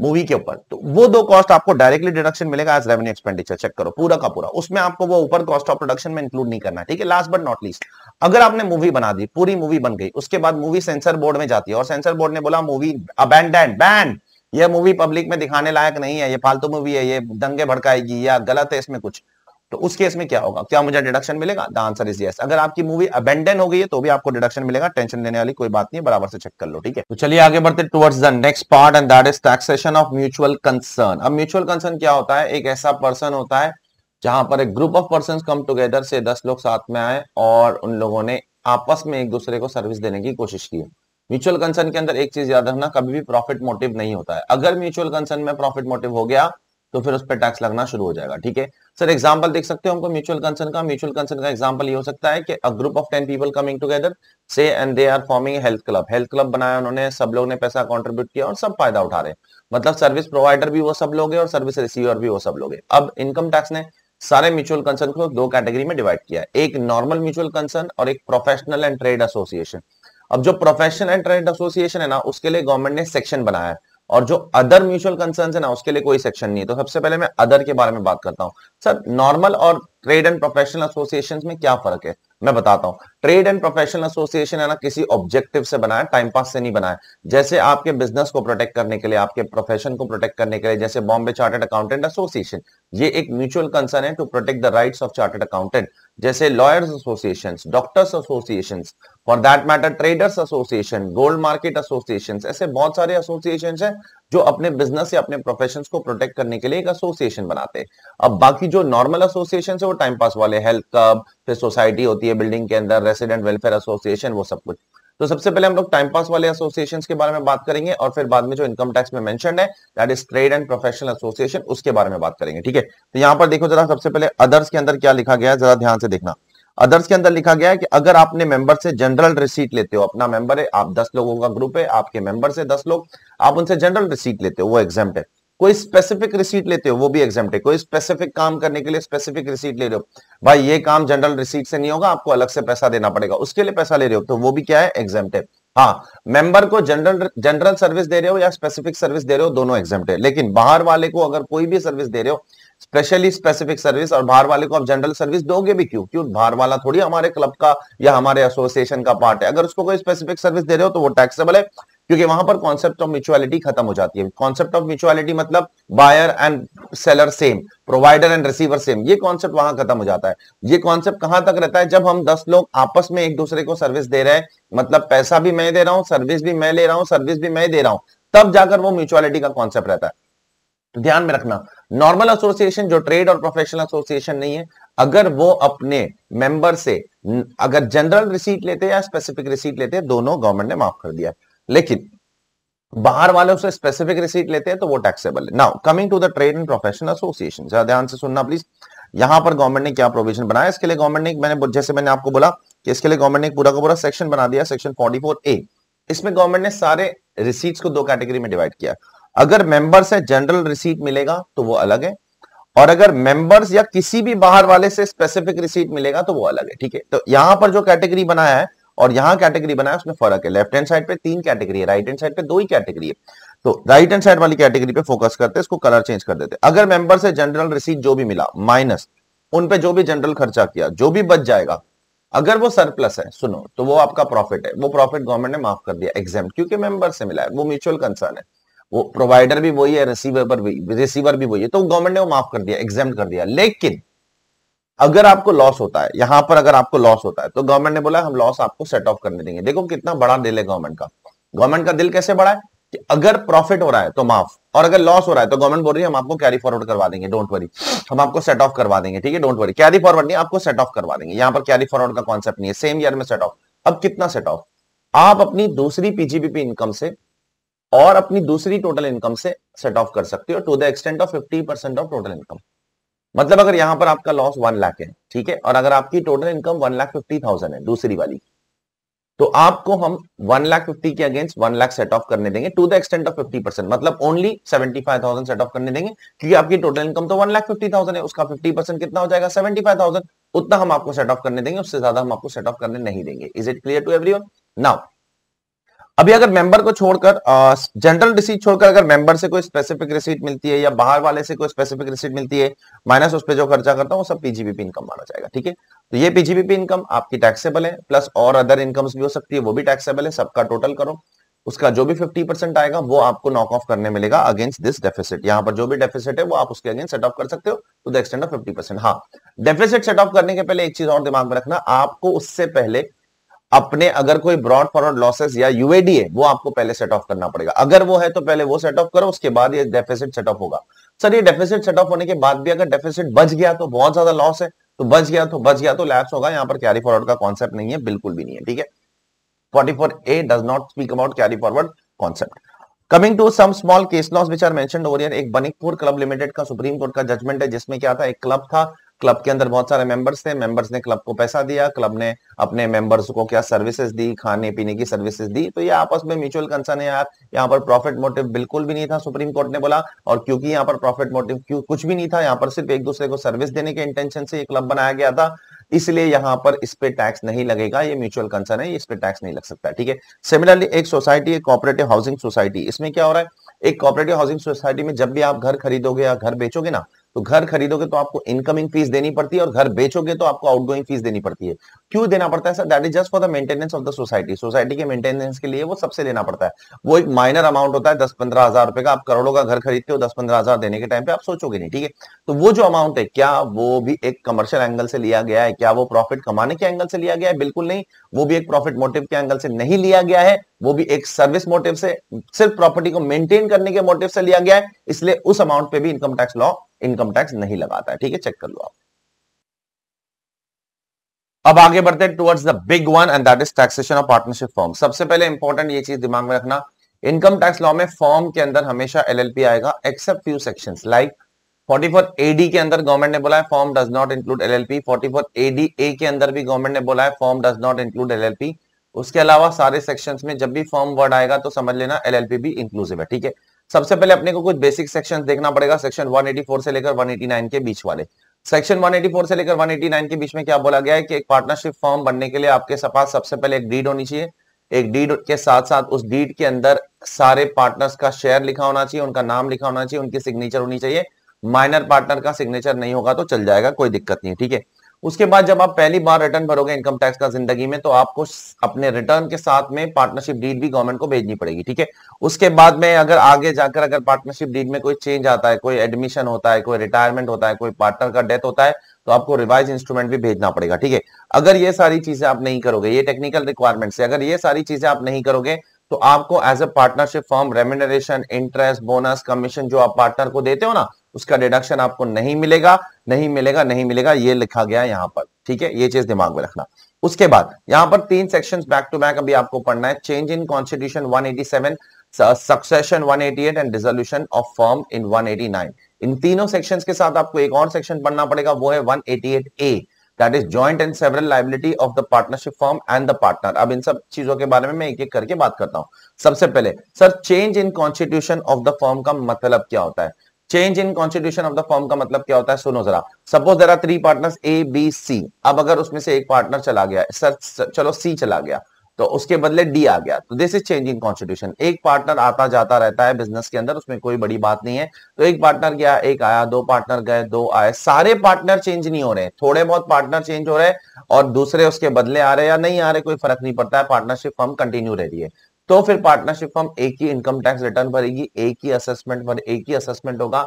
मूवी के ऊपर तो वो दो कॉस्ट आपको डायरेक्टली डिडक्शन मिलेगा एज रेवेन्यू एक्सपेंडिचर चेक करो पूरा का पूरा उसमें आपको वो ऊपर कॉस्ट ऑफ प्रोडक्शन में इंक्लूड नहीं करना है ठीक है लास्ट बट नॉट लीस्ट अगर आपने मूवी बना दी पूरी मूवी बन गई उसके बाद मूवी सेंसर बोर्ड में जाती है और सेंसर बोर्ड ने बोला मूवी अबैंडन बैन यह मूवी पब्लिक में दिखाने लायक नहीं है ये फालतू मूवी है ये दंगे भड़काएगी या गलत है इसमें कुछ तो उस केस में क्या होगा क्या मुझे डिडक्शन मिलेगा द आंसर इज यस अगर आपकी मूवी अबेंडन हो गई है तो भी आपको डिडक्शन मिलेगा टेंशन लेने वाली कोई बात नहीं बराबर से चेक कर लो ठीक है तो चलिए आगे बढ़ते towards the next part and that is taxation of mutual concern अब म्यूचुअल कंसर्न क्या होता है एक ऐसा पर्सन होता है जहां पर एक group of person come together से दस लोग साथ में आए और उन लोगों ने आपस में एक दूसरे को सर्विस देने की कोशिश की म्यूचुअल कंसर्न के अंदर एक चीज याद रखना कभी भी प्रॉफिट मोटिव नहीं होता है अगर म्यूचुअल कंसर्न में प्रॉफिट मोटिव हो गया तो फिर उस पर टैक्स लगना शुरू हो जाएगा ठीक है सर एग्जाम्पल देख सकते हो हमको म्यूचुअल कंसर्न का म्यूचुअल कंसर्न का एग्जाम्पल ये हो सकता है कि a group of ten people coming together से and they are forming health club health club बनाया उन्होंने सब लोग ने पैसा कॉन्ट्रीब्यूट किया और सब फायदा उठा रहे मतलब सर्विस प्रोवाइडर भी वो सब लोग और सर्विस रिसीवर भी वो सब लोग अब इनकम टैक्स ने सारे म्यूचुअल कंसर्न को दो कैटेगरी में डिवाइड किया एक नॉर्मल म्यूचुअल कंसर्न और एक प्रोफेशनल एंड ट्रेड एसोसिएशन अब जो प्रोफेशनल एंड ट्रेड एसोसिएशन है ना उसके लिए गवर्नमेंट ने सेक्शन बनाया है और जो अदर म्यूचुअल कंसर्न है ना उसके लिए कोई सेक्शन नहीं है तो सबसे पहले मैं अदर के बारे में बात करता हूँ सर नॉर्मल और ट्रेड एंड प्रोफेशनल एसोसिएशन में क्या फर्क है मैं बताता हूँ ट्रेड एंड प्रोफेशनल एसोसिएशन है ना किसी ऑब्जेक्टिव से बनाया टाइम पास से नहीं बनाया जैसे आपके बिजनेस को प्रोटेक्ट करने के लिए आपके प्रोफेशन को प्रोटेक्ट करने के लिए जैसे बॉम्बे चार्टेड अकाउंटेंट एसोसिएशन ये एक म्यूचुअल कंसर्न है to protect the rights of chartered accountant जैसे lawyers association doctors association for that matter traders association gold market association ऐसे बहुत सारे एसोसिएशन हैं जो अपने बिजनेस या अपने प्रोफेशन को प्रोटेक्ट करने के लिए एक एसोसिएशन बनाते हैं अब बाकी जो नॉर्मल एसोसिएशन है वो टाइम पास वाले हेल्थ क्लब फिर सोसाइटी होती है बिल्डिंग के अंदर रेसिडेंट वेलफेयर एसोसिएशन वो सब कुछ तो सबसे पहले हम लोग टाइम पास वाले एसोसिएशन के बारे में बात करेंगे और फिर बाद में जो इनकम टैक्स में मेंशन है that is trade and professional association उसके बारे में बात करेंगे ठीक है तो यहाँ पर देखो जरा सबसे पहले अदर्स के अंदर क्या लिखा गया है जरा ध्यान से देखना अदर्स के अंदर लिखा गया है कि अगर आपने मेंबर से जनरल रिसीट लेते हो अपना मेंबर है आप दस लोगों का ग्रुप है आपके मेंबर से दस लोग आप उनसे जनरल रिसीट लेते हो वो एग्जाम है कोई स्पेसिफिक रिसीट लेते हो वो भी एग्जाम्प्ट है कोई स्पेसिफिक काम करने के लिए स्पेसिफिक रिसीट ले रहे हो भाई ये काम जनरल रिसीट से नहीं होगा आपको अलग से पैसा देना पड़ेगा उसके लिए पैसा ले रहे हो तो वो भी क्या है एग्जाम्प्ट है हाँ मेंबर को जनरल जनरल सर्विस दे रहे हो या स्पेसिफिक सर्विस दे रहे हो दोनों एग्जाम्प्ट है लेकिन बाहर वाले को अगर कोई भी सर्विस दे रहे हो स्पेशली स्पेसिफिक सर्विस और बाहर वाले को आप जनरल सर्विस दोगे भी क्यों क्यों बाहर वाला थोड़ी हमारे क्लब का या हमारे एसोसिएशन का पार्ट है अगर उसको कोई स्पेसिफिक सर्विस दे रहे हो तो वो टैक्सेबल है क्योंकि वहां पर कॉन्सेप्ट ऑफ म्यूचुअलिटी खत्म हो जाती है कॉन्सेप्ट ऑफ म्यूचुअलिटी मतलब buyer and seller same provider and receiver same ये कॉन्सेप्ट वहां खत्म हो जाता है ये कॉन्सेप्ट कहां तक रहता है जब हम दस लोग आपस में एक दूसरे को सर्विस दे रहे हैं मतलब पैसा भी मैं दे रहा हूँ सर्विस भी मैं ले रहा हूँ सर्विस भी मैं दे रहा हूँ तब जाकर वो म्यूचुअलिटी का कॉन्सेप्ट रहता है तो ध्यान में रखना नॉर्मल एसोसिएशन जो ट्रेड और प्रोफेशनल एसोसिएशन नहीं है अगर वो अपने मेंबर से अगर जनरल रिसीट लेते या स्पेसिफिक रिसीट लेते दोनों गवर्नमेंट ने माफ कर दिया है लेकिन बाहर वालों से स्पेसिफिक रिसीट लेते हैं तो वो टैक्सेबल है now coming to the trade and professional association ध्यान से सुनना प्लीज यहां पर गवर्नमेंट ने क्या प्रोविजन बनाया इसके लिए गवर्नमेंट ने मैंने जैसे मैंने आपको बोला कि इसके लिए गवर्नमेंट ने पूरा का पूरा सेक्शन बना दिया सेक्शन फोर्टी ए इसमें गवर्नमेंट ने सारे रिसीट्स को दो कैटेगरी में डिवाइड किया अगर मेंबर से जनरल रिसीट मिलेगा तो वो अलग है और अगर मेंबर्स या किसी भी बाहर वाले से स्पेसिफिक रिसीट मिलेगा तो वो अलग है ठीक है तो यहां पर जो कैटेगरी बनाया है और यहां कैटेगरी बनाया उसमें फर्क है लेफ्ट हैंड साइड पे तीन कैटेगरी है राइट हैंड साइड पे दो ही कैटेगरी है तो राइट हैंड साइड वाली कैटेगरी पे फोकस करते हैं इसको कलर चेंज कर देते हैं अगर मेंबर से जनरल रिसीट जो भी मिला माइनस उन पे जो भी जनरल खर्चा किया जो भी बच जाएगा अगर वो सरप्लस है सुनो तो वो आपका प्रॉफिट है वो प्रॉफिट गवर्नमेंट ने माफ कर दिया एग्जाम क्योंकि मेंबर से मिला है वो म्यूचुअल कंसर्न है वो प्रोवाइडर भी वही है रिसीवर पर भी रिसीवर भी वही है तो गवर्नमेंट ने वो माफ कर दिया एग्जाम कर दिया लेकिन अगर आपको लॉस होता है यहां पर अगर आपको लॉस होता है तो गवर्नमेंट ने बोला हम लॉस आपको सेट ऑफ करने देंगे देखो कितना बड़ा दिल है गवर्नमेंट का गवर्नमेंट का दिल कैसे बड़ा है कि अगर प्रॉफिट हो रहा है तो माफ और अगर लॉस हो रहा है तो गवर्नमेंट बोल रही है हम आपको कैरी फॉरवर्ड करवा देंगे डोंट वरी हम आपको सेट ऑफ करवा देंगे ठीक है डोंट वरी कैरी फॉरवर्ड नहीं आपको सेट ऑफ करवा देंगे यहाँ पर कैरी फॉरवर्ड का कॉन्सेप्ट नहीं है सेम ईयर में सेट ऑफ अब कितना सेट ऑफ आप अपनी दूसरी पीजीबीपी इनकम से और अपनी दूसरी टोटल इनकम से सेट ऑफ कर सकते हो to the extent of fifty percent of total income मतलब अगर यहां पर आपका लॉस वन लाख है ठीक है और अगर आपकी total income one lakh fifty thousand है दूसरी वाली तो आपको हम वन लाख फिफ्टी के against one lakh set off करने देंगे to the extent of fifty percent मतलब only seventy five thousand set off करने देंगे क्योंकि आपकी टोटल इनकम तो वन लाख फिफ्टी थाउजेंड है उसका फिफ्टी परसेंट कितना हो जाएगा सेवेंटी फाइव थाउजेंड उतना हम आपको सेट ऑफ करने देंगे उससे ज्यादा हम आपको सेट ऑफ करने नहीं देंगे is it clear to every now अभी अगर मेंबर को छोड़कर जनरल रिसीट छोड़कर अगर मेंबर से कोई स्पेसिफिक रिसीट मिलती है या बाहर वाले से कोई स्पेसिफिक रिसीट मिलती है माइनस उस पर जो खर्चा करता हूँ वो सब पीजीबीपी इनकम माना जाएगा ठीक है तो ये पीजीबीपी इनकम आपकी टैक्सेबल है प्लस और अदर इनकम्स भी हो सकती है वो भी टैक्सेबल है सबका टोटल करो उसका जो भी फिफ्टी परसेंट आएगा वो आपको नॉक ऑफ करने मिलेगा अगेंस्ट दिस डेफिसिट यहाँ पर जो भी डेफिसिट है वो आप उसके अगेंस्ट सेट ऑफ कर सकते हो to the extent of fifty percent हाँ डेफिसिट सेट ऑफ करने के पहले एक चीज और दिमाग में रखना आपको उससे पहले अपने अगर कोई ब्रॉड फॉरवर्ड लॉसेस या यूएडी है वो आपको पहले सेट ऑफ करना पड़ेगा अगर वो है तो पहले वो सेट ऑफ करो उसके बाद ये डेफिसिट सेट ऑफ होगा सर ये डेफिसिट सेट ऑफ होने के बाद भी अगर डेफिसिट बच गया तो बहुत ज्यादा लॉस है तो बच गया तो बच गया तो लैप्स होगा यहाँ पर कैरी फॉरवर्ड का कॉन्सेप्ट नहीं है बिल्कुल भी नहीं है ठीक है forty four A does not speak about carry forward concept coming to some small case loss which are mentioned over here एक बनिकपुर क्लब लिमिटेड का सुप्रीम कोर्ट का जजमेंट है जिसमें क्या था एक क्लब था क्लब के अंदर बहुत सारे मेंबर्स थे मेंबर्स ने क्लब को पैसा दिया क्लब ने अपने मेंबर्स को क्या सर्विसेज दी खाने पीने की सर्विसेज दी तो ये आपस में म्यूचुअल कंसर्न है यार यहाँ पर प्रॉफिट मोटिव बिल्कुल भी नहीं था सुप्रीम कोर्ट ने बोला और क्योंकि यहाँ पर प्रॉफिट मोटिव क्यों कुछ भी नहीं था यहाँ पर सिर्फ एक दूसरे को सर्विस देने के इंटेंशन से ये क्लब बनाया गया था इसलिए यहाँ पर इस पर टैक्स नहीं लगेगा ये म्यूचुअल कंसर्न है इस पर टैक्स नहीं लग सकता ठीक है सिमिलरली एक सोसाइटी है कॉपरेटिव हाउसिंग सोसाइटी इसमें क्या हो रहा है एक कॉपरेटिव हाउसिंग सोसाइटी में जब भी आप घर खरीदोगे या घर बेचोगे ना तो घर खरीदोगे तो आपको इनकमिंग फीस देनी पड़ती है और घर बेचोगे तो आपको आउटगोइंग फीस देनी पड़ती है क्यों देना पड़ता है sir that is just for the maintenance of the society society के मेंटेनेंस के लिए वो सबसे देना पड़ता है वो एक माइनर अमाउंट होता है दस पंद्रह हजार रुपए का आप करोड़ों का घर खरीदते हो दस पंद्रह हजार देने के टाइम पे आप सोचोगे नहीं ठीक है तो वो जो अमाउंट है क्या वो भी एक कमर्शियल एंगल से लिया गया है क्या वो प्रॉफिट कमाने के एंगल से लिया गया है बिल्कुल नहीं वो भी एक प्रॉफिट मोटिव के एंगल से नहीं लिया गया है वो भी एक सर्विस मोटिव से सिर्फ प्रॉपर्टी को मेंटेन करने के मोटिव से लिया गया है इसलिए उस अमाउंट पे भी income tax law income tax नहीं लगाता है ठीक है चेक कर लो आप अब आगे बढ़ते हैं towards the big one and that is taxation of partnership firm सबसे पहले इंपॉर्टेंट ये चीज दिमाग में रखना इनकम टैक्स लॉ में फॉर्म के अंदर हमेशा एलएलपी आएगा except few section like 44 AD के अंदर गवर्नमेंट ने बोला है firm does not include LLP 44 AD A के अंदर भी गवर्नमेंट ने बोला है firm does not include LLP उसके अलावा सारे सेक्शंस में जब भी फॉर्म वर्ड आएगा तो समझ लेना एलएलपी भी इंक्लूसिव है ठीक है सबसे पहले अपने को कुछ बेसिक सेक्शन देखना पड़ेगा सेक्शन 184 से लेकर 189 के बीच वाले सेक्शन 184 से लेकर 189 के बीच में क्या बोला गया है कि एक पार्टनरशिप फॉर्म बनने के लिए आपके पास सबसे पहले एक डीड होनी चाहिए एक डीड के साथ साथ उस डीड के अंदर सारे पार्टनर्स का शेयर लिखा होना चाहिए उनका नाम लिखा होना चाहिए उनकी सिग्नेचर होनी चाहिए माइनर पार्टनर का सिग्नेचर नहीं होगा तो चल जाएगा कोई दिक्कत नहीं ठीक है उसके बाद जब आप पहली बार रिटर्न भरोगे इनकम टैक्स का जिंदगी में तो आपको अपने रिटर्न के साथ में पार्टनरशिप डीड भी गवर्नमेंट को भेजनी पड़ेगी ठीक है उसके बाद में अगर आगे जाकर अगर पार्टनरशिप डीड में कोई चेंज आता है कोई एडमिशन होता है कोई रिटायरमेंट होता है कोई पार्टनर का डेथ होता है तो आपको रिवाइज इंस्ट्रूमेंट भी भेजना पड़ेगा ठीक है अगर ये सारी चीजें आप नहीं करोगे ये टेक्निकल रिक्वायरमेंट है अगर ये सारी चीजें आप नहीं करोगे तो आपको as a partnership firm remuneration interest bonus commission जो आप पार्टनर को देते हो ना उसका डिडक्शन आपको नहीं मिलेगा नहीं मिलेगा नहीं मिलेगा ये लिखा गया यहाँ पर ठीक है ये चीज दिमाग में रखना उसके बाद यहाँ पर तीन सेक्शन बैक टू बैक अभी आपको पढ़ना है change in constitution seven succession eight and resolution of firm in nine इन तीनों सेक्शन के साथ आपको एक और सेक्शन पढ़ना पड़ेगा वो है eight A that is joint and several liability of the partnership firm and the partner अब इन सब चीजों के बारे में मैं एक एक करके बात करता हूं सबसे पहले sir change in constitution of the firm का मतलब क्या होता है change in constitution of the firm का मतलब क्या होता है सुनो जरा suppose there are three partner A B C अब अगर उसमें से एक पार्टनर चला गया सर चलो सी चला गया तो उसके बदले डी आ गया तो दिस इज चेंजिंग कॉन्स्टिट्यूशन एक पार्टनर आता जाता रहता है बिजनेस के अंदर उसमें कोई बड़ी बात नहीं है तो एक पार्टनर गया एक आया दो पार्टनर गए दो आए सारे पार्टनर चेंज नहीं हो रहे थोड़े बहुत पार्टनर चेंज हो रहे और दूसरे उसके बदले आ रहे या नहीं आ रहे कोई फर्क नहीं पड़ता है पार्टनरशिप फॉर्म कंटिन्यू रह रही है तो फिर पार्टनरशिप फॉर्म एक ही इनकम टैक्स रिटर्न भरेगी एक ही असेसमेंट भर एक ही असेसमेंट होगा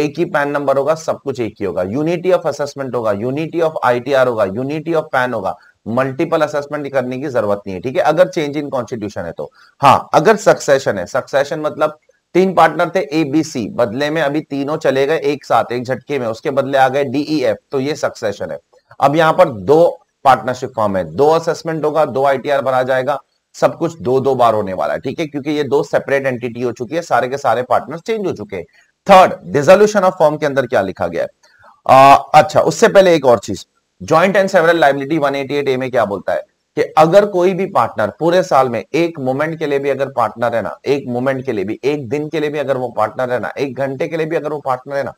एक ही पैन नंबर होगा सब कुछ एक ही होगा यूनिटी ऑफ असेसमेंट होगा यूनिटी ऑफ आईटीआर होगा यूनिटी ऑफ पैन होगा मल्टीपल असेसमेंट करने की जरूरत नहीं है ठीक है अगर चेंज इन कॉन्स्टिट्यूशन है तो हाँ अगर सक्सेशन है सक्सेशन मतलब तीन पार्टनर थे ए बी सी बदले में अभी तीनों चले गए एक साथ एक झटके में उसके बदले आ गए डीई एफ e, तो ये सक्सेशन है अब यहां पर दो पार्टनरशिप फॉर्म है दो असेसमेंट होगा दो आईटीआर भरा जाएगा सब कुछ दो दो बार होने वाला है ठीक है क्योंकि ये दो सेपरेट एंटिटी हो चुकी है सारे के सारे पार्टनर चेंज हो चुके हैं थर्ड डिजोल्यूशन ऑफ फॉर्म के अंदर क्या लिखा गया है आ, अच्छा उससे पहले एक और चीज joint and several liability eight A में क्या बोलता है कि अगर कोई भी पार्टनर पूरे साल में एक मोमेंट के लिए भी अगर पार्टनर है ना एक मोमेंट के लिए भी एक दिन के लिए भी अगर वो पार्टनर है ना एक घंटे के लिए भी अगर वो पार्टनर है ना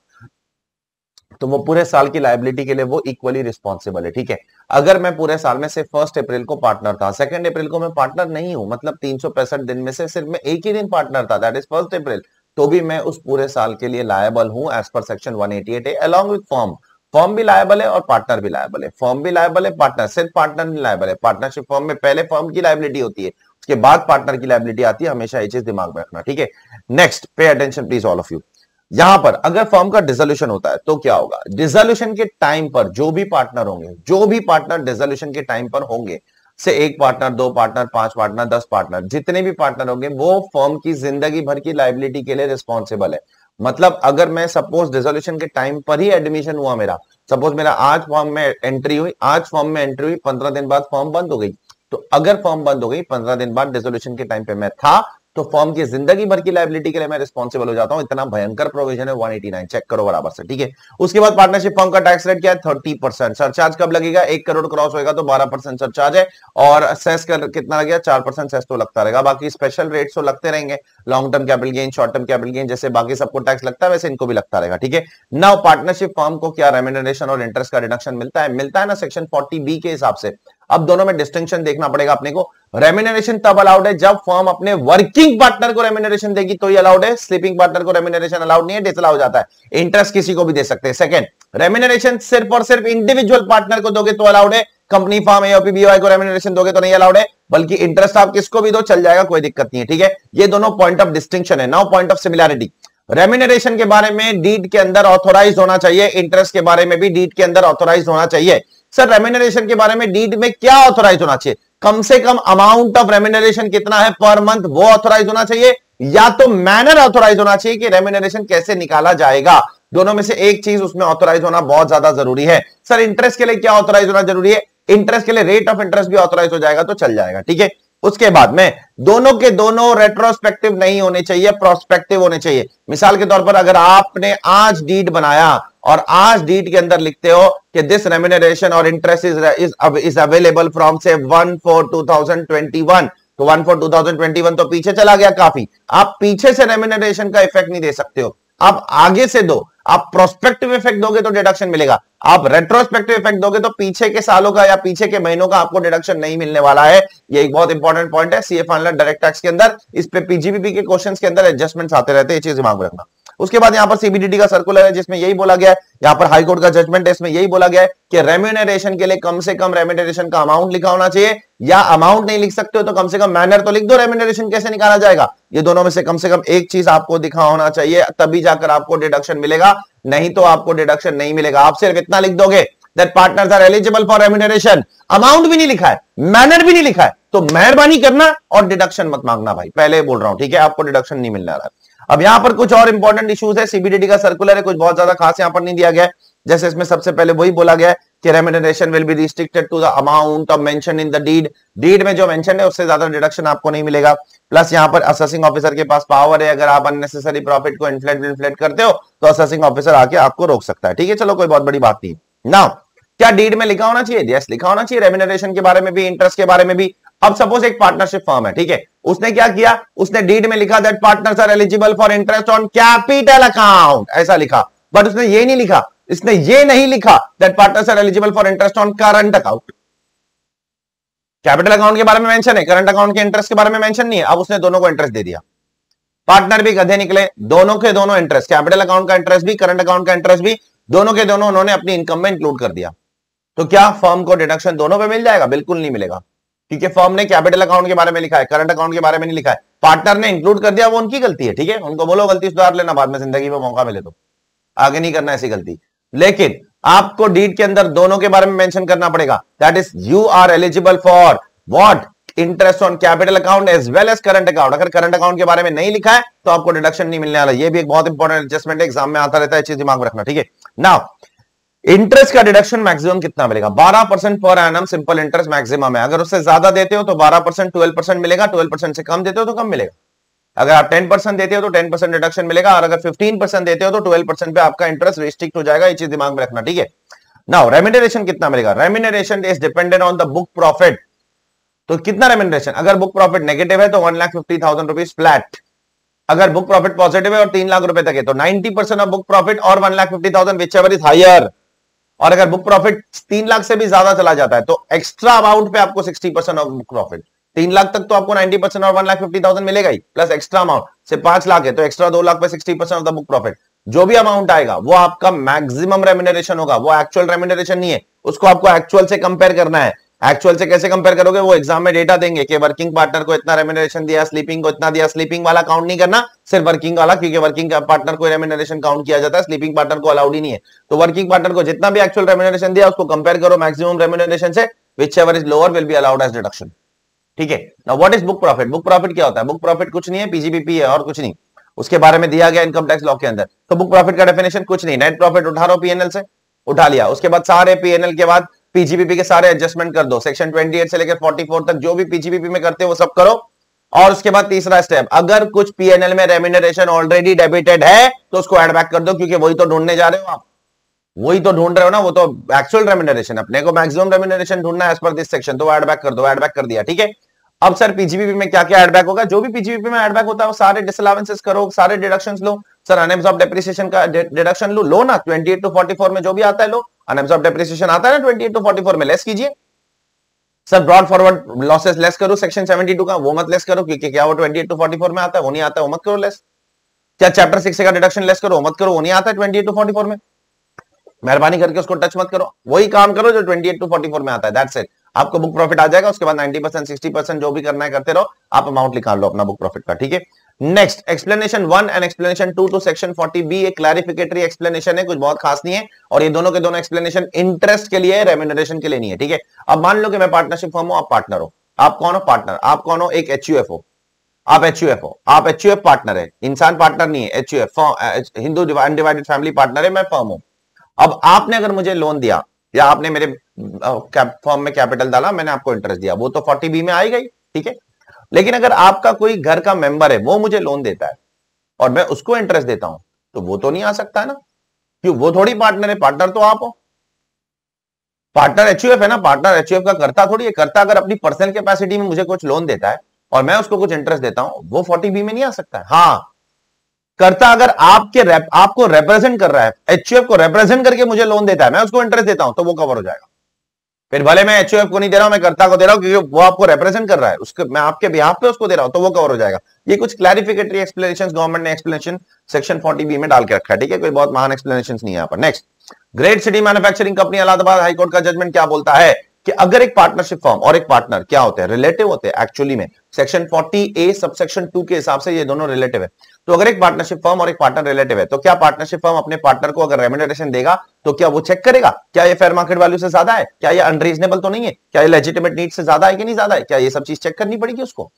तो वो पूरे साल की लाइबिलिटी के लिए वो इक्वली रिस्पॉन्सिबल है ठीक है अगर मैं पूरे साल में सिर्फ फर्स्ट अप्रैल को पार्टनर था सेकंड अप्रैल को मैं पार्टनर नहीं हूं मतलब तीन दिन में से सिर्फ मैं एक ही दिन पार्टनर था दैट इज फर्स्ट अप्रैल तो भी मैं उस पूरे साल के लिए लायबल हूं as per section eighty eight along with firm firm भी लायबल है और पार्टनर भी लायबल है फॉर्म भी लायबल है पार्टनर सिर्फ पार्टनर भी लायबल है पार्टनरशिप फॉर्म में पहले फॉर्म की लाइबिलिटी होती है उसके बाद पार्टनर की लाइबिलिटी आती है हमेशा ये चीज दिमाग में रखना ठीक है next pay attention please all of you यहां पर अगर फर्म का डिजोल्यूशन होता है तो क्या होगा डिजोल्यूशन के टाइम पर जो भी पार्टनर होंगे जो भी पार्टनर डिजोल्यूशन के टाइम पर होंगे से एक पार्टनर दो पार्टनर पांच पार्टनर दस पार्टनर जितने भी पार्टनर होंगे वो फर्म की जिंदगी भर की लाइबिलिटी के लिए रिस्पॉन्सिबल है मतलब अगर मैं सपोज डिजोल्यूशन के टाइम पर ही एडमिशन हुआ मेरा सपोज मेरा आज फॉर्म में एंट्री हुई आज फॉर्म में एंट्री हुई पंद्रह दिन बाद फॉर्म बंद हो गई तो अगर फॉर्म बंद हो गई पंद्रह दिन बाद डिजोल्यूशन के टाइम पे मैं था तो फॉर्म की जिंदगी भर की लाइबिलिटी के लिए मैं रिस्पॉन्सिबल हो जाता हूं इतना भयंकर प्रोविजन है 189 चेक करो बराबर से ठीक है उसके बाद पार्टनरशिप फॉर्म का टैक्स रेट क्या है थर्टी परसेंट सरचार्ज कब लगेगा एक करोड़ क्रॉस होगा तो बारह परसेंट सरचार्ज है और सेस कर कितना लग गया चार परसेंट सेस तो लगता रहेगा बाकी स्पेशल रेट तो लगते रहेंगे long term capital gain short term capital gain जैसे बाकी सबको टैक्स लगता है वैसे इनको भी लगता रहेगा ठीक है ना पार्टनरशिप फॉर्म को क्या रेमेंडेशन और इंटरेस्ट का रिडक्शन मिलता है मिलता है ना सेक्शन फोर्टी बी के हिसाब से अब दोनों में डिस्टिंक्शन देखना पड़ेगा अपने को रेमिनेशन तब अलाउड है जब फॉर्म अपने वर्किंग पार्टनर को रेमिनेशन देगी तो ही अलाउड है स्लीपिंग पार्टनर को रेमिनेशन अलाउड नहीं है डिसअला जाता है इंटरेस्ट किसी को भी दे सकते हैं सेकंड रेमिनेशन सिर्फ और सिर्फ इंडिविजुअल पार्टनर को दोगे तो अलाउड है कंपनी फॉर्म एओपीबीवाई को रेमिनेशन दोगे तो नहीं अलाउड है बल्कि इंटरेस्ट आप किसको भी दो चल जाएगा कोई दिक्कत नहीं है ठीक है ये दोनों पॉइंट ऑफ डिस्टिंक्शन है now point of similarity remuneration के बारे में डीड के अंदर ऑथोराइज होना चाहिए इंटरेस्ट के बारे में भी डीड के अंदर ऑथोराइज होना चाहिए सर रेमेनरेशन के बारे में डीड में क्या ऑथोराइज होना चाहिए कम से कम अमाउंट ऑफ रेमेनरेशन कितना है पर मंथ वो ऑथोराइज होना चाहिए या तो मैनर ऑथोराइज होना चाहिए कि रेमेनरेशन कैसे निकाला जाएगा दोनों में से एक चीज उसमें ऑथोराइज होना बहुत ज्यादा जरूरी है सर इंटरेस्ट के लिए क्या ऑथोराइज होना जरूरी है इंटरेस्ट के लिए रेट ऑफ इंटरेस्ट भी ऑथोराइज हो जाएगा तो चल जाएगा ठीक है उसके बाद में दोनों के दोनों रेट्रोस्पेक्टिव नहीं होने चाहिए प्रोस्पेक्टिव होने चाहिए मिसाल के तौर पर अगर आपने आज डीड बनाया और आज डीड के अंदर लिखते हो कि दिस रेमिनरेशन और interest is is available from से one four two thousand twenty one तो one four two thousand twenty one तो पीछे चला गया काफी आप पीछे से रेमिनरेशन का इफेक्ट नहीं दे सकते हो आप आगे से दो आप प्रोस्पेक्टिव इफेक्ट दोगे तो डिडक्शन मिलेगा आप रेट्रोस्पेक्टिव इफेक्ट दोगे तो पीछे के सालों का या पीछे के महीनों का आपको डिडक्शन नहीं मिलने वाला है ये एक बहुत इंपॉर्टेंट पॉइंट है सीएफ डायरेक्ट टैक्स के अंदर इस पे पीजीबीपी के क्वेश्चंस के अंदर एडजस्टमेंट्स आते रहते हैं ये चीज दिमाग में रखना उसके बाद यहाँ पर सीबीडीटी का सर्कुलर है जिसमें यही बोला गया है यहाँ पर हाईकोर्ट का जजमेंट है इसमें यही बोला गया है कि रेम्यूनरेशन के लिए कम से कम रेम्यूनरेशन का अमाउंट लिखा होना चाहिए या अमाउंट नहीं लिख सकते हो तो कम से कम मैनर तो लिख दो रेम्यूनरेशन कैसे निकाला जाएगा ये दोनों में से कम से कम एक चीज आपको दिखा होना चाहिए तभी जाकर आपको डिडक्शन मिलेगा नहीं तो आपको डिडक्शन नहीं मिलेगा आप सिर्फ इतना लिख दोगे partners are eligible for remuneration amount भी नहीं लिखा है मैनर भी नहीं लिखा है तो मेहरबानी करना और डिडक्शन मत मांगना भाई पहले बोल रहा हूं ठीक है आपको डिडक्शन नहीं मिलना रहा है अब यहां पर कुछ और इंपॉर्टेंट इश्यूज है सीबीडीटी का सर्कुलर है कुछ बहुत ज्यादा खास यहां पर नहीं दिया गया जैसे इसमें सबसे पहले वही बोला गया कि remuneration will be restricted to the amount of mention in the deed deed में जो मेंशन है उससे ज्यादा डिडक्शन आपको नहीं मिलेगा प्लस यहाँ पर असेसिंग ऑफिसर के पास पावर है अगर आप अननेसेसरी प्रॉफिट को इन्फ्लेट इन्फ्लेट करते हो तो असेसिंग ऑफिसर आके आपको रोक सकता है ठीक है चलो कोई बहुत बड़ी बात नहीं ना क्या डीड में लिखा होना चाहिए यस लिखा होना चाहिए रेमिनेशन के बारे में भी इंटरेस्ट के बारे में भी अब सपोज एक पार्टनरशिप फॉर्म है ठीक है उसने क्या किया उसने डीड में लिखा that partners are eligible for interest on capital account ऐसा लिखा बट उसने ये नहीं लिखा इसने ये नहीं लिखा that partners are eligible for interest on current account capital account के बारे में मेंशन है करंट अकाउंट के इंटरेस्ट के बारे में मेंशन नहीं है अब उसने दोनों को इंटरेस्ट दे दिया पार्टनर भी गधे निकले दोनों के दोनों इंटरेस्ट कैपिटल अकाउंट का इंटरेस्ट भी करंट अकाउंट का इंटरेस्ट भी दोनों के दोनों उन्होंने अपनी इनकम में इंक्लूड कर दिया तो क्या फर्म को डिडक्शन दोनों पे मिल जाएगा बिल्कुल नहीं मिलेगा क्योंकि फॉर्म ने कैपिटल अकाउंट के बारे में लिखा है करंट अकाउंट के बारे में नहीं लिखा है पार्टनर ने इंक्लूड कर दिया वो उनकी गलती है ठीक है उनको बोलो गलती सुधार लेना बाद में जिंदगी में मौका मिले तो आगे नहीं करना ऐसी गलती लेकिन आपको डीड के अंदर दोनों के बारे में मेंशन करना पड़ेगा that is you are eligible for what interest on capital account as well as current account अगर करंट अकाउंट के बारे में नहीं लिखा है तो आपको डिडक्शन नहीं मिलने वाला ये भी एक बहुत इंपॉर्टेंट एडजस्टमेंट एग्जाम में आता रहता है चीज दिमाग में रखना ठीक है नाउ इंटरेस्ट का डिडक्शन मैक्सिमम कितना मिलेगा 12 percent per annum simple interest maximum है अगर उससे ज्यादा देते हो तो 12 परसेंट ट्वेल्व परसेंट मिलेगा 12 परसेंट से कम देते हो तो कम मिलेगा अगर आप 10 परसेंट देते हो तो 10 परसेंट डिडक्शन मिलेगा और अगर 15 परसेंट देते हो तो 12 परसेंट पे आपका इंटरेस्ट रिस्ट्रिक्ट हो जाएगा ये चीज दिमाग में रखना ठीक है ना रेमिनरेशन कितना मिलेगा remuneration is dependent on the book profit तो कितना रेमिनरेशन अगर बुक प्रॉफिट नेगेटिव है तो one lakh fifty thousand rupees flat अगर बुक प्रॉफिट पॉजिटिव है और तीन लाख रुपए तक है तो परसेंट ऑफ बुक प्रॉफिट और one lakh fifty thousand whichever is higher और अगर बुक प्रॉफिट तीन लाख से भी ज्यादा चला जाता है तो एक्स्ट्रा अमाउंट पे आपको sixty percent of book profit तीन लाख तक तो आपको नाइनटी परसेंट और वन लाख फिफ्टी थाउजेंड मिलेगा ही प्लस एक्स्ट्रा अमाउंट से पांच लाख है तो एक्स्ट्रा दो लाख पे sixty percent of the book profit जो भी अमाउंट आएगा वो आपका मैक्सिमम रेमिनरेशन होगा वो एक्चुअल रेमिनरेशन नहीं है उसको आपको एक्चुअल से कंपेयर करना है एक्चुअल से कैसे कंपेयर करोगे वो एग्जाम में डेटा देंगे कि वर्किंग पार्टनर को इतना रेमिनेशन दिया स्लीपिंग को इतना दिया स्लीपिंग वाला काउंट नहीं करना सिर्फ वर्किंग वाला क्योंकि वर्किंग पार्टनर को रेमिनेशन काउंट किया जाता है स्लीपिंग पार्टनर को अलाउड ही नहीं है तो वर्किंग पार्टनर को जितना भी एक्चुअल रेमिनेशन दिया उसको कंपेयर करो मैक्सिमम रेमिनेशन से whichever is lower will be allowed as deduction ठीक है ना is book profit book profit क्या होता है बुक प्रॉफिट कुछ नहीं है पीजीपीपी है और कुछ नहीं उसके बारे में दिया गया इनकम टैक्स लॉ के अंदर तो बुक प्रॉफिट का डेफिनेशन कुछ नहीं नेट प्रॉफिट उठा रहा पीएनएल से उठा लिया उसके बाद सारे पीएनएल के बाद पीजीबीपी के सारे एडजस्टमेंट कर दो सेक्शन 28 से लेकर 44 तक जो भी पीजीबीपी में करते हो वो सब करो और उसके बाद तीसरा स्टेप अगर कुछ पीएनएल में रेमिनरेशन ऑलरेडी डेबिटेड है तो उसको एड बैक कर दो क्योंकि वही तो ढूंढने जा रहे हो आप वही तो ढूंढ रहे हो ना वो तो एक्चुअल रेमिनरेशन अपने को मैक्सिमम रेमिनरेशन ढूंढना है एज पर दिस सेक्शन तो एडबैक कर दो एडबैक कर दिया ठीक है अब सर पीजीबीपी में क्या क्या एडबैक होगा जो भी पीजीबीपी में एडबैक होता है वो सारे डिसअलावेंसेस करो सारे डिडक्शंस लो सर ऑफ डेप्रिसिएशन का डिडक्शन लो लो ना 28 टू 44 में जो भी आता है लो अनएब्सॉर्ब डेप्रिसिएशन आता है ना 28 टू 44 में लेस कीजिए sir brought forward losses less करो सेक्शन 72 का वो मत लेस करो क्योंकि क्या वो 28 टू 44 में आता है वो नहीं आता है वो मत करो लेस क्या चैप्टर 6 का डिडक्शन लेस करो मत करो वो नहीं आता है 28 टू 44 में मेहरबानी करके उसको टच मत करो वही काम करो जो 28 टू 44 में आता है दैट्स इट आपको बुक प्रॉफिट आ जाएगा उसके बाद 90 परसेंट सिक्सटी परसेंट जो भी करना है करते रहो आप अमाउंट निकाल लो अपना बुक प्रॉफिट का ठीक है next explanation one and explanation two to section forty B एक क्लैरिफिकेटरी एक्सप्लेनेशन है कुछ बहुत खास नहीं है और ये दोनों के दोनों एक्सप्लेनेशन इंटरेस्ट के लिए रेम्यूनरेशन के लिए नहीं है ठीक है अब मान लो कि मैं पार्टनरशिप फॉर्म हूं आप पार्टनर हो आप कौन हो पार्टनर आप कौन हो एक एच हो आप एच हो आप एच पार्टनर है इंसान पार्टनर नहीं है H U F Hindu undivided family partner है मैं फॉर्म हूं अब आपने अगर मुझे लोन दिया या आपने मेरे फॉर्म में कैपिटल डाला मैंने आपको इंटरेस्ट दिया वो तो फोर्टी बी में आई गई ठीक है लेकिन अगर आपका कोई घर का मेंबर है वो मुझे लोन देता है और मैं उसको इंटरेस्ट देता हूं तो वो तो नहीं आ सकता है ना क्यों वो थोड़ी पार्टनर है पार्टनर तो आप हो पार्टनर एचयूएफ है ना पार्टनर एचयूएफ का करता थोड़ी है करता अगर अपनी पर्सनल कैपेसिटी में मुझे कुछ लोन देता है और मैं उसको कुछ इंटरेस्ट देता हूं वो फोर्टी बी में नहीं आ सकता है हाँ करता अगर आपके रेप, आपको रेप्रेजेंट कर रहा है एचयूएफ को रेप्रेजेंट करके मुझे लोन देता है मैं उसको इंटरेस्ट देता हूं तो वो कवर हो जाएगा फिर भले मैं एचओएफ को नहीं दे रहा हूं मैं कर्ता को दे रहा हूं क्योंकि वो आपको रिप्रेजेंट कर रहा है उसके मैं आपके बिहाफ पे उसको दे रहा हूं तो वो कवर हो जाएगा ये कुछ क्लैरिफिकेटरी एक्सप्लेनेशन गवर्नमेंट ने एक्सप्लेनेशन सेक्शन फोर्टी बी में डाल के रखा है ठीक है कोई बहुत महान एक्सप्लेनेशन नहीं है पर next Great City Manufacturing Company Allahabad high court का जजमेंट क्या बोलता है कि अगर एक पार्टनरशिप फॉर्म और एक पार्टनर क्या होते हैं रिलेटिव होते हैं एक्चुअली में सेक्शन 40 ए सबसेक्शन 2 के हिसाब से ये दोनों रिलेटिव है तो अगर एक पार्टनरशिप फर्म और एक पार्टनर रिलेटिव है तो क्या पार्टनरशिप फर्म अपने पार्टनर को अगर रेमेंडेशन देगा तो क्या वो चेक करेगा क्या ये फेयर मार्केट वैल्यू से ज्यादा है क्या ये अनरीजनेबल तो नहीं है क्या ये लेजिटिमेट नीड से ज्यादा है कि नहीं ज्यादा है क्या ये सब चीज चेक करनी पड़ेगी उसको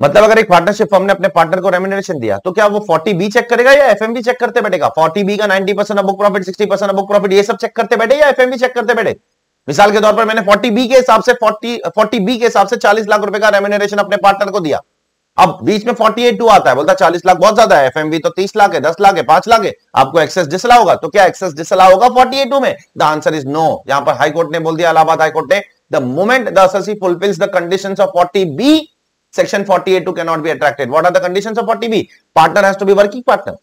मतलब अगर एक पार्टनरशिप फर्म ने अपने पार्टनर को रेमेंडेशन दिया तो क्या वो 40 बी चेक करेगा या एफएमबी चेक करते बैठेगा 40 बी का 90 percent book profit 60 percent book profit ये सब चेक करते बैठे या एफएमबी चेक करते बैठे मिसाल के तौर पर मैंने 40 बी के हिसाब से 40 40 बी के हिसाब से 40 लाख रुपए का रेमेंडेशन अपने पार्टनर को दिया अब बीच में 48 टू आता है बोलता 40 लाख बहुत ज्यादा है एफएमवी तो 30 लाख है 10 लाख है पांच लाख है आपको एक्सेस डिसला होगा तो क्या एक्सेस डिसला होगा 48 टू में द आंसर इज नो यहां पर हाईकोर्ट ने बोल दिया इलाहाबाद हाईकोर्ट ने the moment the assessee fulfills the conditions of 40b section 48 2 cannot be attracted what are the conditions of 40b partner has to be working partner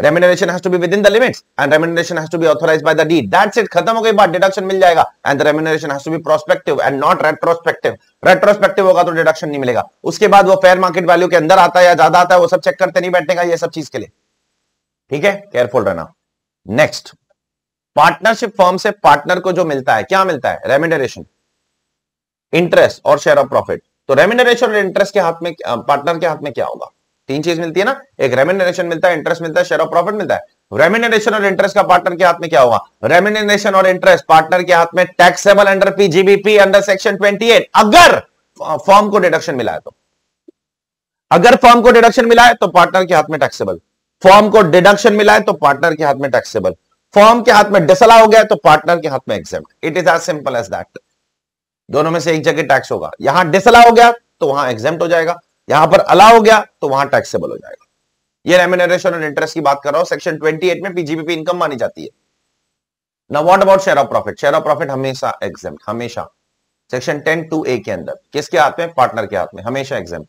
remuneration has to be within the limits and remuneration has to be authorized by the deed that's it खत्म हो गई बात deduction मिल जाएगा and the remuneration has to be prospective and not retrospective retrospective होगा तो deduction नहीं मिलेगा उसके बाद वो फेयर मार्केट वैल्यू के अंदर आता है या ज्यादा आता है वो सब चेक करते नहीं बैठने का ये सब चीज के लिए ठीक है केयरफुल रहना नेक्स्ट पार्टनरशिप फर्म से पार्टनर को जो मिलता है क्या मिलता है रेमिनरेशन इंटरेस्ट और शेयर ऑफ प्रॉफिट तो रेमिनरेशन और इंटरेस्ट के हाथ में पार्टनर के हाथ में क्या होगा तीन चीज मिलती है ना एक रेमिनेशन मिलता है इंटरेस्ट मिलता है शेयर ऑफ प्रॉफिट मिलता है रेमिनेशन और इंटरेस्ट का पार्टनर के हाथ में क्या होगा रेमिनेशन और इंटरेस्ट पार्टनर के हाथ में taxable under PGBP under section twenty अगर फॉर्म को डिडक्शन मिला है तो अगर फॉर्म को डिडक्शन मिला है तो पार्टनर के हाथ में टैक्सेबल फॉर्म को डिडक्शन मिला है तो पार्टनर के हाथ में टैक्सेबल फॉर्म के हाथ में डिसला हो गया तो पार्टनर के हाथ में except it is as simple as that दोनों में से एक जगह टैक्स होगा यहां डिसला हो गया तो वहां एग्जेप्ट हो जाएगा यहां पर अलाव हो गया तो वहां टैक्सेबल हो जाएगा ये रेमिनरेशन और इंटरेस्ट की बात कर रहा हूं सेक्शन 28 में पीजीबीपी इनकम मानी जाती है ना what about share of profit share of profit हमेशा एग्जाम हमेशा सेक्शन टेन टू ए के अंदर किसके हाथ में पार्टनर के हाथ में हमेशा एग्जाम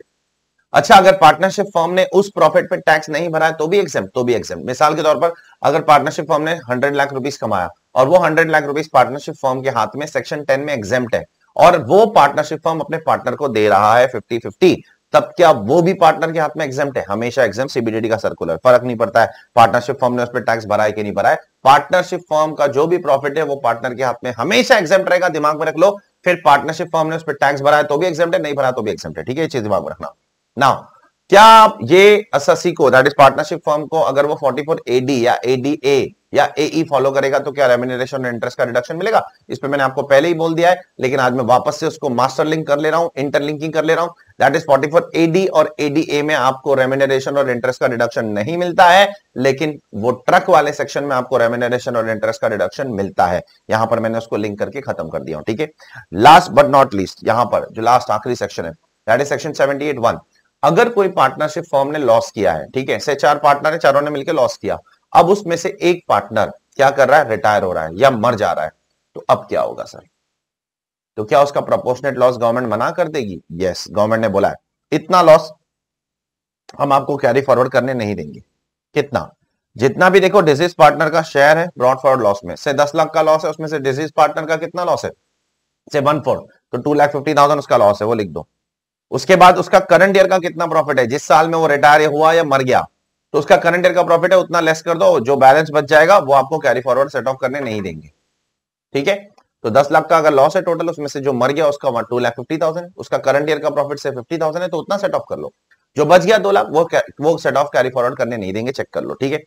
अच्छा अगर पार्टनरशिप फॉर्म ने उस प्रॉफिट पे टैक्स नहीं भरा तो भी एग्जाम तो भी एग्जाम मिसाल के तौर पर अगर पार्टनरशिप फॉर्म ने हंड्रेड लाख रुपीज कमाया और वो hundred lakh rupees partnership form के हाथ में सेक्शन टेन में एग्जाम है और वो पार्टनरशिप फॉर्म अपने पार्टनर को दे रहा है फिफ्टी फिफ्टी तब क्या वो भी पार्टनर के हाथ में एग्जाम है हमेशा एग्जाम सीबीडीटी का सर्कुलर फर्क नहीं पड़ता है पार्टनरशिप फॉर्म ने उस पर टैक्स भराए कि नहीं भराए पार्टनरशिप फॉर्म का जो भी प्रॉफिट है वो पार्टनर के हाथ में हमेशा एग्जाम रहेगा दिमाग में रख लो फिर पार्टनरशिप फॉर्म ने उस पर टैक्स भराया तो भी एग्जाम नहीं भरा तो भी एग्जाम ठीक है ये चीज दिमाग में रखना ना क्या ये अससी को दैट इज पार्टनरशिप फॉर्म को अगर वो 44 एडी या एडीए या एई फॉलो e करेगा तो क्या रेमिनेशन इंटरेस्ट का रिडक्शन मिलेगा इस पर मैंने आपको पहले ही बोल दिया है लेकिन आज मैं वापस से उसको मास्टर लिंक कर ले रहा हूं इंटरलिंकिंग कर ले रहा हूं दैट इज 44 फॉर एडी और एडीए में आपको रेमिनरेशन और इंटरेस्ट का डिडक्शन नहीं मिलता है लेकिन वो ट्रक वाले सेक्शन में आपको रेमिनरेशन और इंटरेस्ट का डिडक्शन मिलता है यहां पर मैंने उसको लिंक करके खत्म कर दिया ठीक है लास्ट बट नॉट लीस्ट यहां पर जो लास्ट आखिरी सेक्शन है that is section seventy eight one अगर कोई पार्टनरशिप फॉर्म ने लॉस किया है ठीक है से चार पार्टनर है चारों ने मिलकर लॉस किया अब उसमें से एक पार्टनर क्या कर रहा है रिटायर हो रहा है या मर जा रहा है तो अब क्या होगा सर तो क्या उसका प्रपोर्शनेट लॉस गवर्नमेंट मना कर देगी यस गवर्नमेंट ने बोला इतना लॉस हम आपको कैरी फॉरवर्ड करने नहीं देंगे कितना जितना भी देखो डिजीज पार्टनर का शेयर है ब्रॉड फॉरवर्ड लॉस में से दस लाख का लॉस है उसमें से डिजीज पार्टनर का कितना लॉस है से वन फोर तो टू लाख फिफ्टी थाउजेंड उसका लॉस है वो लिख दो उसके बाद उसका करंट ईयर का कितना प्रॉफिट है जिस साल में वो रिटायर हुआ या मर गया तो उसका करंट ईयर का प्रॉफिट है उतना लेस कर दो जो बैलेंस बच जाएगा वो आपको कैरी फॉरवर्ड सेट ऑफ करने नहीं देंगे ठीक है तो दस लाख का अगर लॉस है टोटल उसमें से जो मर गया उसका one two lakh fifty thousand उसका करंट ईयर का प्रॉफिट से फिफ्टी थाउजेंड है तो उतना सेट ऑफ कर लो जो बच गया दो लाख वो वो सेट ऑफ कैरी फॉरवर्ड करने नहीं देंगे चेक कर लो ठीक है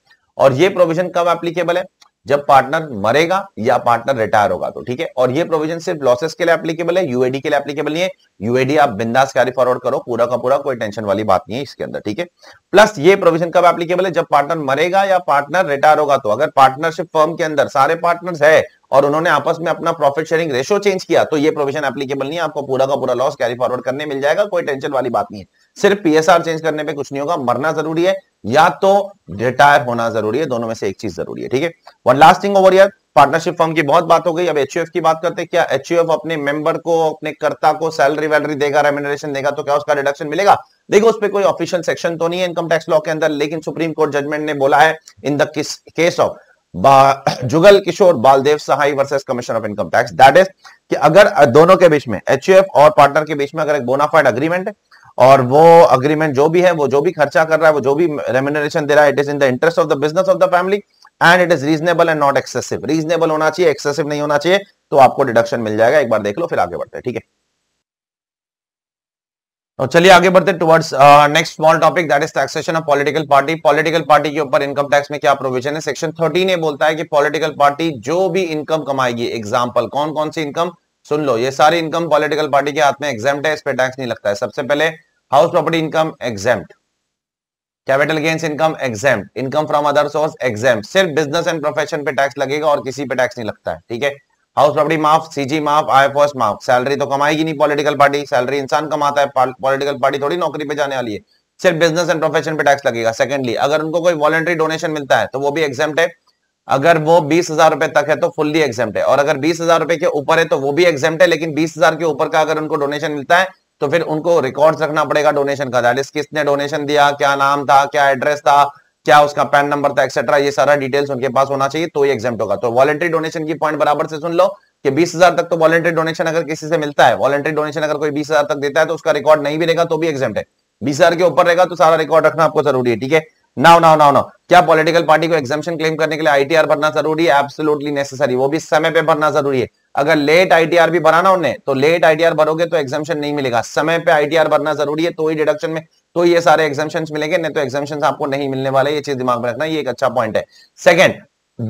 और ये प्रोविजन कब एप्लीकेबल है जब पार्टनर मरेगा या पार्टनर रिटायर होगा तो ठीक है और ये प्रोविजन सिर्फ लॉसेस के लिए एप्लीकेबल है यूएडी के लिए एप्लीकेबल नहीं है यूएडी आप बिंदास कैरी फॉरवर्ड करो पूरा का पूरा कोई टेंशन वाली बात नहीं है इसके अंदर ठीक है प्लस ये प्रोविजन कब एप्लीकेबल है जब पार्टनर मरेगा या पार्टनर रिटायर होगा तो अगर पार्टनरशिप फर्म के अंदर सारे पार्टनर है और उन्होंने आपस में अपना प्रॉफिट शेयरिंग रेशो चेंज किया तो ये प्रोविजन एप्लीकेबल नहीं है आपको पूरा का पूरा लॉस कैरी फॉरवर्ड करने मिल जाएगा कोई टेंशन वाली बात नहीं है सिर्फ पीएसआर चेंज करने पे कुछ नहीं होगा मरना जरूरी है या तो रिटायर होना जरूरी है दोनों में से एक चीज जरूरी है ठीक है one last thing over year partnership firm की बहुत बात हो गई अब एच की बात करते क्या एच अपने मेंबर को अपने कर्ता को सैलरी वैलरी देगा रेमिनेशन देगा तो क्या उसका रिडक्शन मिलेगा देखो उस पर कोई ऑफिशियल सेक्शन तो नहीं है इनकम टैक्स लॉ के अंदर लेकिन सुप्रीम कोर्ट जजमेंट ने बोला है in the case of Jugal Kishore Baldev Sahay versus commissioner of income tax that is कि अगर दोनों के बीच में एच और पार्टनर के बीच में अगर एक बोनाफाइड अग्रीमेंट है और वो अग्रीमेंट जो भी है वो जो भी खर्चा कर रहा है वो जो भी रेमुनरेशन दे रहा है it is in the interest of the business of the family and it is reasonable and not excessive reasonable होना चाहिए एक्सेसिव नहीं होना चाहिए तो आपको डिडक्शन मिल जाएगा एक बार देख लो फिर आगे बढ़ते हैं ठीक है तो चलिए आगे बढ़ते towards next small topic that is taxation of political party political party के ऊपर इनकम टैक्स में क्या प्रोविजन है सेक्शन थर्टीन ये बोलता है कि पॉलिटिकल पार्टी जो भी इनकम कमाएगी एग्जाम्पल कौन कौन सी इनकम सुन लो ये सारी इनकम पॉलिटिकल पार्टी के हाथ में एग्जाम है इस पर टैक्स नहीं लगता है सबसे पहले house property income exempt capital gains income exempt income from other source exempt सिर्फ बिजनेस एंड प्रोफेशन पे टैक्स लगेगा और किसी पे टैक्स नहीं लगता है ठीक है हाउस प्रॉपर्टी माफ सीजी माफ आईएफएस माफ सैलरी तो कमाएगी नहीं पॉलिटिकल पार्टी सैलरी इंसान कमाता है पॉलिटिकल पार्टी थोड़ी नौकरी पे जाने वाली है सिर्फ बिजनेस एंड प्रोफेशन पे टैक्स लगेगा सेकंडली अगर उनको कोई वॉलेंट्री डोनेशन मिलता है तो वो भी एग्जाम है अगर वो बीस हजार रुपए तक है तो फुल्ली एग्जाम है और अगर बीस हजार रुपए के ऊपर है तो वो भी एग्जाम है लेकिन बीस हजार के ऊपर का अगर उनको डोनेशन मिलता है तो फिर उनको रिकॉर्ड रखना पड़ेगा डोनेशन का दैट इज किसने डोनेशन दिया क्या नाम था क्या एड्रेस था क्या उसका पैन नंबर था एक्सेट्रा ये सारा डिटेल्स उनके पास होना चाहिए तो ही एग्जाम होगा तो वॉलेंट्री डोनेशन की पॉइंट बराबर से सुन लो कि बीस हजार तक तो वॉलेंट्री डोनेशन अगर किसी से मिलता है वॉलेंट्री डोनेशन अगर कोई बीस हजार तक देता है तो उसका रिकॉर्ड नहीं भी रहेगा तो भी एग्जाम है बीस हजार के ऊपर रहेगा तो सारा रिकॉर्ड रखना आपको जरूरी है ठीक है नाउ नाउ नाउ नाउ क्या पॉलिटिकल पार्टी को एग्जामेशन क्लेम करने के लिए आईटीआर भरना जरूरी है एब्सोल्युटली नेसेसरी वो भी समय पे भरना जरूरी है अगर लेट आईटीआर भी भराना उन्हें तो लेट आईटीआर भरोगे तो एग्जामेशन नहीं मिलेगा समय पे आईटीआर भरना जरूरी है तो ही डिडक्शन में तो ये सारे एग्जामेशन मिलेंगे नहीं तो एग्जामेशन आपको नहीं मिलने वाले ये चीज दिमाग में रखना ये एक अच्छा पॉइंट है सेकेंड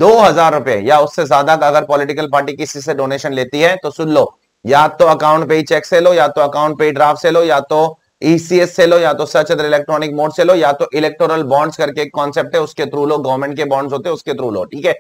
दो हजार रुपए या उससे ज्यादा अगर पॉलिटिकल पार्टी किसी से डोनेशन लेती है तो सुन लो या तो अकाउंट पे ही चेक से लो या तो अकाउंट पे ही ड्राफ्ट से लो या तो ईसीएस e से लो या तो सच अदर इलेक्ट्रॉनिक मोड से लो या तो इलेक्टोरल बॉन्ड्स करके एक कॉन्सेप्ट है उसके थ्रू लो गवर्नमेंट के बॉन्ड्स होते हैं उसके थ्रू लो ठीक है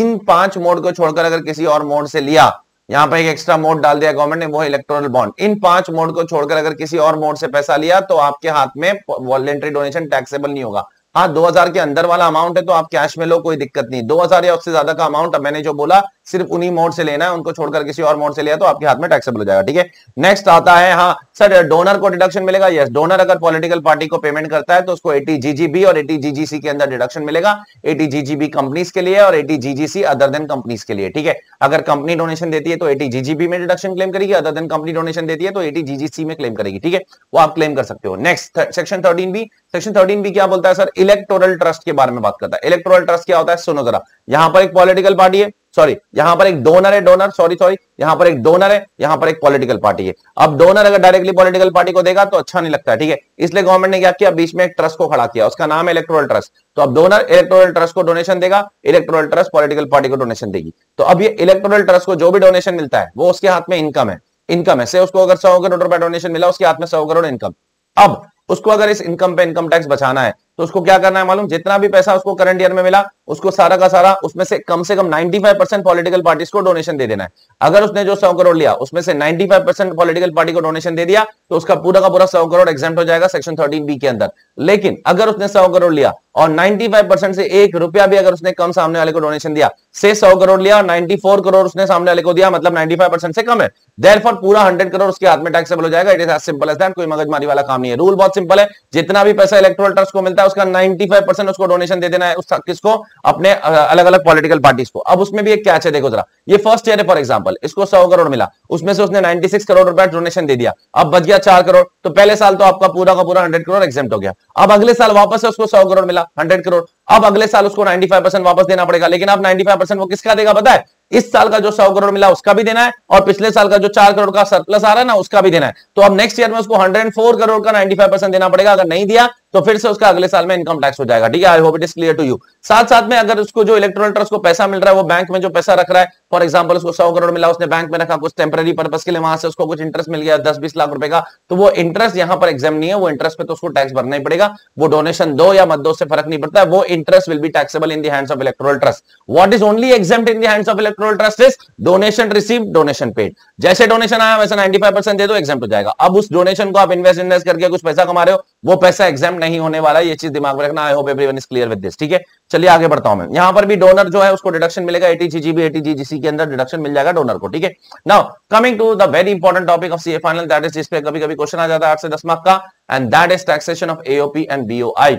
इन पांच मोड को छोड़कर अगर किसी और मोड से लिया यहाँ पर एक एक्स्ट्रा मोड डाल दिया गवर्नमेंट ने वो इलेक्टोरल बॉन्ड इन पांच मोड को छोड़कर अगर किसी और मोड से पैसा लिया तो आपके हाथ में वॉलेंट्री डोनेशन टैक्सेबल नहीं होगा हाँ 2000 के अंदर वाला अमाउंट है तो आप कैश में लो कोई दिक्कत नहीं 2000 या उससे ज्यादा का अमाउंट मैंने जो बोला सिर्फ उन्हीं मोड से लेना है उनको छोड़कर किसी और मोड से लिया तो आपके हाथ में टैक्सेबल हो जाएगा ठीक है नेक्स्ट आता है हाँ सर डोनर को डिडक्शन मिलेगा यस डोनर अगर पॉलिटिकल पार्टी को पेमेंट करता है तो उसको एटीजीजीबी और एटीजीजीसी के अंदर डिडक्शन मिलेगा एटीजीजीबी कंपनीज के लिए और एटीजीजीसी अदर देन कंपनीज के लिए ठीक है अगर कंपनी डोनेशन देती है तो एटीजीजीबी में डिडक्शन क्लेम करेगी अदर देन कंपनी डोनेशन देती है तो एटीजीजीसी में क्लेम करेगी ठीक है वो आप क्लेम कर सकते हो next section thirteen B section thirteen B क्या बोलता है सर इलेक्टोरल ट्रस्ट के बारे में बात करता है इलेक्टोरल ट्रस्ट क्या होता है सुनो जरा यहां पर एक पॉलिटिकल पार्टी है सॉरी यहां पर एक डोनर है डोनर सॉरी सॉरी यहां पर एक डोनर है यहां पर एक पॉलिटिकल पार्टी है अब डोनर अगर डायरेक्टली पॉलिटिकल पार्टी को देगा तो अच्छा नहीं लगता ठीक है इसलिए गवर्नमेंट ने क्या किया बीच में एक ट्रस्ट को खड़ा किया उसका नाम है इलेक्ट्रोल ट्रस्ट तो अब डोनर इलेक्ट्रोल ट्रस्ट को डोनेशन देगा इलेक्ट्रोल ट्रस्ट पॉलिटिकल पार्टी को डोनेशन देगी तो अब ये इलेक्ट्रोल ट्रस्ट को जो भी डोनेशन मिलता है वो उसके हाथ में इनकम है इनकम है से उसको अगर सौ करोड़ रुपए डोनेशन मिला उसके हाथ में सौ करोड़ इनकम अब उसको अगर इस इनकम पे इनकम टैक्स बचाना है तो उसको क्या करना है मालूम जितना भी पैसा उसको करंट ईयर में मिला उसको सारा का सारा उसमें से कम से कम 95 परसेंट पॉलिटिकल पार्टी को डोनेशन दे देना है अगर उसने जो सौ करोड़ लिया उसमें से 95 परसेंट पॉलिटिकल पार्टी को डोनेशन दे दिया तो उसका पूरा का पूरा सौ करोड़ एग्जाम हो जाएगा सेक्शन थर्टीन बी के अंदर लेकिन अगर उसने सौ करोड़ लिया और 95 परसेंट से एक रुपया भी अगर उसने कम सामने वाले को डोनेशन दिया से सौ करोड़ लिया नाइन्टी करोड़ उसने सामने वाले को दिया मतलब 95 परसेंट से कम है देर पूरा हंड्रेड करोड़ उसके हाथ में टैक्सेबल हो जाएगा it is as simple as that कोई मगजमारी वाला काम नहीं है रूल बहुत सिंपल है जितना भी पैसा इलेक्ट्रोल ट्रस्ट को मिलता है उसका 95 परसेंट उसको डोनेशन दे देना है उस किसको अपने अलग अलग पॉलिटिकल पार्टीज को अब उसमें भी एक कैच है देखो जरा ये फर्स्ट ईयर है फॉर एग्जांपल इसको सौ करोड़ मिला उसमें से उसने 96 करोड़ रुपया डोनेशन दे दिया अब बच गया चार करोड़ तो पहले साल तो आपका पूरा का पूरा हंड्रेड करोड़ एक्जेंट हो गया अब अगले साल वापस से उसको सौ करोड़ मिला हंड्रेड करोड़ अब अगले साल उसको नाइन्टी वापस देना पड़ेगा लेकिन आप नाइन्टी वो किसका देगा बताए इस साल का जो सौ करोड़ मिला उसका भी देना है और पिछले साल का जो चार करोड़ का सरप्लस आ रहा है ना उसका भी देना है तो अब नेक्स्ट ईयर में उसको 104 करोड़ का 95 परसेंट देना पड़ेगा अगर नहीं दिया तो फिर से उसका अगले साल में इनकम टैक्स हो जाएगा ठीक है I hope it is clear to you साथ साथ में अगर उसको जो इलेक्ट्रोल ट्रस्ट को पैसा मिल रहा है वो बैंक में जो पैसा रख रहा है फॉर एग्जाम्पल उसको सौ करोड़ मिला उसने बैंक में रखा कुछ टेम्प्रेरी पर्पज के लिए वहां से उसको कुछ इंटरेस्ट मिल गया दस बीस लाख रुपए का तो वो इंटरेस्ट यहाँ पर एग्जाम नहीं है वो इंटरेस्ट पे तो उसको टैक्स भरना ही पड़ेगा वो डोनेशन दो या मत दो से फर्क नहीं पड़ता वो interest will be taxable in दैंड of electoral trust what is only exempt in hands of electoral trust is donation receive donation paid जैसे डोनेशन आया वैसे नाइन्टी दे दो एग्जाम हो जाएगा अब उस डोनेशन को आप इन्वेस्ट इन्वेस्ट करके कुछ पैसा कमा रहे हो वो पैसा एग्जाम नहीं होने वाला ये चीज दिमाग में रखना I hope everyone is clear with this ठीक है चलिए आगे बढ़ता हूं मैं यहां पर भी डोनर जो है उसको डिडक्शन मिलेगा एटी जी एटीजीबी एटीजीजीसी के अंदर डिडक्शन मिल जाएगा डोनर को ठीक है now coming to the very important topic of CA final that is जिस पे कभी कभी क्वेश्चन आ जाता है आठ से दस मार्क का and that is taxation of AOP and BOI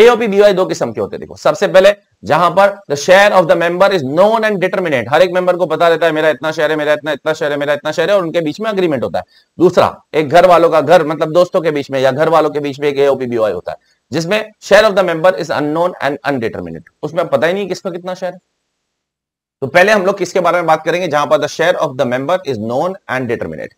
AOP BOI दो किस्म के होते देखो सबसे पहले जहां पर the share of the member is known and determinate हर एक मेंबर को पता रहता है मेरा इतना शेयर है मेरा इतना इतना शेयर है मेरा इतना शेयर है और उनके बीच में अग्रीमेंट होता है दूसरा एक घर वालों का घर मतलब दोस्तों के बीच में या घर वालों के बीच में एक एओपी बीवाई होता है जिसमें share of the member is unknown and undeterminate उसमें पता ही नहीं किसका कितना शेयर है तो पहले हम लोग किसके बारे में बात करेंगे जहां पर the share of the member is known and determinate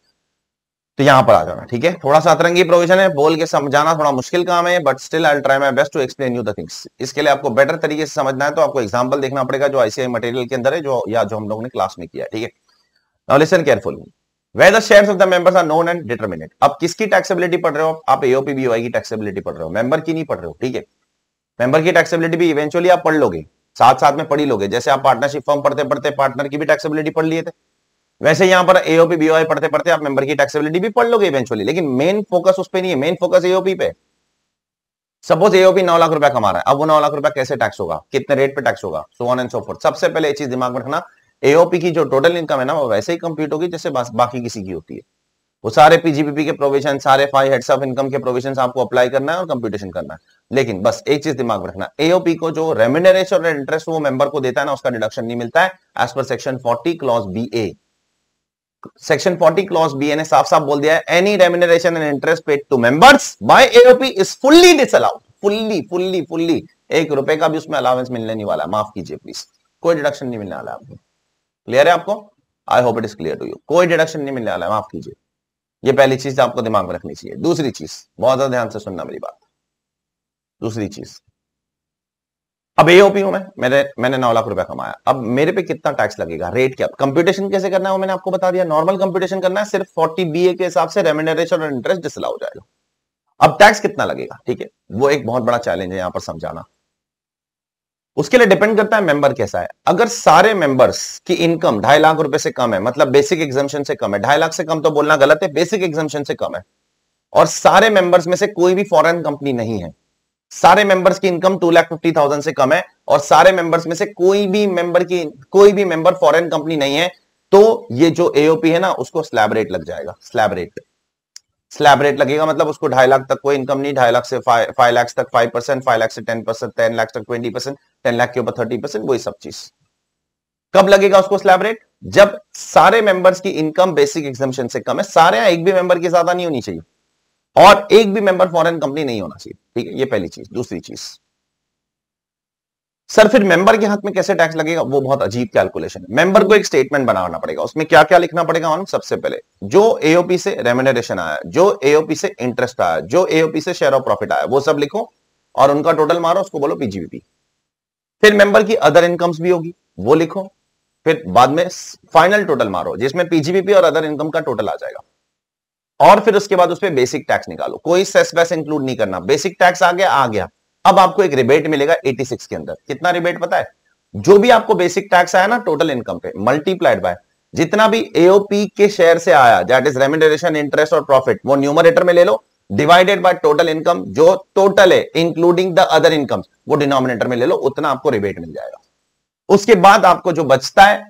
तो यहां पर आ जाना ठीक है थोड़ा सा अतरंगी प्रोविजन है बोल के समझाना थोड़ा मुश्किल काम है but still I try my best to explain you the things इसके लिए आपको बेटर तरीके से समझना है तो आपको एग्जाम्पल देखना पड़ेगा जो आईसीआई मटेरियल के अंदर है जो या जो हम लोगों ने क्लास में किया ठीक है now listen careful whether shares of the members are known and determinate अब किसकी टैक्सेबिलिटी पढ़ रहे हो आप एओपी बीवाई की टैक्सेबिलिटी पढ़ रहे हो मेंबर की नहीं पढ़ रहे हो ठीक है मेंबर की टैक्सेबिलिटी भी इवेंचुअली आप पढ़ लोगे साथ साथ में पढ़ी लोगे जैसे आप पार्टनरशिप फॉर्म पढ़ते पढ़ते पार्टनर की भी टैक्सेबिलिटी पढ़ लिए थे वैसे यहां पर एओपी बीओआई पढ़ते पढ़ते आप मेंबर की टैक्सेबिलिटी भी पढ़ लोगे इवेंचुअली लेकिन मेन फोकस उस पर नहीं है मेन फोकस एओपी पे सपोज एओपी नौ लाख रुपया कमा रहा है अब वो नौ लाख रुपए कैसे टैक्स होगा कितने रेट पे टैक्स होगा so on and so forth सबसे पहले एक चीज दिमाग में रखना एओपी की जो टोटल इनकम है ना वो वैसे ही कंप्लीट होगी जैसे बाकी किसी की होती है वो सारे पीजीपीपी के प्रोविजन सारे फाइव हेड्स ऑफ इनकम के प्रोविजन आपको अप्लाई करना है और कंप्यूटेशन करना है लेकिन बस एक चीज दिमाग में रखना एओपी को जो रेमिनरेशन और इंटरेस्ट वो मेंबर को देता है ना उसका डिडक्शन नहीं मिलता है as per section forty clause B A section 40 clause B ने साफ साफ बोल दिया any remuneration and interest paid to members by AOP is fully disallowed fully fully fully एक रुपए का भी उसमें अलाउंस मिलने नहीं वाला माफ कीजिए प्लीज कोई डिडक्शन नहीं मिलने वाला आपको क्लियर है आपको I hope it is clear to you कोई डिडक्शन नहीं मिलने वाला माफ कीजिए ये पहली चीज आपको दिमाग में रखनी चाहिए दूसरी चीज बहुत ज्यादा ध्यान से सुनना मेरी बात दूसरी चीज अब एओपी हूं मैं मैंने मैंने नौ लाख रुपया कमाया अब मेरे पे कितना टैक्स लगेगा रेट क्या कंप्यूटेशन कैसे करना है वो मैंने आपको बता दिया नॉर्मल कंप्यूटेशन करना है सिर्फ फोर्टी बी के हिसाब से रेमेंडरेशन और इंटरेस्ट डिसला हो जाएगा अब टैक्स कितना लगेगा ठीक है वो एक बहुत बड़ा चैलेंज है यहां पर समझाना उसके लिए डिपेंड करता है मेंबर कैसा है अगर सारे मेंबर्स की इनकम ढाई लाख रुपए से कम है मतलब बेसिक एग्जामेशन से कम है ढाई लाख से कम तो बोलना गलत है बेसिक एग्जामेशन से कम है और सारे मेंबर्स में से कोई भी फॉरेन कंपनी नहीं है सारे मेंबर्स की income two lakh fifty thousand से कम है और सारे मेंबर्स में से कोई भी मेंबर की कोई भी मेंबर फॉरेन कंपनी नहीं है तो ये जो एओपी है ना उसको स्लैब रेट लग जाएगा स्लैब रेट स्लैब रेट लगेगा मतलब उसको ढाई लाख तक कोई इनकम नहीं ढाई लाख से फाइव लाख तक फाइव परसेंट फाइव लाख से टेन परसेंट टेन लाख तक ट्वेंटी परसेंट टेन लाख के ऊपर थर्टी परसेंट वही सब चीज कब लगेगा उसको स्लैब रेट जब सारे मेंबर्स की इनकम बेसिक एग्जामेशन से कम है सारे एक भी मेंबर की ज्यादा नहीं होनी चाहिए और एक भी मेंबर फॉरेन कंपनी नहीं होना चाहिए ठीक है ये पहली चीज दूसरी चीज सर फिर मेंबर के हाथ में कैसे टैक्स लगेगा वो बहुत अजीब कैलकुलेशन है मेंबर को एक स्टेटमेंट बनाना पड़ेगा उसमें क्या क्या लिखना पड़ेगा ऑन सबसे पहले जो एओपी से रेमुनरेशन आया जो एओपी से इंटरेस्ट आया जो एओपी से शेयर ऑफ प्रॉफिट आया वो सब लिखो और उनका टोटल मारो उसको बोलो पीजीबीपी फिर मेंबर की अदर इनकम्स भी होगी वो लिखो फिर बाद में फाइनल टोटल मारो जिसमें पीजीबीपी और अदर इनकम का टोटल आ जाएगा और फिर उसके बाद उसमें बेसिक टैक्स निकालो कोई सेस वैस इंक्लूड नहीं करना बेसिक टैक्स आ गया आ गया अब आपको एक रिबेट मिलेगा 86 के अंदर कितना रिबेट पता है जो भी आपको बेसिक टैक्स आया ना टोटल इनकम पे मल्टीप्लाइड बाय जितना भी एओपी के शेयर से आया दैट इज रेमिडेशन इंटरेस्ट और प्रॉफिट वो न्यूमरेटर में ले लो डिवाइडेड बाय टोटल इनकम जो टोटल है इंक्लूडिंग द अदर इनकम वो डिनोमिनेटर में ले लो उतना आपको रिबेट मिल जाएगा उसके बाद आपको जो बचता है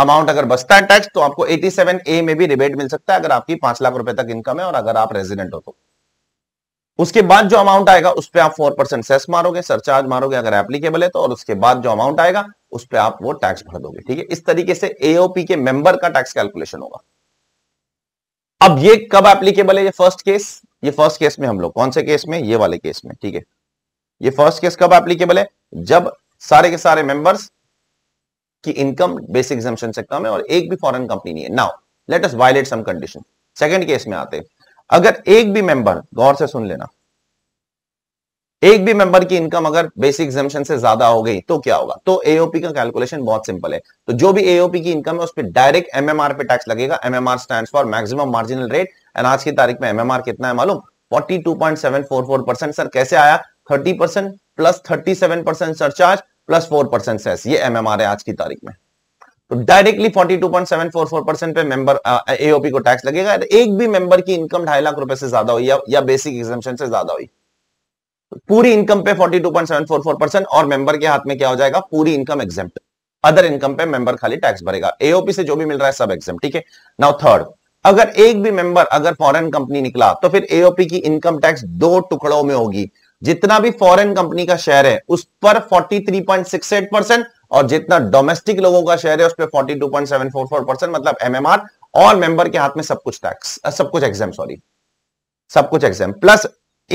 अमाउंट अगर बचता है टैक्स तो आपको 87 ए में भी रिबेट मिल सकता है अगर आपकी पांच लाख रुपए तक इनकम है और अगर आप रेजिडेंट हो तो उसके बाद जो अमाउंट आएगा उस पर आप फोर परसेंट सेस मारोगे सरचार्ज मारोगे अगर एप्लीकेबल है तो और उसके बाद जो अमाउंट आएगा उस पर आप वो टैक्स भर दोगे ठीक है इस तरीके से एओपी के मेंबर का टैक्स कैलकुलेशन होगा अब ये कब एप्लीकेबल है ये फर्स्ट केस ये फर्स्ट केस में हम लोग कौन से केस में ये वाले केस में ठीक है ये फर्स्ट केस कब एप्लीकेबल है जब सारे के सारे मेंबर्स कि इनकम बेसिक एग्जामेशन से कम है और एक भी फॉरेन कंपनी नहीं है now let us violate some condition second case में आते अगर एक भी मेंबर गौर से सुन लेना एक भी मेंबर की इनकम अगर बेसिक एग्जामेशन से ज्यादा हो गई तो क्या होगा तो एओपी का कैलकुलेशन बहुत सिंपल है तो जो भी एओपी की इनकम है उस पर डायरेक्ट एमएमआर पे टैक्स लगेगा MMR stand for maximum marginal rate एंड आज की तारीख में एमएमआर कितना है मालूम 42.744 परसेंट सर कैसे आया thirty plus thirty percent surcharge plus four percent cess ये एम है आज की तारीख में तो डायरेक्टली 42.744 परसेंट पे मेंबर एओपी को टैक्स लगेगा एक भी मेंबर की इनकम ढाई लाख रुपए से ज्यादा हुई या, या बेसिक एग्जामेशन से ज्यादा हुई तो पूरी इनकम पे 42.744 परसेंट और मेंबर के हाथ में क्या हो जाएगा पूरी इनकम एग्जाम अदर इनकम पे मेंबर खाली टैक्स भरेगा एओपी से जो भी मिल रहा है सब एग्जाम ठीक है नाउ थर्ड अगर एक भी मेंबर अगर फॉरेन कंपनी निकला तो फिर एओपी की इनकम टैक्स दो टुकड़ों में होगी जितना भी फॉरेन कंपनी का शेयर है उस पर 43.68 परसेंट और जितना डोमेस्टिक लोगों का शेयर है उस पर forty two point four percent मतलब एमएमआर और मेंबर के हाथ में सब कुछ टैक्स सब कुछ एग्जाम सॉरी सब कुछ एग्जाम प्लस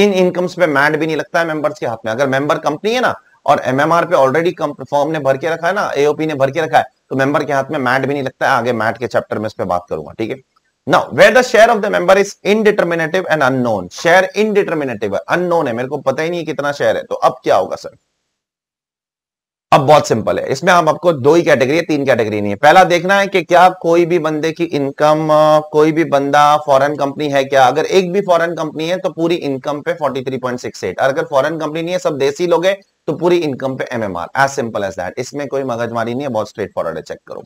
इन इनकम्स पे मैट भी नहीं लगता है मेंबर्स के हाथ में अगर मेंबर कंपनी है ना और एमएमआर पे ऑलरेडी फॉर्म ने भर के रखा है ना एओपी ने भर के रखा है तो मेंबर के हाथ में मैट भी नहीं लगता है आगे मैट के चैप्टर में इस पर बात करूंगा ठीक है now where the share of the member is indeterminative and unknown share indeterminative है अननोन है मेरे को पता ही नहीं कितना शेयर है तो अब क्या होगा सर अब बहुत सिंपल है इसमें हम आपको दो ही कैटेगरी है तीन कैटेगरी नहीं है पहला देखना है कि क्या कोई भी बंदे की इनकम कोई भी बंदा फॉरेन कंपनी है क्या अगर एक भी फॉरेन कंपनी है तो पूरी इनकम पे 43.68 और अगर फॉरेन कंपनी नहीं है सब देसी लोग हैं तो पूरी इनकम पे MMR as simple as that इसमें कोई मगजमारी नहीं है बहुत स्ट्रेट फॉरवर्ड है चेक करो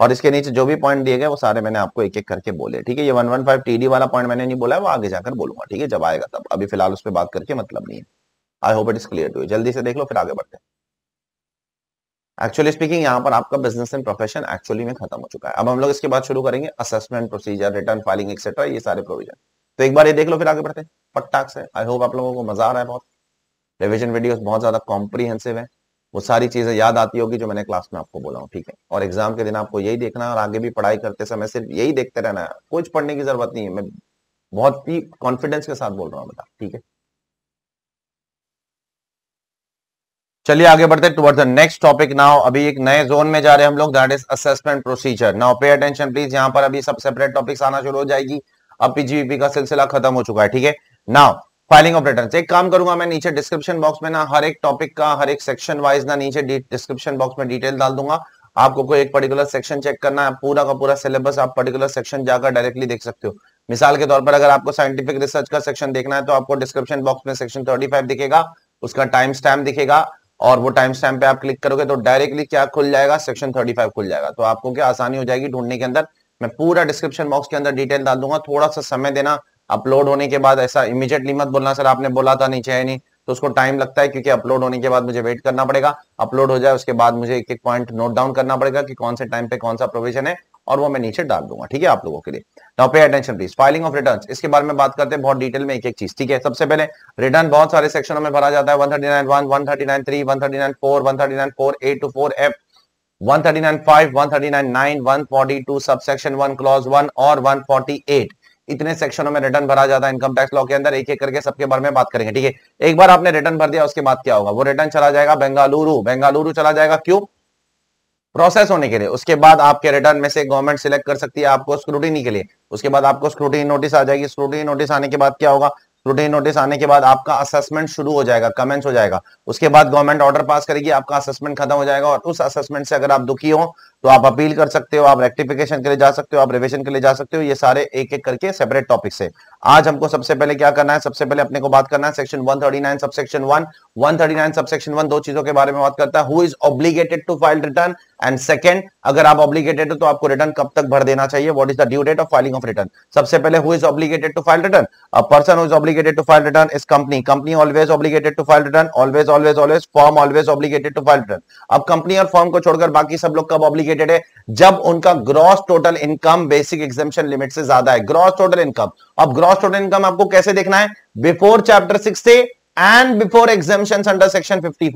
और इसके नीचे जो भी पॉइंट दिए गए वो सारे मैंने आपको एक एक करके बोले ठीक है ये वन वन फाइव टीडी वाला पॉइंट मैंने नहीं बोला है वो आगे जाकर बोलूंगा ठीक है जब आएगा तब अभी फिलहाल उस पर बात करके मतलब नहीं है I hope it is clear to जल्दी से देख लो फिर आगे बढ़ते हैं एक्चुअली स्पीकिंग यहाँ पर आपका बिजनेस एंड प्रोफेशन एक्चुअली में खत्म हो चुका है अब हम लोग इसके बाद शुरू करेंगे assessment procedure return filing etcetera ये सारे प्रोविजन तो एक बार ये देख लो फिर आगे बढ़ते हैं पट्टाक से आई होप आप लोगों को मजा आ रहा है बहुत रिविजन वीडियो बहुत ज्यादा कॉम्प्रीहेंसिव है वो सारी चीजें याद आती होगी जो मैंने क्लास में आपको बोला हूँ ठीक है और एग्जाम के दिन आपको यही देखना है और आगे भी पढ़ाई करते समय सिर्फ यही देखते रहना है कुछ पढ़ने की जरूरत नहीं है मैं बहुत ही कॉन्फिडेंस के साथ बोल रहा हूँ बेटा ठीक है चलिए आगे बढ़ते towards the next topic now अभी एक नए जोन में जा रहे हैं हम लोग that is assessment procedure now pay attention please यहाँ पर अभी सब सेपरेट टॉपिक्स आना शुरू हो जाएगी अब पीजीवीपी का सिलसिला खत्म हो चुका है ठीक है नाउ फाइलिंग ऑफ रिटर्न एक काम करूंगा मैं नीचे डिस्क्रिप्शन बॉक्स में ना हर एक टॉपिक का हर एक सेक्शन वाइज ना नीचे डिस्क्रिप्शन बॉक्स में डिटेल डाल दूंगा आपको कोई एक पर्टिकुलर सेक्शन चेक करना है पूरा का पूरा सिलेबस आप पर्टिकुलर सेक्शन जाकर डायरेक्टली देख सकते हो मिसाल के तौर पर अगर आपको साइंटिफिक रिसर्च का सेक्शन देखना है तो आपको डिस्क्रिप्शन बॉक्स में सेक्शन थर्टी फाइव दिखेगा उसका टाइम स्टैम्प दिखेगा और वो टाइम स्टैम्प पे आप क्लिक करोगे तो डायरेक्टली क्या खुल जाएगा सेक्शन थर्टी फाइव खुल जाएगा तो आपको क्या आसानी हो जाएगी ढूंढने के अंदर मैं पूरा डिस्क्रिप्शन बॉक्स के अंदर डिटेल डाल दूंगा थोड़ा सा समय देना अपलोड होने के बाद ऐसा इमीजिएटली मत बोलना सर आपने बोला था नीचे है नहीं तो उसको टाइम लगता है क्योंकि अपलोड होने के बाद मुझे वेट करना पड़ेगा अपलोड हो जाए उसके बाद मुझे एक एक पॉइंट नोट डाउन करना पड़ेगा कि कौन से टाइम पे कौन सा प्रोविजन है और वो मैं नीचे डाल दूंगा ठीक है आप लोगों के लिए now pay attention please filing of return इसके बारे में बात करते हैं बहुत डिटेल में एक एक चीज ठीक है सबसे पहले रिटर्न बहुत सारे सेक्शनों में भरा जाता है four eight two four F one thirty nine five one thirty nine nine one forty two subsection one clause one और एट इतने सेक्शनों में रिटर्न भरा जाता है इनकम टैक्स लॉ के अंदर एक एक करके सबके बारे में बात करेंगे ठीक है एक बार आपने रिटर्न भर दिया उसके बाद क्या होगा वो रिटर्न चला जाएगा बेंगालुरु बेंगालुरु चला जाएगा क्यों प्रोसेस होने के लिए उसके बाद आपके रिटर्न में से गवर्नमेंट सिलेक्ट कर सकती है आपको स्क्रूटिनी के लिए उसके बाद आपको स्क्रूटिनी नोटिस आ जाएगी स्क्रूटिनी नोटिस आने के बाद क्या होगा स्क्रूटिनी नोटिस आने के बाद आपका असेसमेंट शुरू हो जाएगा कमेंस हो जाएगा उसके बाद गवर्नमेंट ऑर्डर पास करेगी आपका असेसमेंट खत्म हो जाएगा और उस असेसमेंट से अगर आप दुखी हो तो आप अपील कर सकते हो आप रेक्टिफिकेशन के लिए जा सकते हो आप रिविजन के लिए जा सकते हो ये सारे एक एक करके सेपरेट टॉपिक से आज हमको सबसे पहले क्या करना है सबसे पहले अपने को बात करना है section 139 thirty nine sub section one दो चीजों के बारे में बात करता है who is obligated to file return and second अगर आप ऑब्लीगेटेड हो तो आपको रिटर्न कब तक भर देना चाहिए what is the due date of filing of return सबसे पहले who is obligated to file return a person who is obligated to file return is company company always obligated to file return always always always firm always obligated to file return अब company और firm को छोड़कर बाकी सब लोग कब obligate indicated है जब उनका gross total income basic exemption limit से ज्यादा है ग्रॉस टोटल इनकम अब ग्रॉस टोटल इनकम आपको कैसे देखना है बिफोर चैप्टर सिक्स से and before exemption under section fifty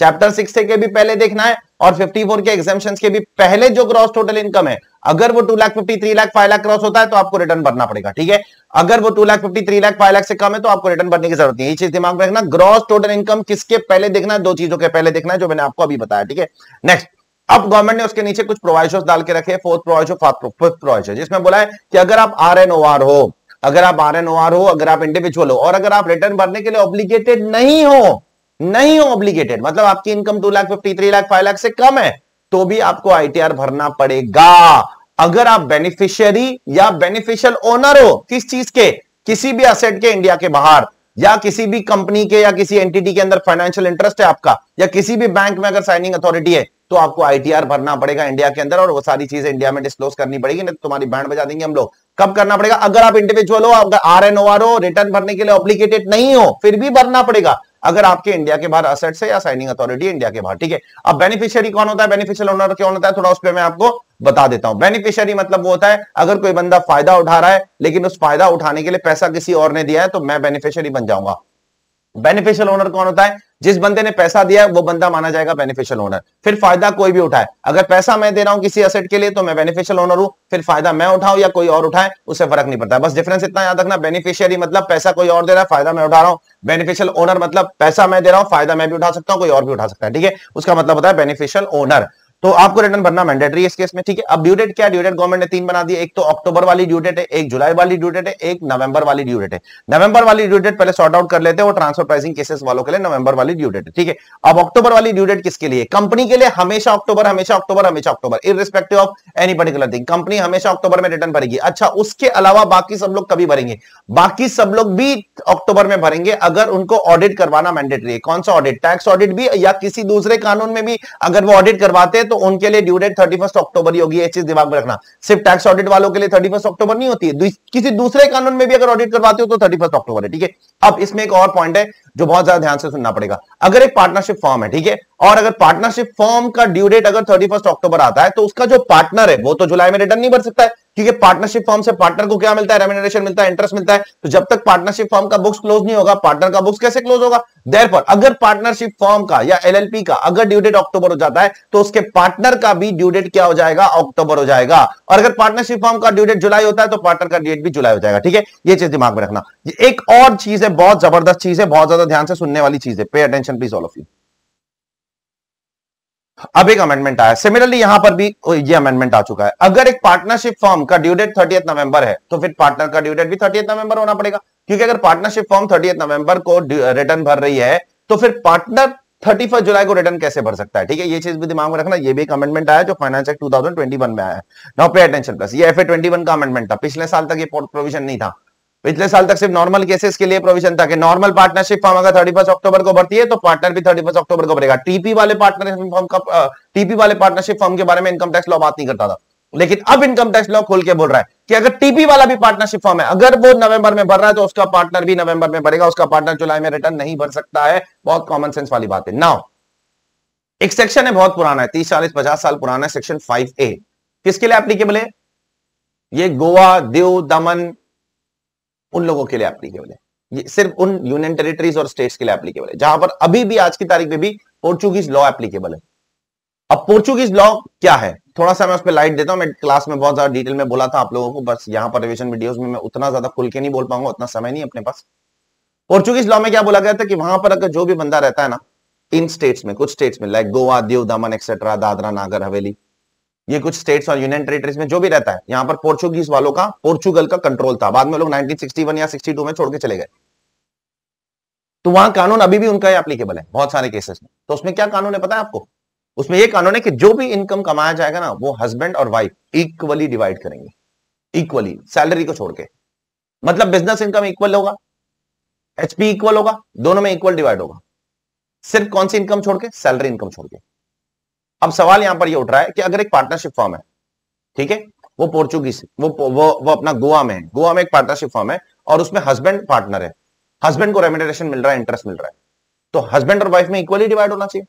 chapter six के भी पहले देखना है और 54 के एग्जामेशन के भी पहले जो ग्रॉस टोटल इनकम है अगर वो two lakh fifty three lakh five lakh cross होता है तो आपको रिटर्न भरना पड़ेगा ठीक है अगर वो two lakh fifty three lakh five lakh से कम है तो आपको रिटर्न भरने की जरूरत नहीं चीज दिमाग में रखना ग्रॉस टोटल इनकम किसके पहले देखना है दो चीजों के पहले देखना है जो मैंने आपको अभी बताया ठीक है नेक्स्ट अब गवर्नमेंट ने उसके नीचे कुछ प्रोवाइजन डाल के रखे फोर्थ प्रोवाइजन फिफ्थ प्रोवाइजन जिसमें बोला है कि अगर आप आर एन ओ आर हो अगर आप आर एन ओ आर हो अगर आप इंडिविजुअल हो और अगर आप रिटर्न भरने के लिए ऑब्लिगेटेड नहीं हो नहीं हो ऑब्लिगेटेड मतलब आपकी income two lakh fifty three lakh five lakh से कम है तो भी आपको आईटीआर भरना पड़ेगा अगर आप बेनिफिशियरी या बेनिफिशियल ओनर हो किस चीज के किसी भी असेट के इंडिया के बाहर या किसी भी कंपनी के या किसी एंटिटी के अंदर फाइनेंशियल इंटरेस्ट है आपका या किसी भी बैंक में अगर साइनिंग अथॉरिटी है तो आपको आईटीआर भरना पड़ेगा इंडिया के अंदर और वो सारी चीजें इंडिया में डिस्क्लोज करनी पड़ेगी नहीं तो तुम्हारी बैंड बजा देंगे हम लोग कब करना पड़ेगा अगर आप इंडिविजुअल हो अगर आर एन आर हो रिटर्न भरने के लिए ऑप्लीकेटेड नहीं हो फिर भी भरना पड़ेगा अगर आपके इंडिया के बाहर असेट है या साइनिंग अथॉरिटी इंडिया के बाहर ठीक है अब बेनिफिशियरी कौन होता है बेनिफिशियल ओनर कौन होता है थोड़ा उस पर मैं आपको बता देता हूं बेनिफिशियरी मतलब वो होता है अगर कोई बंदा फायदा उठा रहा है लेकिन उस फायदा उठाने के लिए पैसा किसी और ने दिया है तो मैं बेनिफिशियरी बन जाऊंगा बेनिफिशियल ओनर कौन होता है जिस बंदे ने पैसा दिया वो बंदा माना जाएगा बेनिफिशियल ओनर फिर फायदा कोई भी उठाए अगर पैसा मैं दे रहा हूं किसी असेट के लिए तो मैं बेनिफिशियल ओनर हूं फिर फायदा मैं उठाऊं या कोई और उठाए उससे फर्क नहीं पड़ता बस डिफरेंस इतना याद रखना बेनिफिशियरी मतलब पैसा कोई और दे रहा है फायदा मैं उठा रहा हूं बेनिफिशियल ओनर मतलब पैसा मैं दे रहा हूं फायदा मैं भी उठा सकता हूं कोई और भी उठा सकता है ठीक है उसका मतलब होता है बेनिफिशियल ओनर तो आपको रिटर्न भरना मैंडेटरी इस केस में ठीक है अब ड्यू डेट क्या ड्यू डेट गवर्नमेंट ने तीन बना दी एक तो अक्टूबर वाली ड्यू डेट है एक जुलाई वाली ड्यू डेट है एक नवंबर वाली ड्यू डेट है नवंबर वाली ड्यू डेट पहले सॉर्ट आउट कर लेते हैं वो ट्रांसफर प्राइसिंग केसेस वालों के लिए नवंबर वाली ड्यू डेट है ठीक है अब अक्टूबर वाली ड्यू डेट किसके लिए कंपनी के लिए हमेशा अक्टूबर हमेशा अक्टूबर हमेशा अक्टूबर irrespective of any particular thing company हमेशा अक्टूबर में रिटर्न भरेगी अच्छा उसके अलावा बाकी सब लोग कभी भरेंगे बाकी सब लोग भी अक्टूबर में भरेंगे अगर उनको ऑडिट करवाना मैंडेटरी है कौन सा ऑडिट टैक्स ऑडिट भी या किसी दूसरे कानून में भी अगर वो ऑडिट करवाते हैं तो उनके लिए ड्यू डेट थर्टी अक्टूबर ही होगी ये चीज दिमाग में रखना सिर्फ टैक्स ऑडिट वालों के लिए थर्टी फर्स्ट अक्टूबर नहीं होती है किसी दूसरे कानून में भी अगर ऑडिट करवाते हो तो थर्टी फर्स्ट अक्टूबर है ठीक है अब इसमें एक और पॉइंट है जो बहुत ज्यादा ध्यान से सुनना पड़ेगा अगर एक पार्टनरशिप फॉर्म है ठीक है और अगर पार्टनरशिप फॉर्म का ड्यू डेट अगर थर्टी अक्टूबर आता है तो उसका जो पार्टनर है वो तो जुलाई में रिटर्न नहीं भर सकता है क्योंकि पार्टनरशिप फॉर्म से पार्टनर को क्या मिलता है रेमिनेशन मिलता है इंटरेस्ट मिलता है तो जब तक पार्टनरशिप फॉर्म का बुक्स क्लोज नहीं होगा पार्टनर का बुक्स कैसे क्लोज होगा देर पर अगर पार्टनरशिप फॉर्म का या एलएलपी का अगर ड्यू डेट अक्टूबर हो जाता है तो उसके पार्टनर का भी ड्यू डेट क्या हो जाएगा अक्टूबर हो जाएगा और अगर पार्टनरशिप फॉर्म का ड्यू डेट जुलाई होता है तो पार्टनर का डेट भी जुलाई हो जाएगा ठीक है यह चीज दिमाग में रखना एक और चीज है बहुत जबरदस्त चीज है बहुत ज्यादा ध्यान से सुनने वाली चीज है pay attention please all of you अब एक अमेंडमेंट आया सिमिलरली यहां पर भी ये अमेंडमेंट आ चुका है अगर एक पार्टनरशिप फॉर्म का ड्यू डेट थर्टी नवंबर है तो फिर पार्टनर का ड्यू डेट भी थर्टी नवंबर होना पड़ेगा क्योंकि अगर पार्टनरशिप फॉर्म थर्टी नवंबर को रिटर्न uh, भर रही है तो फिर पार्टनर थर्टी जुलाई को रिटर्न कैसे भर सकता है ठीक है ये चीज भी दिमाग में रखना ये भी एक अमेंडमेंट आया जो फाइनेंस एक्ट टू में आया है नाउ पे अटेंशन प्लस ये एफ ए का अमेंडमेंट था पिछले साल तक ये प्रोविजन नहीं था पिछले साल तक सिर्फ नॉर्मल केसेस के लिए प्रोविजन था कि नॉर्मल पार्टनरशिप फॉर्म अगर थर्टी फर्स्ट अक्टूबर को भरती है तो पार्टनर भी थर्टी फर्स्ट अक्टूबर को भरेगा टीपी वाले पार्टनरशिप फॉर्म का टीपी वाले पार्टनरशिप फॉर्म के बारे में इनकम टैक्स लॉ बात नहीं करता था लेकिन अब इनकम टैक्स लॉ खोल के बोल रहा है कि अगर टीपी वाला भी पार्टनरशिप फॉर्म है अगर वो नवंबर में भर रहा है तो उसका पार्टनर भी नवंबर में भरेगा उसका पार्टनर जुलाई में रिटर्न नहीं भर सकता है बहुत कॉमन सेंस वाली बात है नाउ एक सेक्शन है बहुत पुराना है तीस चालीस पचास साल पुराना है सेक्शन फाइव ए किसके लिए एप्लीकेबल है ये गोवा दीव दमन उन लोगों के लिए एप्लीकेबल है ये सिर्फ उन यूनियन टेरिटरीज और स्टेट्स के लिए एप्लीकेबल है जहां पर अभी भी आज की तारीख में भी पोर्चुगीज लॉ एप्लीकेबल है अब पोर्चुगीज लॉ क्या है थोड़ा सा मैं उस पर लाइट देता हूँ मैं क्लास में बहुत ज्यादा डिटेल में बोला था आप लोगों को बस यहाँ पर रिविजन वीडियो में मैं उतना ज्यादा खुल के नहीं बोल पाऊंगा उतना समय नहीं अपने पास पोर्चुगीज लॉ में क्या बोला गया था कि वहां पर अगर जो भी बंदा रहता है ना इन स्टेट्स में कुछ स्टेट्स में लाइक गोवा दीव दमन एक्सेट्रा दादरा नागर हवेली ये कुछ स्टेट्स और यूनियन टेरिटरीज में जो भी रहता है यहां पर पोर्चुगीज वालों का पोर्चुगल का कंट्रोल था बाद में लोग 1961 या 62 में छोड़ के चले गए तो वहां कानून अभी भी उनका एप्लीकेबल है बहुत सारे केसेस में तो उसमें क्या कानून है पता है आपको उसमें ये कानून है कि जो भी इनकम कमाया जाएगा ना वो हस्बैंड और वाइफ इक्वली डिवाइड करेंगे इक्वली सैलरी को छोड़ के मतलब बिजनेस इनकम इक्वल होगा एचपी इक्वल होगा दोनों में इक्वल डिवाइड होगा सिर्फ कौन सी इनकम छोड़ के सैलरी इनकम छोड़ के अब सवाल यहां पर ये यह उठ रहा है कि अगर एक पार्टनरशिप फॉर्म है ठीक है वो पोर्चुगीज वो वो वो अपना गोवा में है गोवा में एक पार्टनरशिप फॉर्म है और उसमें हस्बैंड पार्टनर है हस्बैंड को रेमिटेशन मिल रहा है इंटरेस्ट मिल रहा है तो हस्बैंड और वाइफ में इक्वली डिवाइड होना चाहिए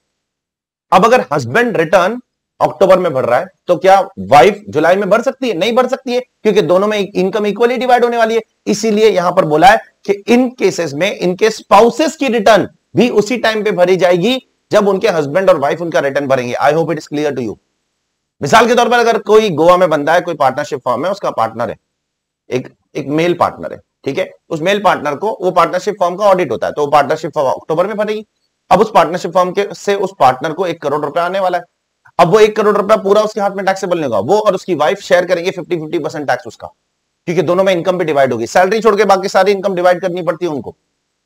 अब अगर हस्बैंड रिटर्न अक्टूबर में भर रहा है तो क्या वाइफ जुलाई में भर सकती है नहीं भर सकती है क्योंकि दोनों में इनकम इक्वली डिवाइड होने वाली है इसीलिए यहां पर बोला है कि इन केसेस में इनके स्पाउसेस की रिटर्न भी उसी टाइम पे भरी जाएगी जब उनके हस्बैंड और वाइफ उनका रिटर्न भरेंगे I hope it is clear to you मिसाल के तौर पर अगर कोई गोवा में बंदा है कोई पार्टनरशिप फॉर्म है उसका पार्टनर है एक एक मेल पार्टनर है ठीक है उस मेल पार्टनर को वो पार्टनरशिप फॉर्म का ऑडिट होता है तो वो पार्टनरशिप फॉर्म अक्टूबर में भरेगी अब उस पार्टनरशिप फॉर्म के से उस पार्टनर को एक करोड़ रुपया आने वाला है अब वो एक करोड़ रुपया पूरा उसके हाथ में टैक्सेबल नहीं होगा वो और उसकी वाइफ शेयर करेंगे फिफ्टी फिफ्टी टैक्स उसका क्योंकि दोनों में इनकम भी डिवाइड होगी सैलरी छोड़ के बाकी सारी इनकम डिवाइड करनी पड़ती है उनको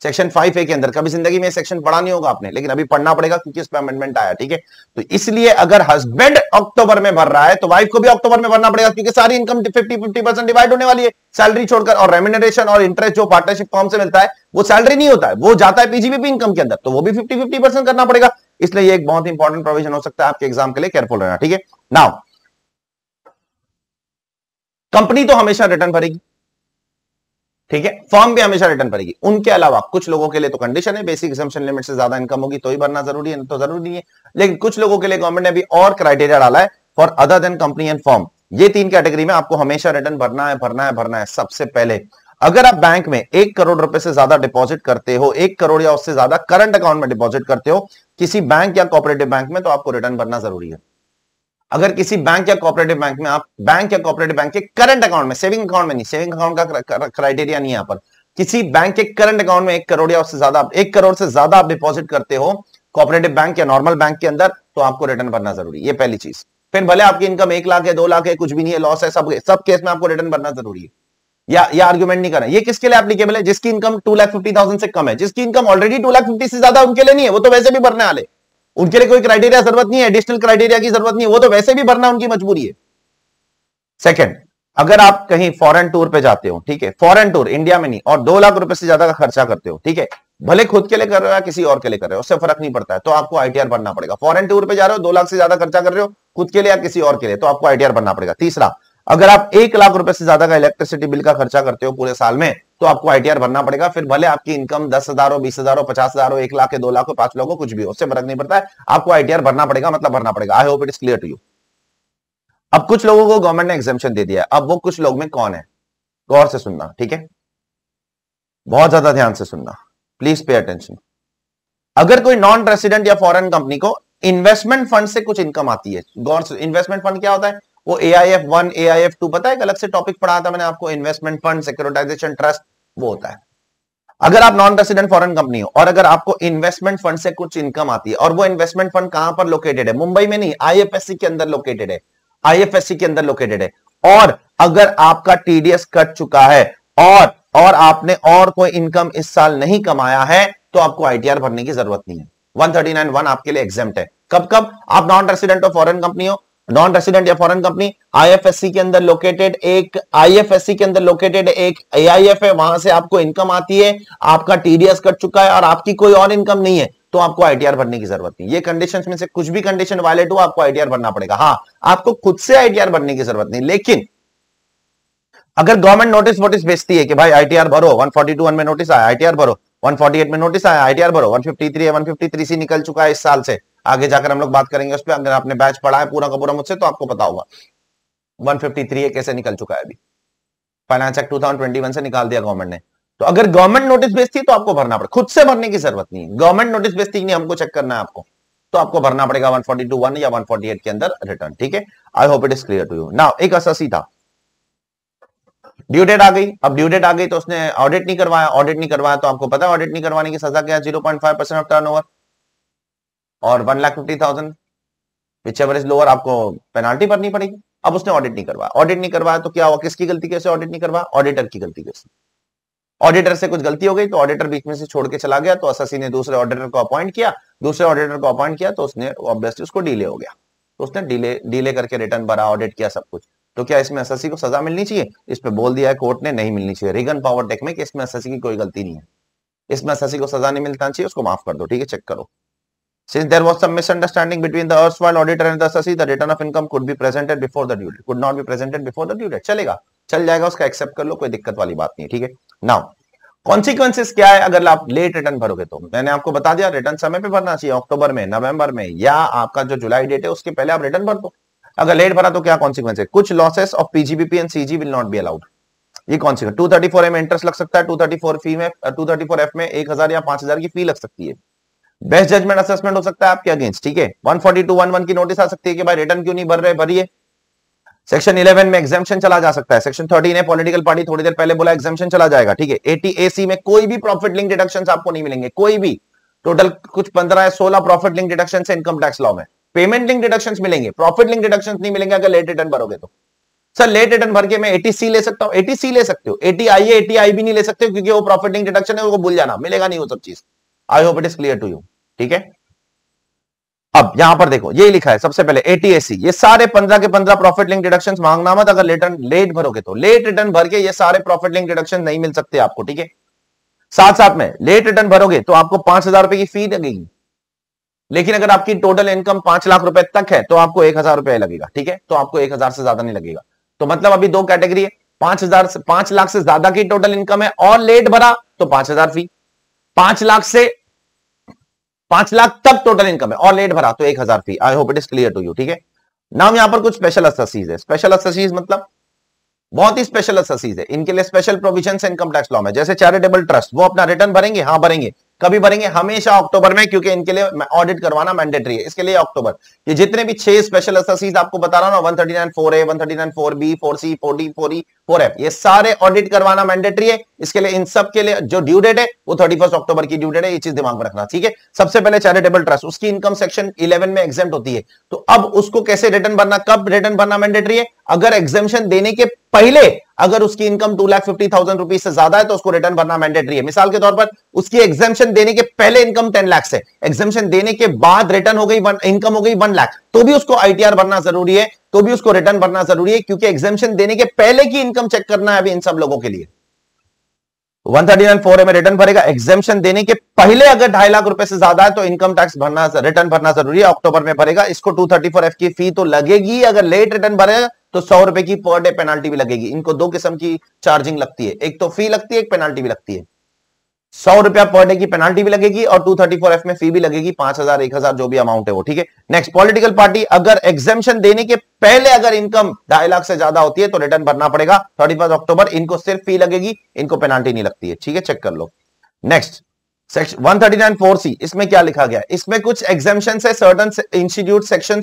सेक्शन फाइव ए के अंदर कभी जिंदगी में सेक्शन पढ़ा नहीं होगा आपने लेकिन अभी पढ़ना पड़ेगा क्योंकि इस पर अमेंडमेंट आया ठीक है तो इसलिए अगर हस्बैंड अक्टूबर में भर रहा है तो वाइफ को भी अक्टूबर में भरना पड़ेगा क्योंकि सारी income fifty fifty percent divide होने वाली है सैलरी छोड़कर और रेमिनरेशन और इंटरेस्ट जो पार्टनरशिप फॉर्म से मिलता है वो सैलरी नहीं होता है वो जाता है पीजीबीपी इनकम के अंदर तो वो भी फिफ्टी फिफ्टी परसेंट करना पड़ेगा इसलिए ये एक बहुत इंपॉर्टेंट प्रोविजन हो सकता है आपके एग्जाम के लिए केयरफुल रहना ठीक है नाउ कंपनी तो हमेशा रिटर्न भरेगी ठीक है फॉर्म भी हमेशा रिटर्न भरेगी उनके अलावा कुछ लोगों के लिए तो कंडीशन है बेसिक एक्सम्पन लिमिट से ज्यादा इनकम होगी तो ही भरना जरूरी है तो जरूरी नहीं है लेकिन कुछ लोगों के लिए गवर्नमेंट ने अभी और क्राइटेरिया डाला है for other than company and form ये तीन कैटेगरी में आपको हमेशा रिटर्न भरना है भरना है भरना है सबसे पहले अगर आप बैंक में एक करोड़ रुपए से ज्यादा डिपॉजिट करते हो एक करोड़ या उससे ज्यादा करंट अकाउंट में डिपॉजिट करते हो किसी बैंक या कोऑपरेटिव बैंक में तो आपको रिटर्न भरना जरूरी है अगर किसी बैंक या कॉपरेटिव बैंक में आप बैंक या कॉपरेटिव बैंक के करंट अकाउंट में सेविंग अकाउंट में नहीं सेविंग अकाउंट का क्राइटेरिया नहीं यहां पर किसी बैंक के करंट अकाउंट में एक करोड़ या उससे ज्यादा एक करोड़ से ज्यादा आप डिपॉजिट करते हो कॉपरेटिव बैंक या नॉर्मल बैंक के अंदर तो आपको रिटर्न भरना जरूरी है पहली चीज फिर भले आपकी इनकम एक लाख है दो लाख है कुछ भी नहीं है लॉस है सब सब केस में आपको रिटर्न भरना जरूरी है या या आर्ग्यूमेंट नहीं करना ये किसके लिए एप्लीकेबल है जिसकी income two lakh fifty thousand से कम है जिसकी income already two lakh fifty से ज्यादा उनके लिए नहीं है वो तो वैसे भी भरने वाले उनके लिए कोई क्राइटेरिया जरूरत नहीं है एडिशनल क्राइटेरिया की जरूरत नहीं है वो तो वैसे भी भरना उनकी मजबूरी है सेकंड अगर आप कहीं फॉरेन टूर पे जाते हो ठीक है फॉरेन टूर इंडिया में नहीं और दो लाख रुपए से ज्यादा का खर्चा करते हो ठीक है भले खुद के लिए कर रहे हो या किसी और के लिए कर रहे हो उससे फर्क नहीं पड़ता है तो आपको आईटीआर बनना पड़ेगा फॉरन टूर पे जा रहे हो दो लाख से ज्यादा खर्चा कर रहे हो खुद के लिए या किसी और के लिए तो आपको आईटीआर बनना पड़ेगा तीसरा अगर आप एक लाख रुपए से ज्यादा का इलेक्ट्रिसिटी बिल का खर्चा करते हो पूरे साल में तो आपको आईटीआर भरना पड़ेगा फिर भले आपकी इनकम दस हजार हो बीस हजार हो पचास हजार हो एक लाख दो लाख हो पांच लाख हो कुछ भी हो उससे फर्क नहीं पड़ता है आपको आईटीआर भरना पड़ेगा मतलब भरना पड़ेगा I hope it is clear to you अब कुछ लोगों को गवर्नमेंट ने एग्जामेशन दे दिया है अब वो कुछ लोग में कौन है गौर से सुनना ठीक है बहुत ज्यादा ध्यान से सुनना प्लीज पे अटेंशन अगर कोई नॉन रेसिडेंट या फॉरेन कंपनी को इन्वेस्टमेंट फंड से कुछ इनकम आती है गौर से इन्वेस्टमेंट फंड क्या होता है वो A I F one A I F two पता है अलग से टॉपिक पढ़ा था मैंने आपको इन्वेस्टमेंट फंड सिक्योरिटाइजेशन ट्रस्ट वो होता है अगर आप नॉन रेसिडेंट फॉरेन कंपनी हो और अगर आपको इन्वेस्टमेंट फंड से कुछ इनकम आती है और वो इन्वेस्टमेंट फंड कहां पर लोकेटेड है मुंबई में नहीं आईएफएससी के अंदर लोकेटेड है आईएफएससी के अंदर लोकेटेड है और अगर आपका टीडीएस कट चुका है और और आपने और कोई इनकम इस साल नहीं कमाया है तो आपको आईटीआर भरने की जरूरत नहीं है 139 वन आपके लिए एग्जेम्प्ट है कब कब आप non resident of foreign company हो नॉन रेसिडेंट या फॉरेन कंपनी आईएफएससी के अंदर लोकेटेड एक आईएफएससी के अंदर लोकेटेड एक एआईएफ है वहां से आपको इनकम आती है आपका टीडीएस कट चुका है और आपकी कोई और इनकम नहीं है तो आपको आईटीआर भरने की जरूरत नहीं ये कंडीशन में से कुछ भी कंडीशन वायलेट हो आपको आईटीआर भरना पड़ेगा हाँ आपको खुद से आईटीआर भरने की जरूरत नहीं लेकिन अगर गवर्नमेंट नोटिस वोटिस भेजती है कि भाई आईटीआर भरो 142 में नोटिस आया आईटीआर भरो 148 में नोटिस आया आईटीआर भरो 153 है 153 सी निकल चुका है इस साल से आगे जाकर हम लोग बात करेंगे उस पर अगर आपने बैच पढ़ा है पूरा का पूरा मुझसे तो आपको पता होगा 153 है कैसे निकल चुका है अभी फाइनेंस एक्ट 2021 से निकाल दिया गवर्नमेंट ने तो अगर गवर्नमेंट नोटिस भेजती है तो आपको भरना पड़ेगा खुद से भरने की जरूरत नहीं गवर्नमेंट नोटिस भेजती नहीं हमको चेक करना है आपको तो आपको भरना पड़ेगा 142 वन या 148 के अंदर रिटर्न ठीक है I hope it is clear to you now एक असर था ड्यू डेट आ गई अब ड्यू डेट आ गई तो उसने ऑडिट नहीं करवाया ऑडिट नहीं करवाया तो आपको पता है ऑडिट नहीं करवाने की सजा क्या है zero point five percent of turnover और one lakh fifty thousand whichever is lower आपको पेनाल्टी भरनी पड़ेगी अब उसने ऑडिट नहीं करवाया ऑडिट नहीं करवाया तो क्या हुआ किसकी गलती कैसे ऑडिट नहीं करवा ऑडिटर की गलती कैसे ऑडिटर से कुछ गलती हो गई तो ऑडिटर बीच में से छोड़ के चला गया तो असासी ने दूसरे ऑडिटर को अपॉइंट किया दूसरे ऑडिटर को अपॉइंट किया तो उसने ऑब्वियसली उसको डिले हो गया तो उसने डिले डिले करके रिटर्न भरा ऑडिट किया सब कुछ तो क्या इसमें असासी को सजा मिलनी चाहिए इस पर बोल दिया है कोर्ट ने नहीं मिलनी चाहिए रिगन पावर टेक में कि इसमें असासी की कोई गलती नहीं है इसमें असासी को सजा नहीं मिलता चाहिए उसको माफ कर दो ठीक है चेक करो Since there was some misunderstanding between the erstwhile auditor and the assessee, the return of income could be presented before the due date. Could not be presented before the due date. चलेगा चल जाएगा उसका accept कर लो कोई दिक्कत वाली बात नहीं ठीक है नाउ कॉन्सिक्वेंसेस क्या है अगर आप लेट रिटर्न भरोगे तो मैंने आपको बता दिया रिटर्न समय पे भरना चाहिए अक्टूबर में नवंबर में या आपका जो जुलाई डेट है उसके पहले आप रिटर्न भर दो अगर लेट भरा तो क्या कॉन्सिक्वेंस है कुछ losses of PGBP and CG will not be allowed ये कौन सी टू थर्टी फोर में इंटरेस्ट लग सकता है टू थर्टी फोर फी में टू थर्टी फोर एफ में एक हजार या पांच हजार की फी लग सकती है बेस्ट जजमेंट असेसमेंट हो सकता है आपके अगेंस्ट ठीक है 14211 की नोटिस आ सकती है कि भाई रिटर्न क्यों नहीं भर रहे भरिए सेक्शन 11 में एग्जामेशन चला जा सकता है सेक्शन 13 है पॉलिटिकल पार्टी थोड़ी देर पहले बोला एग्जामेशन चला जाएगा ठीक है एटी एसी में कोई भी प्रॉफिट लिंक डिडक्शन आपको नहीं मिलेंगे कोई भी टोटल कुछ पंद्रह या सोलह profit link deduction income tax law में पेमेंट लिंक डिडक्शन मिलेंगे प्रॉफिट लिंक डिडक्शन नहीं मिलेंगे अगर लेट रिटर्न भरोगे तो सर लेट रिटर्न भर के मैं एटी सी ले सकता हूँ एटी सी ले सकते हो एटी आई एटी आई भी नहीं ले सकते क्योंकि वो प्रॉफिट लिंक डिडक्शन है वो भूल जाना मिलेगा नहीं वो सब चीज I hope it is clear to you ठीक है अब यहां पर देखो ये लिखा है सबसे पहले एटीएससी ये सारे पंद्रह के पंद्रह प्रॉफिट लिंक डिडक्शन मांगना मत अगर लेट लेट भरोगे तो लेट रिटर्न भर के ये सारे प्रॉफिट लिंक डिडक्शन नहीं मिल सकते आपको ठीक है साथ साथ में लेट रिटर्न भरोगे तो आपको पांच हजार रुपए की फी लगेगी लेकिन अगर आपकी टोटल इनकम पांच लाख रुपए तक है तो आपको एक हजार रुपया लगेगा ठीक है तो आपको एक हजार से ज्यादा नहीं लगेगा तो मतलब अभी दो कैटेगरी है पांच हजार से पांच लाख से ज्यादा की टोटल इनकम है और लेट भरा तो पांच हजार फी पांच लाख से पांच लाख तक टोटल इनकम है और लेट भरा तो एक हजार fee I hope it is clear to you ठीक है नाम यहां पर कुछ स्पेशल असासीज है स्पेशल असासीज मतलब बहुत ही स्पेशल असासीज है इनके लिए special provision income tax law में जैसे चैरिटेबल ट्रस्ट वो अपना रिटर्न भरेंगे हाँ भरेंगे कभी भरेंगे हमेशा अक्टूबर में क्योंकि इनके लिए ऑडिट करवाना मैंडेटरी है इसके लिए अक्टूबर ये जितने भी छह स्पेशल असासीज आपको बता रहा हूं ना one thirty nine four A one thirty nine four B four C four D four E four F ये सारे ऑडिट करवाना मैंडेटरी है इसके लिए इन सब के लिए जो ड्यू डेट है वो थर्टी फर्स्ट अक्टूबर की ड्यू डेट है ये चीज दिमाग में रखना ठीक है सबसे पहले चैरिटेबल ट्रस्ट उसकी इनकम सेक्शन इलेवन में एग्जेम्ट होती है तो अब उसको कैसे रिटर्न भरना कब रिटर्न भरना मैंडेटरी है अगर एग्जेम्पन देने के पहले अगर उसकी income two lakh fifty thousand rupees से ज्यादा है तो उसको रिटर्न भरना मैंडेटरी है मिसाल के तौर पर उसकी एग्जेम्पन देने के पहले इनकम टेन लाख है एग्जेम्पन देने के बाद रिटर्न हो गई इनकम हो गई वन लाख तो भी उसको आईटीआर भरना जरूरी है तो भी उसको रिटर्न भरना जरूरी है क्योंकि एग्जेम्पन देने के पहले की इनकम चेक करना है अभी इन सब लोगों के लिए वन थर्टी नाइन फोर में रिटर्न भरेगा एग्जेम्पन देने के पहले अगर ढाई लाख रुपए से ज्यादा है तो इनकम टैक्स भरना रिटर्न भरना जरूरी है अक्टूबर में भरेगा इसको टू थर्टी फोर एफ की फी तो लगेगी अगर लेट रिटर्न भरेगा तो सौ रुपए की पर डे पेनाल्टी भी लगेगी इनको दो किस्म की चार्जिंग लगती है एक तो फी लगती है एक पेनाल्टी भी लगती है सौ रुपया पर डे की पेनाल्टी भी लगेगी और टू थर्टी फोर एफ में फी भी लगेगी पांच हजार एक हजार जो भी अमाउंट है वो ठीक है नेक्स्ट पॉलिटिकल पार्टी अगर एग्जेम्पन देने के पहले अगर इनकम ढाई लाख से ज्यादा होती है तो रिटर्न भरना पड़ेगा थर्टी फर्स्ट अक्टूबर इनको सिर्फ फी लगेगी इनको पेनाल्टी नहीं लगती है ठीक है चेक कर लो next section one thirty nine four C इसमें क्या लिखा गया इसमें कुछ एग्जेम्पन है certain institute section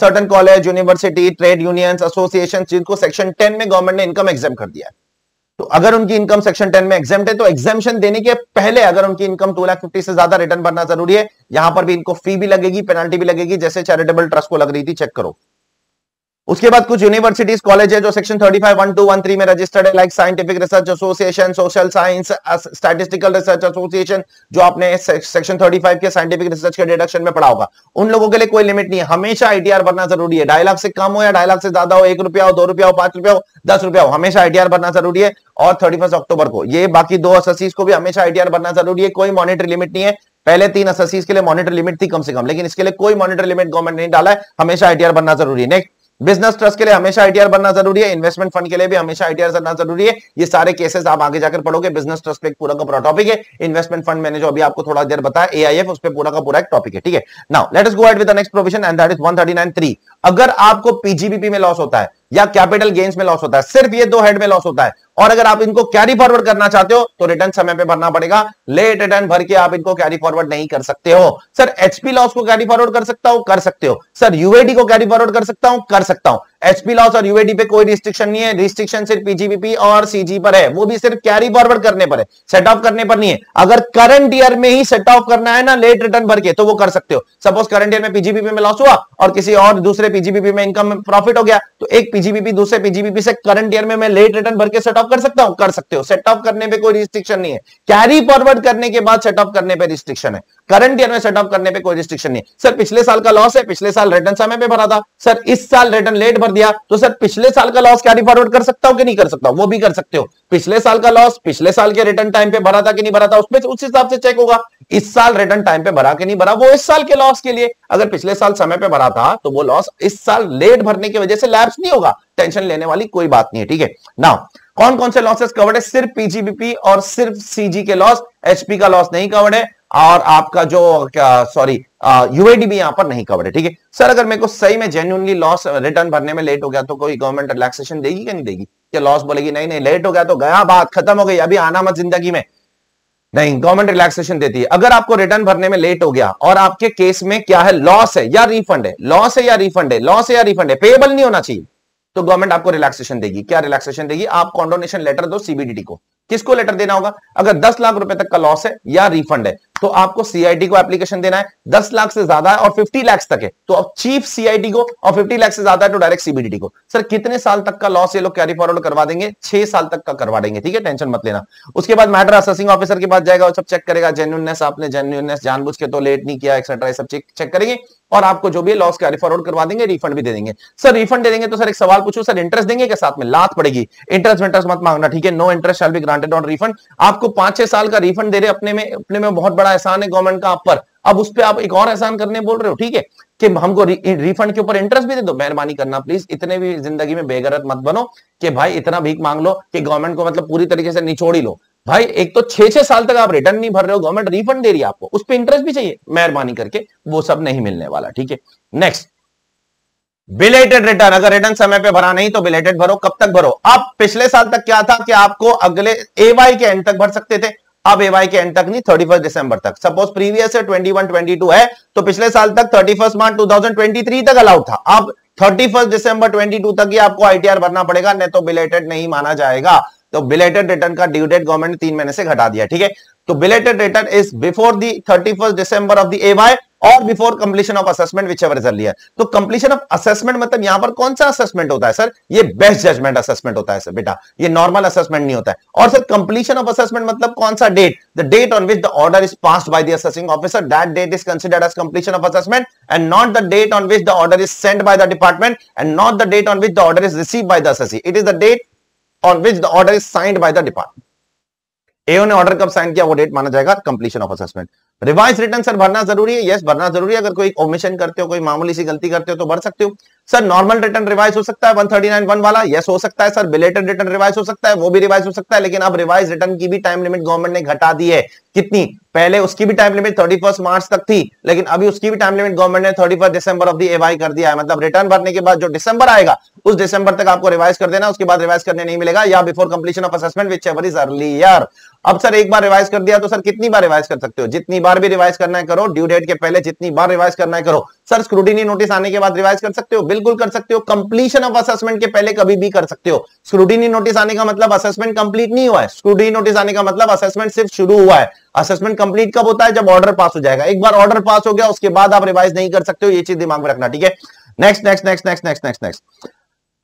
certain college university trade unions association जिनको सेक्शन टेन में गवर्नमेंट ने इनकम एग्जाम कर दिया है तो अगर उनकी इनकम सेक्शन टेन में एग्जाम है तो एक्जेम्शन देने के पहले अगर उनकी इनकम टू लाख फिफ्टी से ज्यादा रिटर्न भरना जरूरी है यहां पर भी इनको फी भी लगेगी पेनल्टी भी लगेगी जैसे चैरिटेबल ट्रस्ट को लग रही थी चेक करो उसके बाद कुछ यूनिवर्सिटीज कॉलेज है जो section thirty five one two one three में रजिस्टर्ड है like scientific research association social science statistical research association जो आपने सेक्शन थर्टी फाइव के साइंटिफिक रिसर्च के डिडक्शन में पढ़ा होगा उन लोगों के लिए कोई लिमिट नहीं है हमेशा आईटीआर भरना जरूरी है डायलाग से कम हो या डायलाग से ज्यादा हो एक रुपया हो दो रुपया हो पांच रुपया हो दस रुपया हो हमेशा आईटीआर भरना जरूरी है और थर्टी अक्टूबर को ये बाकी दो एसएससी को भी हमेशा आईटीआर भरना जरूरी है कोई मॉनिटरी लिमिट नहीं है पहले तीन एसएससी के लिए मॉनिटर लिमिट थी कम से कम लेकिन इसके लिए कोई मॉनिटर लिमिट गवर्नमेंट नहीं डाला है हमेशा आईटीआर बनना जरूरी है नेक्स्ट बिजनेस ट्रस्ट के लिए हमेशा आईटीआर बनना जरूरी है इन्वेस्टमेंट फंड के लिए भी हमेशा आईटीआर बनना जरूरी है ये सारे केसेस आप आगे जाकर पढ़ोगे बिजनेस ट्रस्ट पे पूरा का पूरा टॉपिक है इन्वेस्टमेंट फंड मैंने जो अभी आपको थोड़ा देर बताया एआईएफ उस पर पूरा का पूरा एक टॉपिक है ठीक है now let go ahead with next provision and that is three अगर आपको पीजीबीपी में लॉस होता है या कैपिटल गेन्स में लॉस होता है सिर्फ ये दो हेड में लॉस होता है और अगर आप इनको कैरी फॉरवर्ड करना चाहते हो तो रिटर्न समय पे भरना पड़ेगा लेट रिटर्न भर के आप इनको कैरी फॉरवर्ड नहीं कर सकते हो सर एचपी लॉस को कैरी फॉरवर्ड कर सकता हूं कर सकते हो सर यूएडी को कैरी फॉरवर्ड कर सकता हूं कर सकता हूं एचपी लॉस और यूएडी पे कोई रिस्ट्रिक्शन नहीं है रिस्ट्रिक्शन सिर्फ पीजीबीपी और सीजी पर है वो भी सिर्फ कैरी फॉरवर्ड करने पर है सेट ऑफ करने पर नहीं है अगर करंट ईयर में ही सेट ऑफ करना है ना लेट रिटर्न भर के तो वो कर सकते हो सपोज करंट ईयर में पीजीबीपी में लॉस हुआ और किसी और दूसरे पीजीबीपी में इनकम प्रॉफिट हो गया तो एक पीजीबीपी दूसरे पीजीबीपी से करंट ईयर में लेट रिटर्न भर के सेट ऑफ ऑफ कर सकता हूं कर सकते हो सेट ऑफ करने पे कोई रिस्ट्रिक्शन नहीं है कैरी फॉरवर्ड करने के बाद सेट ऑफ करने पे रिस्ट्रिक्शन है करंट ईयर में सेट ऑफ करने पे कोई रिस्ट्रिक्शन नहीं सर पिछले साल का लॉस है पिछले साल रिटर्न समय पे भरा था सर इस साल रिटर्न लेट भर दिया तो सर पिछले साल का लॉस कैरी फॉरवर्ड कर सकता हूं कि नहीं कर सकता वो भी कर सकते हो पिछले साल का लॉस पिछले साल के रिटर्न टाइम पे भरा था कि नहीं भरा था उसमें उस हिसाब से चेक होगा इस साल रिटर्न टाइम पे भरा कि नहीं भरा वो इस साल के लॉस के लिए अगर पिछले साल समय पे भरा था तो वो लॉस इस साल लेट भरने की वजह से लैब्स नहीं होगा टेंशन लेने वाली कोई बात नहीं है ठीक है नाउ कौन कौन से लॉसेस कवर्ड है सिर्फ पीजीबीपी और सिर्फ सीजी के लॉस एचपी का लॉस नहीं कवर्ड है और आपका जो क्या सॉरी यूएडी भी यहां पर नहीं कवर्ड है ठीक है सर अगर मेरे को सही में जेन्यूनली लॉस रिटर्न भरने में लेट हो गया तो कोई गवर्नमेंट रिलैक्सेशन देगी क्या नहीं देगी क्या लॉस बोलेगी नहीं नहीं लेट हो गया तो गया बात खत्म हो गई अभी आना मत जिंदगी में नहीं गवर्नमेंट रिलैक्सेशन देती है अगर आपको रिटर्न भरने में लेट हो गया और आपके केस में क्या है लॉस है या रिफंड है लॉस है या रिफंड है लॉस है या रिफंड है पेबल नहीं होना चाहिए तो गवर्नमेंट आपको रिलैक्सेशन देगी क्या रिलैक्सेशन देगी आप कॉन्डोनेशन लेटर दो सीबीडीटी को किसको लेटर देना होगा अगर दस लाख रुपए तक का लॉस है या रिफंड है तो आपको सीआईडी को एप्लीकेशन देना है दस लाख से ज्यादा है और फिफ्टी लाख तक है तो आप चीफ सीआईडी को और फिफ्टी लाख से ज्यादा है तो डायरेक्ट सीबीडीटी को सर कितने साल तक का लॉस ये लोग कैरी फॉरवर्ड करवा देंगे छह साल तक का करवा देंगे ठीक है टेंशन मत लेना उसके बाद मैटर असेसिंग ऑफिसर के पास जाएगा और सब चेक करेगा जेन्यूननेस आपने जेन्यूननेस जानबूझ के तो लेट नहीं किया एक्सेट्रा सब चेक चेक करेंगे और आपको जो भी लॉस कैरी फॉरवर्ड करवा देंगे रिफंड भी दे देंगे सर रिफंड दे देंगे तो सर एक सवाल पूछो सर इंटरेस्ट देंगे क्या साथ में लात पड़ेगी इंटरेस्ट इंटरेस्ट मत मांगना ठीक है नो इंटरेस्ट शैल भी ग्रांटेड ऑन रिफंड आपको पांच छह साल का रिफंड दे रहे अपने में अपने में बहुत बड़ा एहसान है गवर्नमेंट का आप पर अब उस पर आप एक और एहसान करने बोल रहे हो ठीक है कि हमको रिफंड के ऊपर इंटरेस्ट भी दे दो मेहरबानी करना प्लीज इतने भी जिंदगी में बेगरत मत बनो कि भाई इतना भीख मांग लो कि गवर्नमेंट को मतलब पूरी तरीके से निचोड़ी लो भाई एक तो छह छह साल तक आप रिटर्न नहीं भर रहे हो गवर्नमेंट रिफंड दे रही है आपको उस पर इंटरेस्ट भी चाहिए मेहरबानी करके वो सब नहीं मिलने वाला ठीक है नेक्स्ट बिलेटेड रिटर्न अगर रिटर्न समय पे भरा नहीं तो बिलेटेड भरो कब तक भरो अब पिछले साल तक क्या था कि आपको अगले एवाई के एंड तक भर सकते थे अब एवाई के एंड तक नहीं थर्टी फर्स्ट दिसंबर तक suppose previous twenty one twenty two है तो पिछले साल तक thirty first March two thousand twenty three तक अलाउड था अब thirty first December twenty two तक ही आपको आईटीआर भरना पड़ेगा नहीं तो बिलेटेड नहीं माना जाएगा तो बिलेटेड रिटर्न का ड्यू डेट गवर्नमेंट ने तीन महीने से घटा दिया ठीक है तो belated return is before the thirty first December of the AY और before completion of assessment whichever लिया तो कंप्लीशन ऑफ असेसमेंट मतलब यहां पर कौन सा असेसमेंट होता है सर ये बेस्ट जजमेंट असेसमेंट होता है सर बेटा ये नॉर्मल असेसमेंट नहीं होता है और सर कंप्लीशन ऑफ असेसमेंट मतलब कौन सा date the date on which the order is pass by the assessing officer that date is considered as completion of assessment and not the date on which the order is send by the department and not the date on which the order is receive by the assessee it is the date on which the order is signed by the department AO ने order कब sign किया वो date माना जाएगा completion of assessment revise return sir भरना जरूरी है yes भरना जरूरी है अगर कोई ओमिशन करते हो कोई मामूली सी गलती करते हो तो भर सकते हो सर नॉर्मल रिटर्न रिवाइज हो सकता है 139 वन वाला यस हो सकता है सर बिलेटेड रिटर्न रिवाइज हो सकता है वो भी रिवाइज हो सकता है लेकिन अब रिवाइज रिटर्न की भी टाइम लिमिट गवर्नमेंट ने घटा दी है कितनी पहले उसकी भी टाइम लिमिट थर्टी मार्च तक थी लेकिन अभी उसकी भी टाइम लिमिट गवर्नमेंट ने thirty December of the AY कर दिया है मतलब रिटर्न भरने के बाद जो दिसंबर आएगा उस दिसंबर तक आपको रिवाइज कर देना उसके बाद रिवाइज करने नहीं मिलेगा या before completion of assessment whichever is year अब सर एक बार रिवाइज कर दिया तो सर कितनी बार रिवाइज कर सकते हो जितनी बार भी रिवाइज करना है करो ड्यू डेट के पहले जितनी बार रिवाइज करना है करो सर स्क्रूटिनी नोटिस आने के बाद रिवाइज कर सकते हो बिल्कुल कर सकते हो कंप्लीशन ऑफ असेसमेंट के पहले कभी भी कर सकते हो स्क्रूटिनी नोटिस आने का मतलब असेसमेंट कंप्लीट नहीं हुआ है स्क्रूटिनी नोटिस आने का मतलब असेसमेंट सिर्फ शुरू हुआ है असेसमेंट कंप्लीट कब होता है जब ऑर्डर पास हो जाएगा एक बार ऑर्डर पास हो गया उसके बाद आप रिवाइज नहीं कर सकते हो ये चीज दिमाग में रखना ठीक है next next next next next next next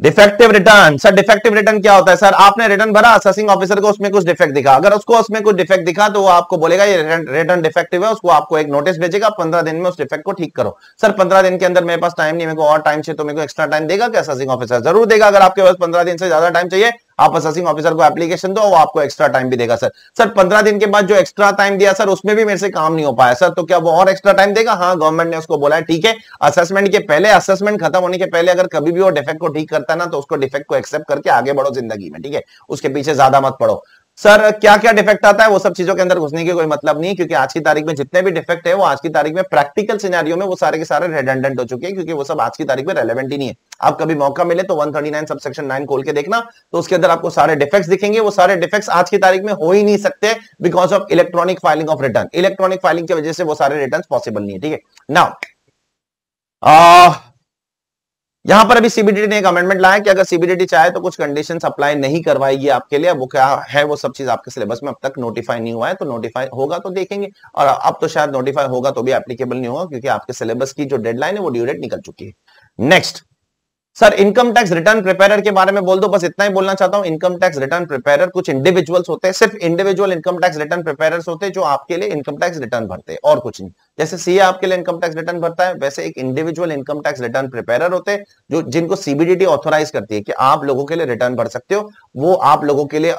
defective return sir defective return क्या होता है सर आपने रिटर्न भरा असेसिंग ऑफिसर को उसमें कुछ डिफेक्ट दिखा अगर उसको उसमें कुछ डिफेक्ट दिखा तो वो आपको बोलेगा ये रिटर्न डिफेक्टिव है उसको आपको एक नोटिस भेजेगा पंद्रह दिन में उस डिफेक्ट को ठीक करो सर पंद्रह दिन के अंदर मेरे पास टाइम नहीं मेरे को और टाइम चाहिए तो मेरे को एक्स्ट्रा टाइम देगा क्या असेसिंग ऑफिसर जरूर देगा अगर आपके पास पंद्रह दिन से ज्यादा टाइम चाहिए आप असेसिंग ऑफिसर को एप्लीकेशन दो वो आपको एक्स्ट्रा टाइम भी देगा सर सर पंद्रह दिन के बाद जो एक्स्ट्रा टाइम दिया सर उसमें भी मेरे से काम नहीं हो पाया सर तो क्या वो और एक्स्ट्रा टाइम देगा हाँ गवर्नमेंट ने उसको बोला है ठीक है असेसमेंट के पहले असेसमेंट खत्म होने के पहले अगर कभी भी वो डिफेक्ट को ठीक करता है ना तो उसको डिफेक्ट को एक्सेप्ट करके आगे बढ़ो जिंदगी में ठीक है उसके पीछे ज्यादा मत पढ़ो सर क्या क्या डिफेक्ट आता है वो सब चीजों के अंदर घुसने की कोई मतलब नहीं क्योंकि आज की तारीख में जितने भी डिफेक्ट है वो आज की तारीख में प्रैक्टिकल सिनेरियो में वो सारे के सारे रेडेंडेंट हो चुके हैं क्योंकि वो सब आज की तारीख में रेलेवेंट ही नहीं है आप कभी मौका मिले तो 139 सबसेक्शन नाइन खोल के देखना तो उसके अंदर आपको सारे डिफेक्ट दिखेंगे वो सारे डिफेक्ट आज की तारीख में हो ही नहीं सकते because of electronic filing of return electronic filing की वजह से वो सारे रिटर्न पॉसिबल नहीं है ठीक है ना यहां पर अभी सीबीडीटी ने एक अमेंडमेंट लाया कि अगर सीबीडीटी चाहे तो कुछ कंडीशन अप्लाई नहीं करवाएगी आपके लिए वो क्या है वो सब चीज आपके सिलेबस में अब तक नोटिफाई नहीं हुआ है तो नोटिफाई होगा तो देखेंगे और अब तो शायद नोटिफाई होगा तो भी एप्लीकेबल नहीं होगा क्योंकि आपके सिलेबस की जो डेडलाइन है वो ड्यूरेट निकल चुकी है next sir income tax return preparer के बारे में बोल दो बस इतना ही बोलना चाहता हूं इनकम टैक्स रिटर्न प्रिपेयर कुछ इंडिविजुअल्स होते हैं सिर्फ individual income tax return preparer होते हैं जो आपके लिए इनकम टैक्स रिटर्न भरते हैं और कुछ नहीं जैसे सीए आपके लिए इनकम टैक्स रिटर्न भरता है वैसे एक individual income tax return preparer होते हैं जो जिनको सीबीडीटी ऑथोराइज करती है कि आप लोगों के लिए रिटर्न भर सकते हो वो आप लोगों के लिए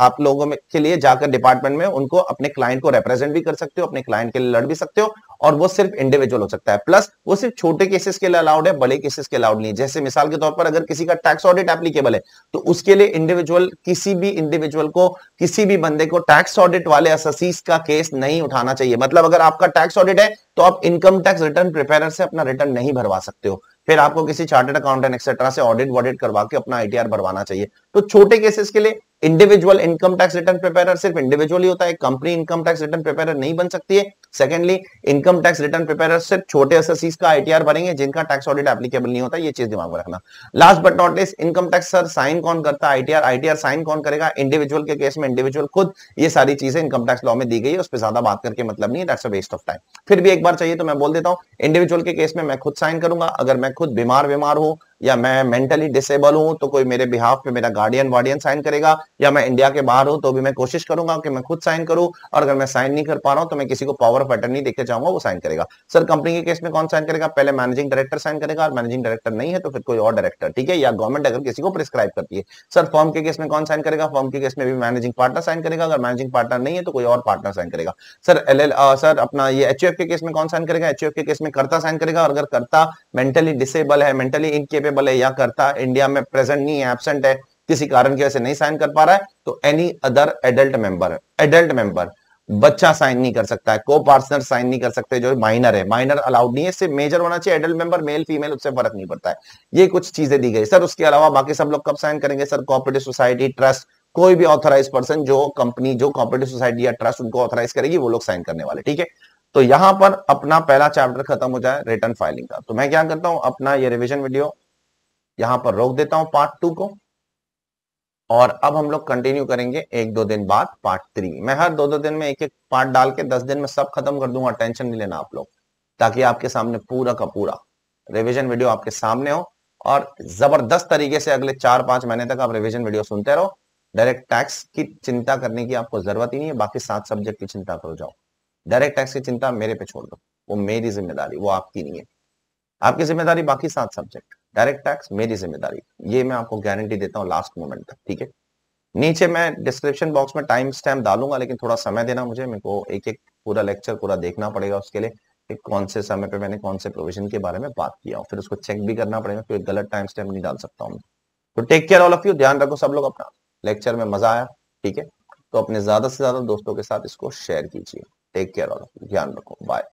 आप लोगों में के लिए जाकर डिपार्टमेंट में उनको अपने क्लाइंट को रिप्रेजेंट भी कर सकते हो अपने क्लाइंट के लिए लड़ भी सकते हो और वो सिर्फ इंडिविजुअल हो सकता है प्लस वो सिर्फ छोटे केसेस के लिए अलाउड है बड़े केसेस के अलाउड नहीं जैसे मिसाल के तौर पर अगर किसी का टैक्स ऑडिट एप्लीकेबल है तो उसके लिए इंडिविजुअल किसी भी इंडिविजुअल को किसी भी बंदे को टैक्स ऑडिट वाले का केस नहीं उठाना चाहिए मतलब अगर आपका टैक्स ऑडिट है तो आप इनकम टैक्स रिटर्न प्रिपेयर से अपना रिटर्न नहीं भरवा सकते हो फिर आपको किसी चार्टेड अकाउंटेंट एक्सेट्रा से ऑडिट वॉडिट करवा के अपना आईटीआर भरवाना चाहिए तो छोटे केसेस के लिए individual income tax return preparer सिर्फ इंडिविजुअल ही होता है company income tax return preparer नहीं बन सकती है secondly income tax return preparer सिर्फ छोटे एसएससीज का आईटीआर भरेंगे जिनका टैक्स ऑडिट एप्लीकेबल नहीं होता ये चीज दिमाग में रखना last but not least income tax sir sign कौन करता है आईटीआर आईटीआर साइन कौन करेगा इंडिविजुअल के केस में इंडिविजुअल खुद ये सारी चीजें इनकम टैक्स लॉ में दी गई है उस पर ज्यादा बात करके मतलब नहीं that's a waste of time फिर भी एक बार चाहिए तो मैं बोल देता हूँ इंडिविजुअल के केस में मैं खुद साइन करूंगा अगर मैं खुद बीमार बीमार हूँ या मैं मेंटली डिसेबल हूं तो कोई मेरे बिहाफ पे मेरा गार्डियन वार्डियन साइन करेगा या मैं इंडिया के बाहर हूं तो भी मैं कोशिश करूंगा कि मैं खुद साइन करूं और अगर मैं साइन नहीं कर पा रहा हूं तो मैं किसी को पावर ऑफ अटर्नी देकर जाऊंगा वो साइन करेगा सर कंपनी के केस में कौन साइन करेगा पहले मैनेजिंग डायरेक्टर साइन करेगा और मैनेजिंग डायरेक्टर नहीं है तो फिर कोई और डायरेक्टर ठीक है या गवर्नमेंट अगर किसी को प्रिस्क्राइब करती है सर फॉर्म के केस में कौन साइन करेगा फॉर्म के केस में भी मैनेजिंग पार्टनर साइन करेगा अगर मैनेजिंग पार्टनर नहीं है तो कोई और पार्टनर साइन करेगा सर एल सर अपना ये एच के केस में कौन साइन करेगा एच के केस में करता साइन करेगा और अगर करता मेंटली डिसेबल है मेंटली इनके कैपेबल है या करता इंडिया में प्रेजेंट नहीं है एबसेंट है किसी कारण की वजह से नहीं साइन कर पा रहा है तो any other adult member adult member बच्चा साइन नहीं कर सकता है को पार्टनर साइन नहीं कर सकते जो माइनर है माइनर अलाउड नहीं है सिर्फ मेजर होना चाहिए एडल्ट मेंबर मेल फीमेल उससे फर्क नहीं पड़ता है ये कुछ चीजें दी गई सर उसके अलावा बाकी सब लोग कब साइन करेंगे सर कॉपरेटिव सोसाइटी ट्रस्ट कोई भी ऑथराइज पर्सन जो कंपनी जो कॉपरेटिव सोसाइटी या ट्रस्ट उनको ऑथराइज करेगी वो लोग साइन करने वाले ठीक है तो यहां पर अपना पहला चैप्टर खत्म हो जाए रिटर्न फाइलिंग का तो मैं क्या करता हूं अपना ये रिविजन वीडियो यहां पर रोक देता हूं पार्ट टू को और अब हम लोग कंटिन्यू करेंगे एक दो दिन बाद पार्ट थ्री मैं हर दो दो दिन में एक एक पार्ट डाल के दस दिन में सब खत्म कर दूंगा टेंशन नहीं लेना आप लोग ताकि आपके सामने पूरा का पूरा रिविजन वीडियो आपके सामने हो और जबरदस्त तरीके से अगले चार पांच महीने तक आप रिविजन वीडियो सुनते रहो डायरेक्ट टैक्स की चिंता करने की आपको जरूरत ही नहीं है बाकी सात सब्जेक्ट की चिंता करो जाओ डायरेक्ट टैक्स की चिंता मेरे पे छोड़ दो वो मेरी जिम्मेदारी वो आपकी नहीं है आपकी जिम्मेदारी बाकी सात सब्जेक्ट डायरेक्ट टैक्स मेरी जिम्मेदारी ये मैं आपको गारंटी देता हूँ लास्ट मोमेंट तक ठीक है नीचे मैं डिस्क्रिप्शन बॉक्स में टाइम स्टैम्प डालूंगा लेकिन थोड़ा समय देना मुझे मेरे को एक एक पूरा लेक्चर पूरा देखना पड़ेगा उसके लिए कि कौन से समय पे मैंने कौन से प्रोविजन के बारे में बात किया और फिर उसको चेक भी करना पड़ेगा क्योंकि गलत टाइम स्टैम्प नहीं डाल सकता हूँ तो take care all of you ध्यान रखो सब लोग अपना लेक्चर में मजा आया ठीक है तो अपने ज्यादा से ज्यादा दोस्तों के साथ इसको शेयर कीजिए take care all of you ध्यान रखो बाय